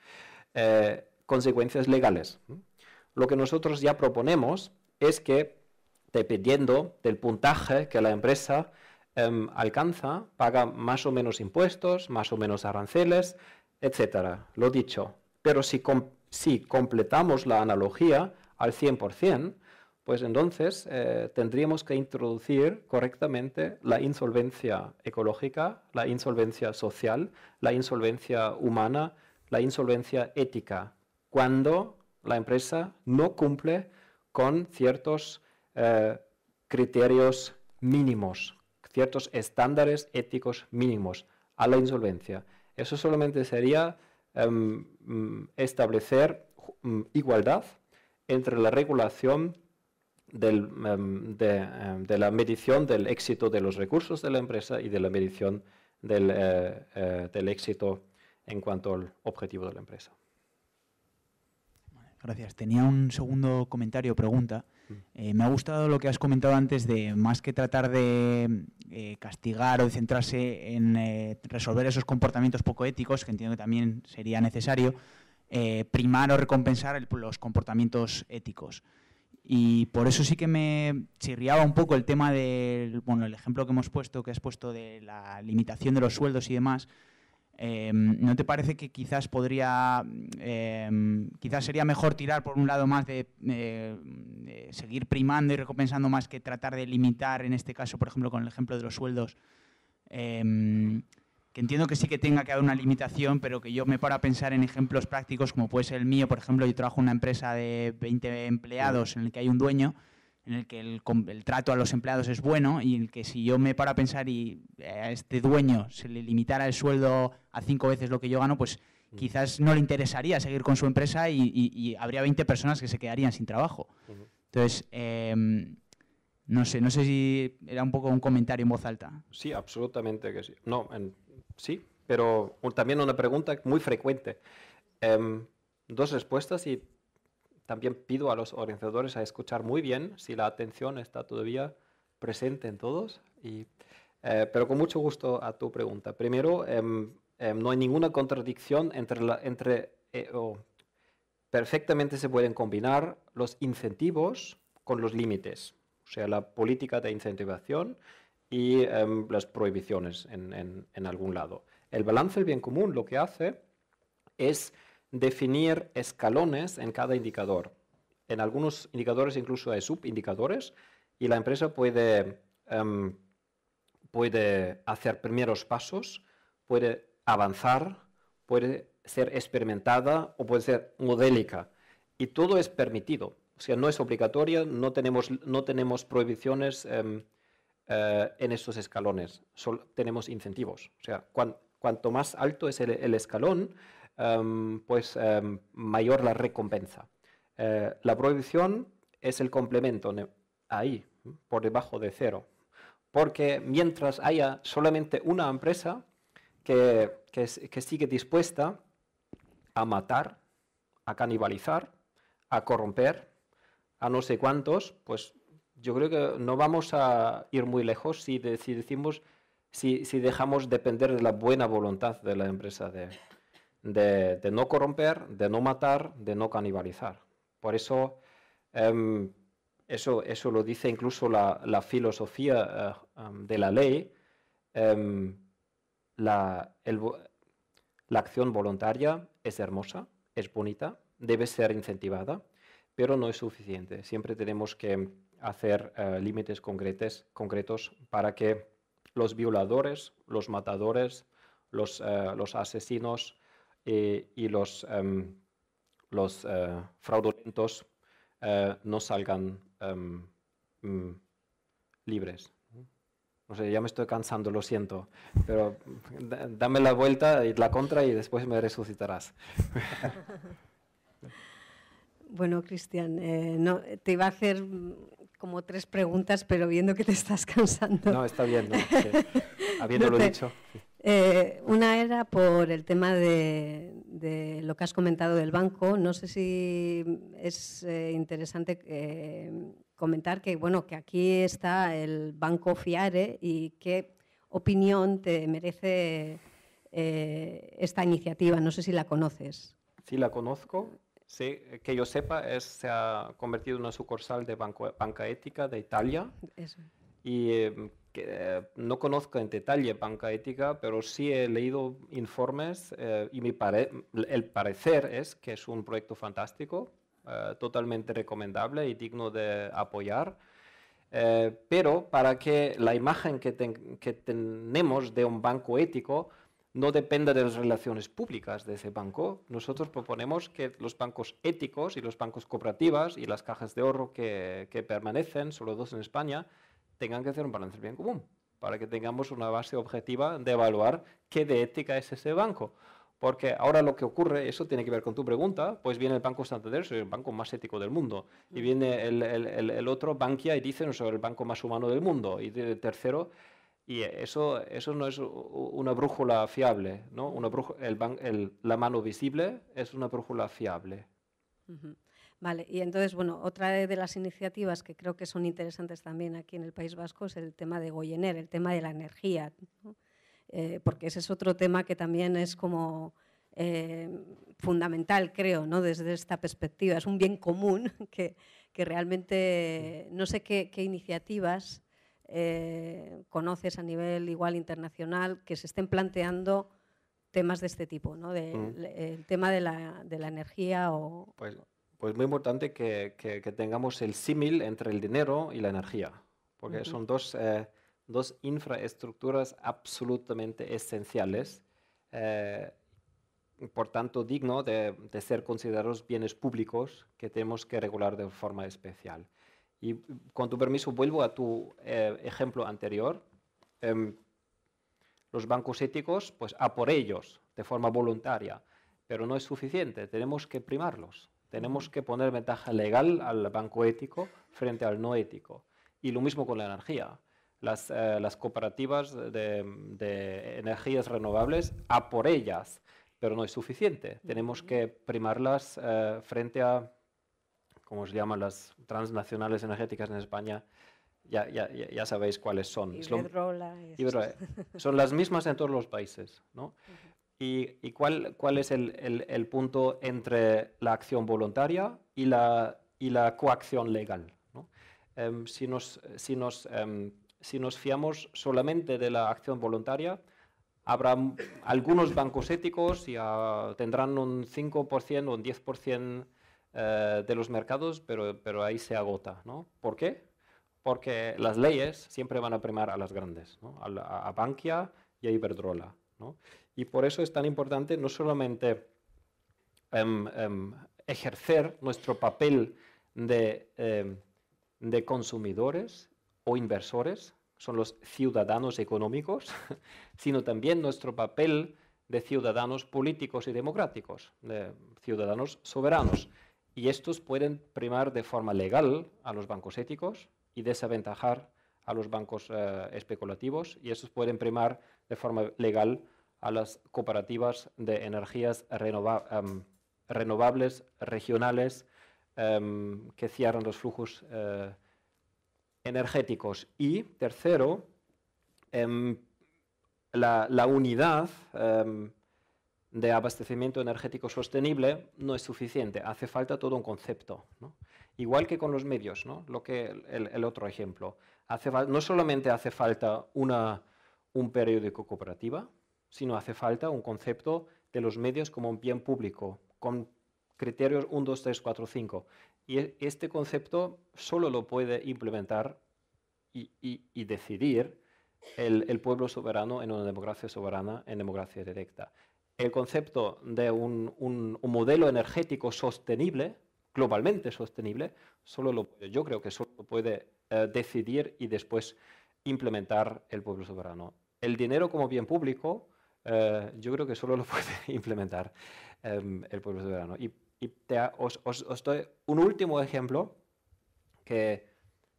eh, consecuencias legales. Lo que nosotros ya proponemos es que, dependiendo del puntaje que la empresa em, alcanza, paga más o menos impuestos, más o menos aranceles, etcétera. Lo dicho. Pero si completamos la analogía al 100%, pues entonces eh, tendríamos que introducir correctamente la insolvencia ecológica, la insolvencia social, la insolvencia humana, la insolvencia ética, cuando la empresa no cumple con ciertos eh, criterios mínimos, ciertos estándares éticos mínimos a la insolvencia. Eso solamente sería em, mm, establecer mm, igualdad entre la regulación Em, em, de, la medición del éxito de los recursos de la empresa y de la medición del, eh, eh, éxito en cuanto al objetivo de la empresa. Gracias. Tenía un segundo comentario, o pregunta. Mm. Eh, me ha gustado lo que has comentado antes de más que tratar de castigar o centrarse en resolver esos comportamientos poco éticos, que entiendo que también sería necesario, primar o recompensar los comportamientos éticos. Y por eso sí que me chirriaba un poco el tema del, bueno, el ejemplo que hemos puesto, que has puesto de la limitación de los sueldos y demás. Em, ¿No te parece que quizás podría, em, quizás sería mejor tirar por un lado más eh, de seguir primando y recompensando más que tratar de limitar, en este caso, por ejemplo, con el ejemplo de los sueldos? Em, que entiendo que sí que tenga que haber una limitación, pero que yo me paro a pensar en ejemplos prácticos como puede ser el mío, por ejemplo, yo trabajo en una empresa de 20 empleados en el que hay un dueño, en el que el, trato a los empleados es bueno y en el que si yo me paro a pensar y eh, a este dueño se le limitara el sueldo a cinco veces lo que yo gano, pues mm. quizás no le interesaría seguir con su empresa y, habría 20 personas que se quedarían sin trabajo. Entonces, em, no sé, no sé si era un poco un comentario en voz alta. Sí, absolutamente que sí. No, en, sí, pero también una pregunta muy frecuente. Em, dos respuestas y también pido a los organizadores a escuchar muy bien si la atención está todavía presente en todos. Eh, pero con mucho gusto a tu pregunta. Primero, em, em, no hay ninguna contradicción entre... entre eh, perfectamente se pueden combinar los incentivos con los límites. O sea, la política de incentivación y em, las prohibiciones en, algún lado. El balance del bien común lo que hace es definir escalones en cada indicador. En algunos indicadores incluso hay subindicadores y la empresa puede, em, puede hacer primeros pasos, puede avanzar, puede ser experimentada o puede ser modélica. Y todo es permitido. O sea, no es obligatorio, no tenemos, no tenemos prohibiciones em, eh, en estos escalones. tenemos incentivos. O sea, cuanto más alto es el, escalón, em, pues em, mayor la recompensa. Eh, la prohibición es el complemento ahí, por debajo de cero. Porque mientras haya solamente una empresa que, que sigue dispuesta a matar, a canibalizar, a corromper, a no sé cuántos, pues yo creo que no vamos a ir muy lejos si, si decimos, si, dejamos depender de la buena voluntad de la empresa de, no corromper, de no matar, de no canibalizar. Por eso, em, eso, eso lo dice incluso la, filosofía eh, em, de la ley, em, la, la acción voluntaria es hermosa, es bonita, debe ser incentivada, pero no es suficiente. Siempre tenemos que hacer eh, límites concretos para que los violadores, los matadores, los, eh, los asesinos eh, y los, em, los fraudulentos no salgan em, mm, libres. No sé, ya me estoy cansando, lo siento, pero dame la vuelta y la contra y después me resucitarás. (laughs) Bueno, Cristian, no, te iba a hacer como tres preguntas, pero viendo que te estás (laughs) cansando. No, está bien, (laughs) dicho. Eh, una era por el tema de, lo que has comentado del banco. No sé si es eh, interesante eh, comentar que, bueno, que aquí está el banco FIARE y qué opinión te merece esta iniciativa. No sé si la conoces. Sí, la conozco. Sí, eh, que yo sepa, es, se ha convertido en una sucursal de Banca Ética de Italia. Y em, eh, no conozco en detalle Banca Ética, pero sí he leído informes eh, y el parecer es que es un proyecto fantástico, totalmente recomendable y digno de apoyar. pero para que la imagen que tenemos de un banco ético no dependa de las relaciones públicas de ese banco. Nosotros proponemos que los bancos éticos y los bancos cooperativas y las cajas de ahorro que, permanecen, solo dos en España, tengan que hacer un balance bien común para que tengamos una base objetiva de evaluar qué de ética es ese banco. Porque ahora lo que ocurre, eso tiene que ver con tu pregunta, pues viene el Banco Santander, el banco más ético del mundo. Y mm. viene el, otro, Bankia, y dicen no el banco más humano del mundo. Y el tercero, y eso, eso no es una brújula fiable, ¿no? Una la mano visible es una brújula fiable. Vale, y entonces, bueno, otra de las iniciativas que creo que son interesantes también aquí en el País Vasco es el tema de Goyener, el tema de la energía, eh, porque ese es otro tema que también es como eh, fundamental, creo, ¿no? desde esta perspectiva. Es un bien común (laughs) que, que realmente no sé qué, qué iniciativas eh, conoces a nivel igual internacional que se estén planteando temas de este tipo, ¿no? Mm. el, tema de la, energía o... Pues, pues muy importante que, tengamos el símil entre el dinero y la energía, porque son eh, dos, infraestructuras absolutamente esenciales, eh, por tanto digno de ser considerados bienes públicos que tenemos que regular de forma especial. Y con tu permiso vuelvo a tu eh, ejemplo anterior. Em, los bancos éticos, pues a por ellos, de forma voluntaria, pero no es suficiente, tenemos que primarlos, tenemos que poner ventaja legal al banco ético frente al no ético. Y lo mismo con la energía. Las, eh, cooperativas de, energías renovables, a por ellas, pero no es suficiente. Tenemos que primarlas eh, frente a como se llaman las transnacionales energéticas en España, ya, ya, ya sabéis cuáles son. Iberdrola. Y Son las mismas en todos los países. ¿no? ¿Y, y cuál, cuál, es el, el, punto entre la acción voluntaria y la, y la coacción legal? ¿no? Em, si, nos, si, nos, em, si nos fiamos solamente de la acción voluntaria, habrá algunos bancos éticos y tendrán un 5% o un 10% eh, de los mercados, pero, ahí se agota. ¿no? ¿Por qué? Porque las leyes siempre van a primar a las grandes, a, a, Bankia y a Iberdrola. Y por eso es tan importante no solamente em, em, ejercer nuestro papel de, em, de consumidores o inversores, son los ciudadanos económicos, (laughs) sino también nuestro papel de ciudadanos políticos y democráticos, de ciudadanos soberanos y estos pueden primar de forma legal a los bancos éticos y desaventajar a los bancos eh, especulativos y estos pueden primar de forma legal a las cooperativas de energías em, renovables regionales em, que cierran los flujos eh, energéticos. Y tercero, em, la, unidad de abastecimiento energético sostenible no es suficiente, hace falta todo un concepto. Igual que con los medios, lo que el, otro ejemplo. no solamente hace falta un periódico cooperativa, sino hace falta un concepto de los medios como un bien público, con criterios 1, 2, 3, 4, 5. Y e, este concepto solo lo puede implementar y, decidir el pueblo soberano en una democracia soberana, en democracia directa el concepto de un, modelo energético sostenible, globalmente sostenible, solo lo, yo creo que solo puede eh, decidir y después implementar el pueblo soberano. El dinero como bien público, eh, yo creo que solo lo (laughs) puede implementar em, el pueblo soberano. Y, os, doy un último ejemplo que,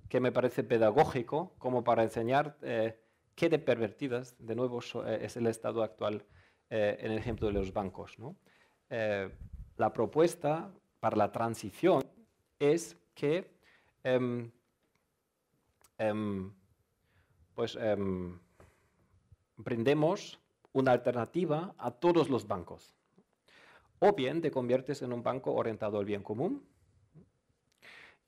que, me parece pedagógico como para enseñar eh, qué de pervertidas, de nuevo, es el estado actual eh, en el ejemplo de los bancos. Eh, la propuesta para la transición es que em, em, pues, em, brindemos pues, una alternativa a todos los bancos. O bien te conviertes en un banco orientado al bien común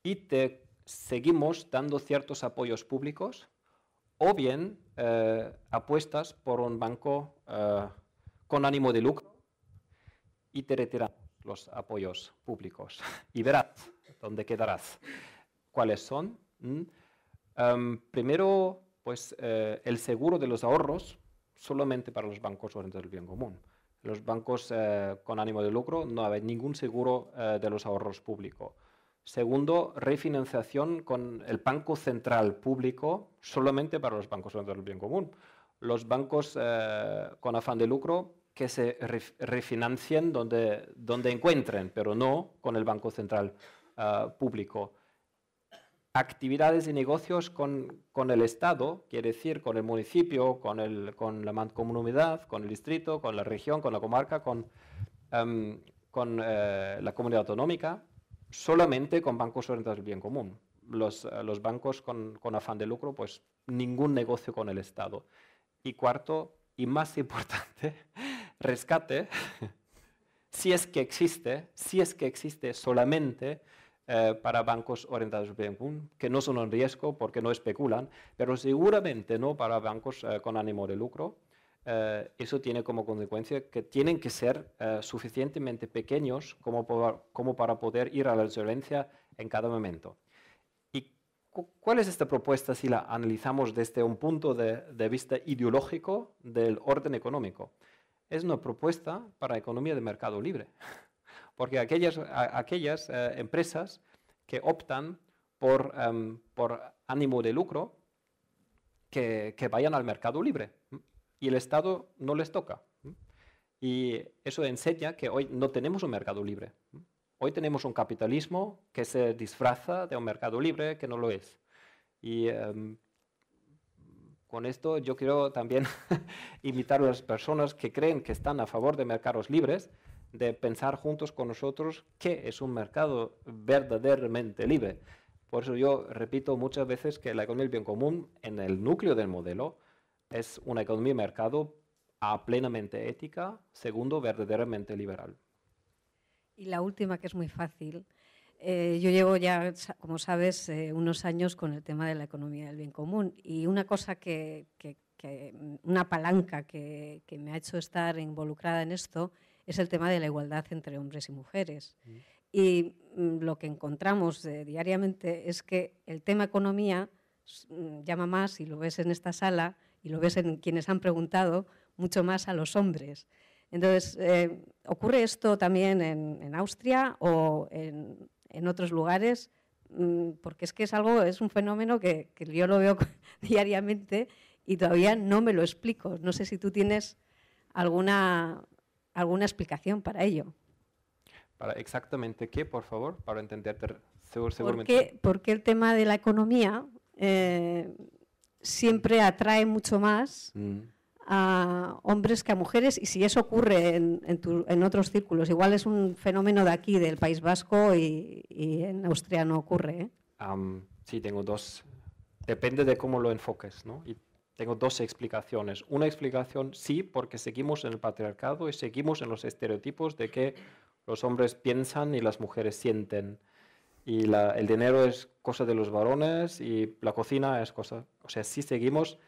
y te seguimos dando ciertos apoyos públicos o bien eh, apuestas por un banco con ánimo de lucro y te retirarán los apoyos públicos. (laughs) Y verás dónde quedarás. ¿Cuáles son? Em, primero, pues eh, el seguro de los ahorros solamente para los bancos orientados al bien común. Los bancos eh, con ánimo de lucro no hay ningún seguro eh, de los ahorros públicos. Segundo, refinanciación con el Banco Central Público solamente para los bancos orientados al bien común. Los bancos con afán de lucro que se refinancien donde, donde encuentren, pero no con el Banco Central ah, Público. Actividades y negocios con, con, el Estado, quiere decir con el municipio, con, el, con la mancomunidad, con el distrito, con la región, con la comarca, con, em, con eh, la comunidad autonómica, solamente con bancos orientados al bien común. Los, eh, los bancos con, con afán de lucro, pues ningún negocio con el Estado. Y cuarto, y más (laughs) importante, rescate, (laughs) si es que existe, si es que existe solamente eh, para bancos orientados al que no son en riesgo porque no especulan, pero seguramente no para bancos eh, con ánimo de lucro. Eh, eso tiene como consecuencia que tienen que ser suficientemente pequeños como, para poder ir a la insolvencia en cada momento. ¿Y ¿Cuál es esta propuesta si la analizamos desde un punto de, vista ideológico del orden económico? es una propuesta para economía de mercado libre, (laughs) porque aquellas, aquellas eh, empresas que optan por, em, por, ánimo de lucro, que, que vayan al mercado libre y el Estado no les toca. Y eso enseña que hoy no tenemos un mercado libre. Hoy tenemos un capitalismo que se disfraza de un mercado libre que no lo es. Y em, con esto yo quiero también (laughs) invitar a las personas que creen que están a favor de mercados libres de pensar juntos con nosotros qué es un mercado verdaderamente libre. Por eso yo repito muchas veces que la economía del bien común en el núcleo del modelo es una economía de mercado a plenamente ética, segundo, verdaderamente liberal. Y la última, que es muy fácil, eh, yo llevo ya, como sabes, eh, unos años con el tema de la economía del bien común y una cosa que, una palanca que, me ha hecho estar involucrada en esto es el tema de la igualdad entre hombres y mujeres. Mm. Y mm, lo que encontramos eh, diariamente es que el tema economía mm, llama más, y lo ves en esta sala, y lo ves en quienes han preguntado, mucho más a los hombres. Entonces, ¿ocurre esto también en, en Austria o en, en otros lugares, mm, porque es que es algo, es un fenómeno que, yo lo veo (laughs) diariamente y todavía no me lo explico. No sé si tú tienes alguna, alguna explicación para ello. exactamente qué, por favor? Para entenderte seguramente. Porque, el tema de la economía eh, siempre atrae mucho más. Mm a hombres que a mujeres y si eso ocurre en, en, otros círculos. Igual es un fenómeno de aquí, del País Vasco y, y en Austria no ocurre. ¿eh? sí, tengo dos. Depende de cómo lo enfoques. ¿no? Y tengo dos explicaciones. Una explicación sí, porque seguimos en el patriarcado y seguimos en los estereotipos de que los hombres piensan y las mujeres sienten. Y el dinero es cosa de los varones y la cocina es cosa... O sea, sí seguimos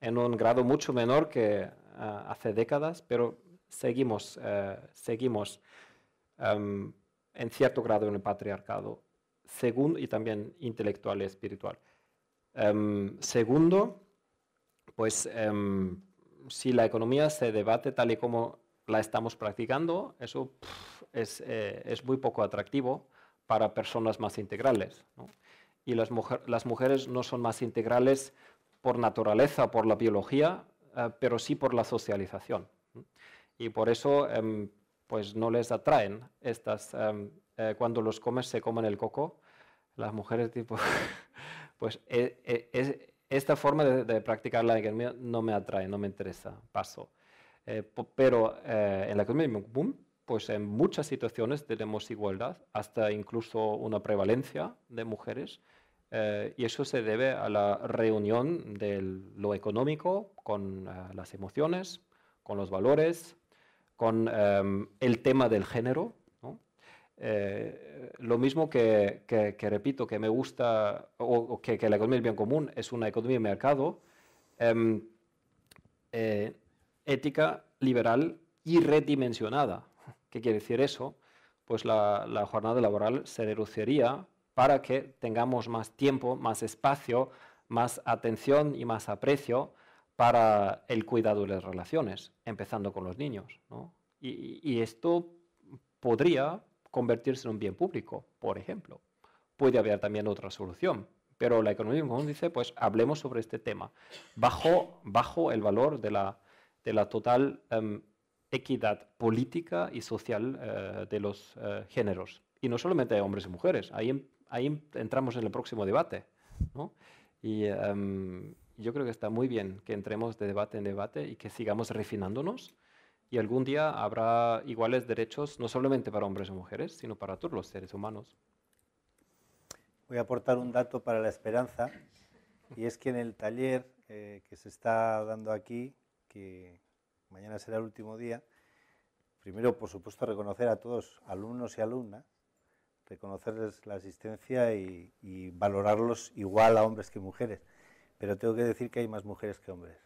en un grado mucho menor que eh, hace décadas, pero seguimos, eh, seguimos em, en cierto grado en el patriarcado, segundo, y también intelectual y espiritual. Em, segundo, pues em, si la economía se debate tal y como la estamos practicando, eso es, eh, es, muy poco atractivo para personas más integrales. Y las, las mujeres no son más integrales por naturaleza, por la biología, eh, pero sí por la socialización. Y por eso em, pues no les atraen estas, em, eh, cuando los comes se comen el coco, las mujeres tipo, (laughs) pues e, e, esta forma de, de, practicar la economía no me atrae, no me interesa, paso. Eh, pero en la economía, boom, pues en muchas situaciones tenemos igualdad, hasta incluso una prevalencia de mujeres, eh, y eso se debe a la reunión de lo económico con eh, las emociones, con los valores, con em, el tema del género. Eh, lo mismo que, repito, que me gusta, o, que, la economía del bien común es una economía de mercado, em, ética, liberal y redimensionada. ¿Qué quiere decir eso? Pues la, la jornada laboral se reduciría para que tengamos más tiempo, más espacio, más atención y más aprecio para el cuidado de las relaciones, empezando con los niños. Y, esto podría convertirse en un bien público, por ejemplo. Puede haber también otra solución, pero la economía común dice, pues hablemos sobre este tema, bajo, bajo el valor de la, de la total em, equidad política y social eh, de los eh, géneros. Y no solamente de hombres y mujeres, ahí em, ahí entramos en el próximo debate. Y em, yo creo que está muy bien que entremos de debate en debate y que sigamos refinándonos. Y algún día habrá iguales derechos, no solamente para hombres y mujeres, sino para todos los seres humanos. Voy a aportar un dato para la esperanza, y es que en el taller eh, que se está dando aquí, que mañana será el último día, primero, por supuesto, reconocer a todos, alumnos y alumnas, reconocerles la asistencia y, valorarlos igual a hombres que mujeres. Pero tengo que decir que hay más mujeres que hombres.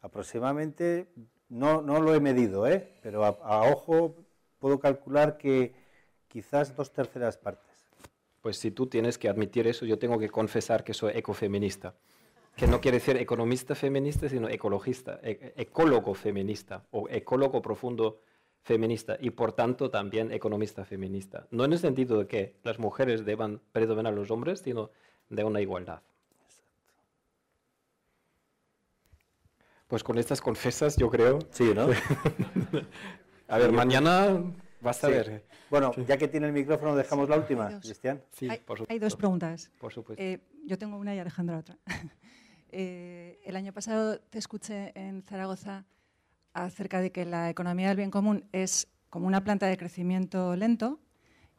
Aproximadamente, no, no lo he medido, ¿eh? pero a, ojo puedo calcular que quizás dos terceras partes. Pues si tú tienes que admitir eso, yo tengo que confesar que soy ecofeminista que no quiere decir economista feminista, sino ecologista, e, ecólogo feminista o ecólogo profundo feminista y por tanto también economista feminista. No en el sentido de que las mujeres deban predominar a los hombres, sino de una igualdad. Pues con estas confesas, yo creo. Sí, ¿no? (laughs) a ver, mañana vas a ver. Bueno, ya que tiene el micrófono, dejamos la última, Cristian. Sí, hay, por supuesto. Hay dos preguntas. Por supuesto. Eh, yo tengo una y Alejandra otra. (laughs) Eh, el año pasado te escuché en Zaragoza acerca de que la economía del bien común es como una planta de crecimiento lento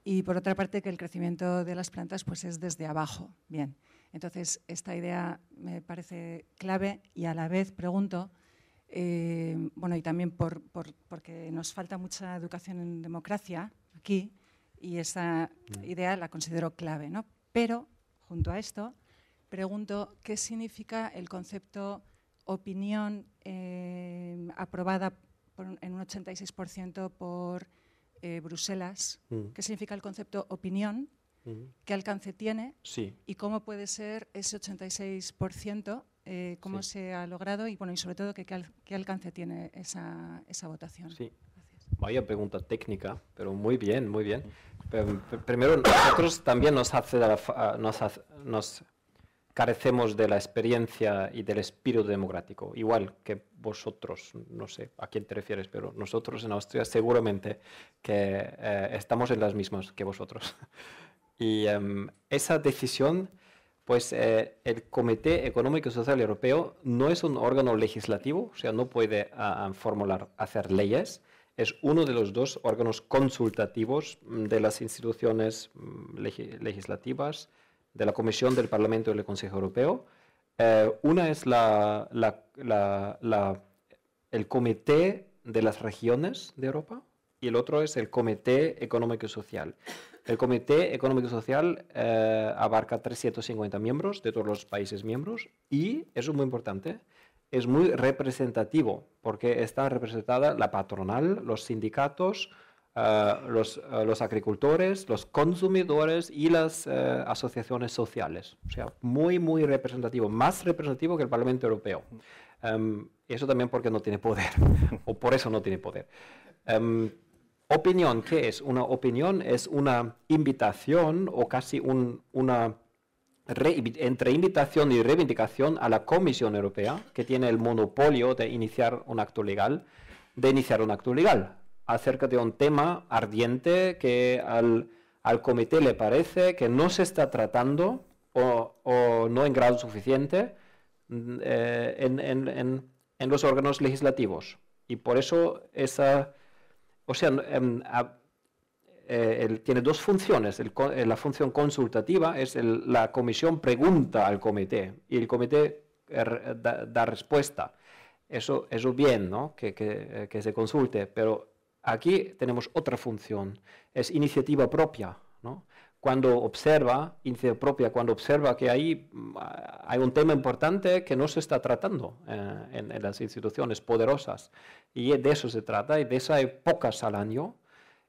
y por otra parte que el crecimiento de las plantas pues es desde abajo. Bien, entonces esta idea me parece clave y a la vez pregunto, eh, bueno y también porque nos falta mucha educación en democracia aquí y esa mm. idea la considero clave, ¿no? Pero junto a esto pregunto qué significa el concepto opinión eh, aprobada en un 86% por eh, Bruselas. Mm. ¿Qué significa el concepto opinión? Mm-hmm. ¿Qué alcance tiene? ¿Y cómo puede ser ese 86%? Eh, ¿Cómo se ha logrado? Y, bueno, y sobre todo, ¿qué, alcance tiene esa, votación? Sí. Vaya pregunta técnica, pero muy bien, muy bien. primero, nosotros también nos hace, la, nos nos carecemos de la experiencia y del espíritu democrático, igual que vosotros, no sé a quién te refieres, pero nosotros en Austria seguramente que eh, estamos en las mismas que vosotros. (laughs) y em, esa decisión, pues eh, el Comité Económico y Social Europeo no es un órgano legislativo, o sea, no puede formular, hacer leyes, es uno de los dos órganos consultativos mm, de las instituciones mm, legislativas de la Comisión del Parlamento y del Consejo Europeo. Eh, una es el Comité de las Regiones de Europa y el otro es el Comité Económico y Social. El Comité Económico y Social eh, abarca 350 miembros de todos los países miembros y eso es muy importante. Es muy representativo porque está representada la patronal, los sindicatos, los, agricultores, los consumidores y las eh, asociaciones sociales. O sea, muy, muy representativo, más representativo que el Parlamento Europeo. Em, eso también porque no tiene poder, (laughs) o por eso no tiene poder. Em, opinión, ¿qué es? Una opinión es una invitación o casi una entre invitación y reivindicación a la Comisión Europea, que tiene el monopolio de iniciar un acto legal, de iniciar un acto legal acerca de un tema ardiente que al, comité le parece que no se está tratando o, no en grado suficiente mm, eh, en, los órganos legislativos. Y por eso esa... O sea, em, eh, tiene dos funciones. Eh, la función consultativa es la comisión pregunta al comité y el comité da, respuesta. Eso, es bien, ¿no? Que, que, se consulte, pero Aquí tenemos otra función, es iniciativa propia. ¿no? Cuando observa, iniciativa propia, cuando observa que ahí mm, ah, hay un tema importante que no se está tratando eh, en, las instituciones poderosas. Y de eso se trata, y de eso hay pocas al año.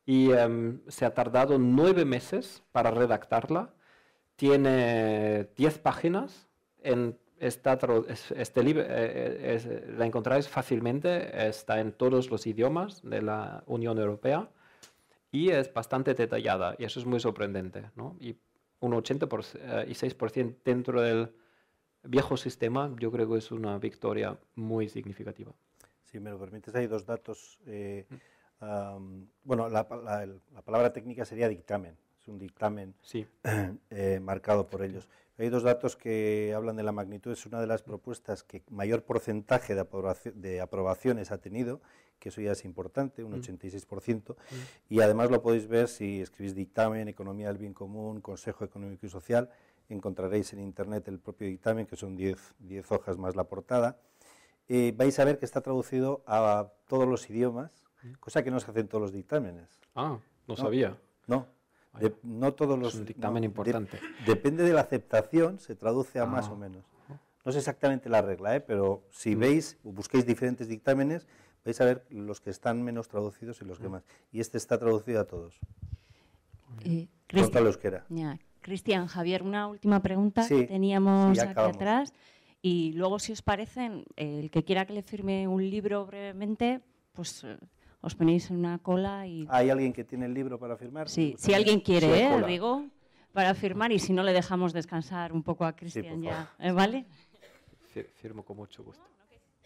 Y em, se ha tardado nueve meses para redactarla. Tiene diez páginas en esta este libro, eh, eh, eh, la encontráis fácilmente, está en todos los idiomas de la Unión Europea y es bastante detallada y eso es muy sorprendente. ¿no? Y un 86% dentro del viejo sistema yo creo que es una victoria muy significativa. Si me lo permites, hay dos datos. bueno, la, palabra técnica sería dictamen. Es un dictamen sí. (clears throat) marcado por ellos. Hay dos datos que hablan de la magnitud. Es una de las propuestas que mayor porcentaje de, aprobaciones ha tenido, que eso ya es importante, un 86%. Mm. Mm. Y además lo podéis ver si escribís dictamen, Economía del Bien Común, Consejo Económico y Social. Encontraréis en Internet el propio dictamen, que son 10 hojas más la portada. Eh, vais a ver que está traducido a todos los idiomas, mm. cosa que no se hace todos los dictámenes. Ah, ¿no? sabía. No, no todos los. Es un depende de la aceptación, se traduce a más ah. o menos. No es exactamente la regla, ¿eh? pero si mm. veis o busquéis diferentes dictámenes, vais a ver los que están menos traducidos y los que mm. más. Y este está traducido a todos. Eh, Cristian, Cristian, Javier, una última pregunta que teníamos aquí atrás. Y luego, si os parecen, el que quiera que le firme un libro brevemente, pues eh, os ponéis en una cola y... ¿Hay alguien que tiene el libro para firmar? Sí, pues si alguien quiere, ¿eh? digo, para firmar y si no le dejamos descansar un poco a Cristian ya, ¿eh? ¿vale? Firmo con mucho gusto.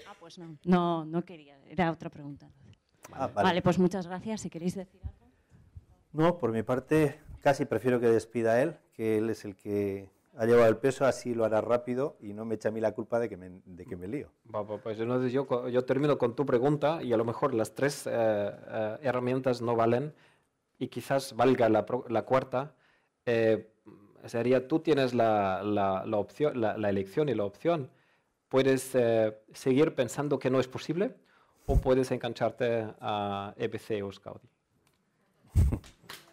ah, pues no. No, no quería, era otra pregunta. Ah, vale. pues muchas gracias. Si queréis decir algo. No, por mi parte, casi prefiero que despida él, que él es el que ha llevado el peso, así lo hará rápido y no me echa a mí la culpa de que me, de que me lío. Pues entonces yo, termino con tu pregunta y a lo mejor las tres eh, eh, herramientas no valen y quizás valga la, cuarta. Eh, sería, tú tienes la, la, la opción, la, elección y la opción. Puedes seguir pensando que no es posible o puedes engancharte a EBC o (laughs)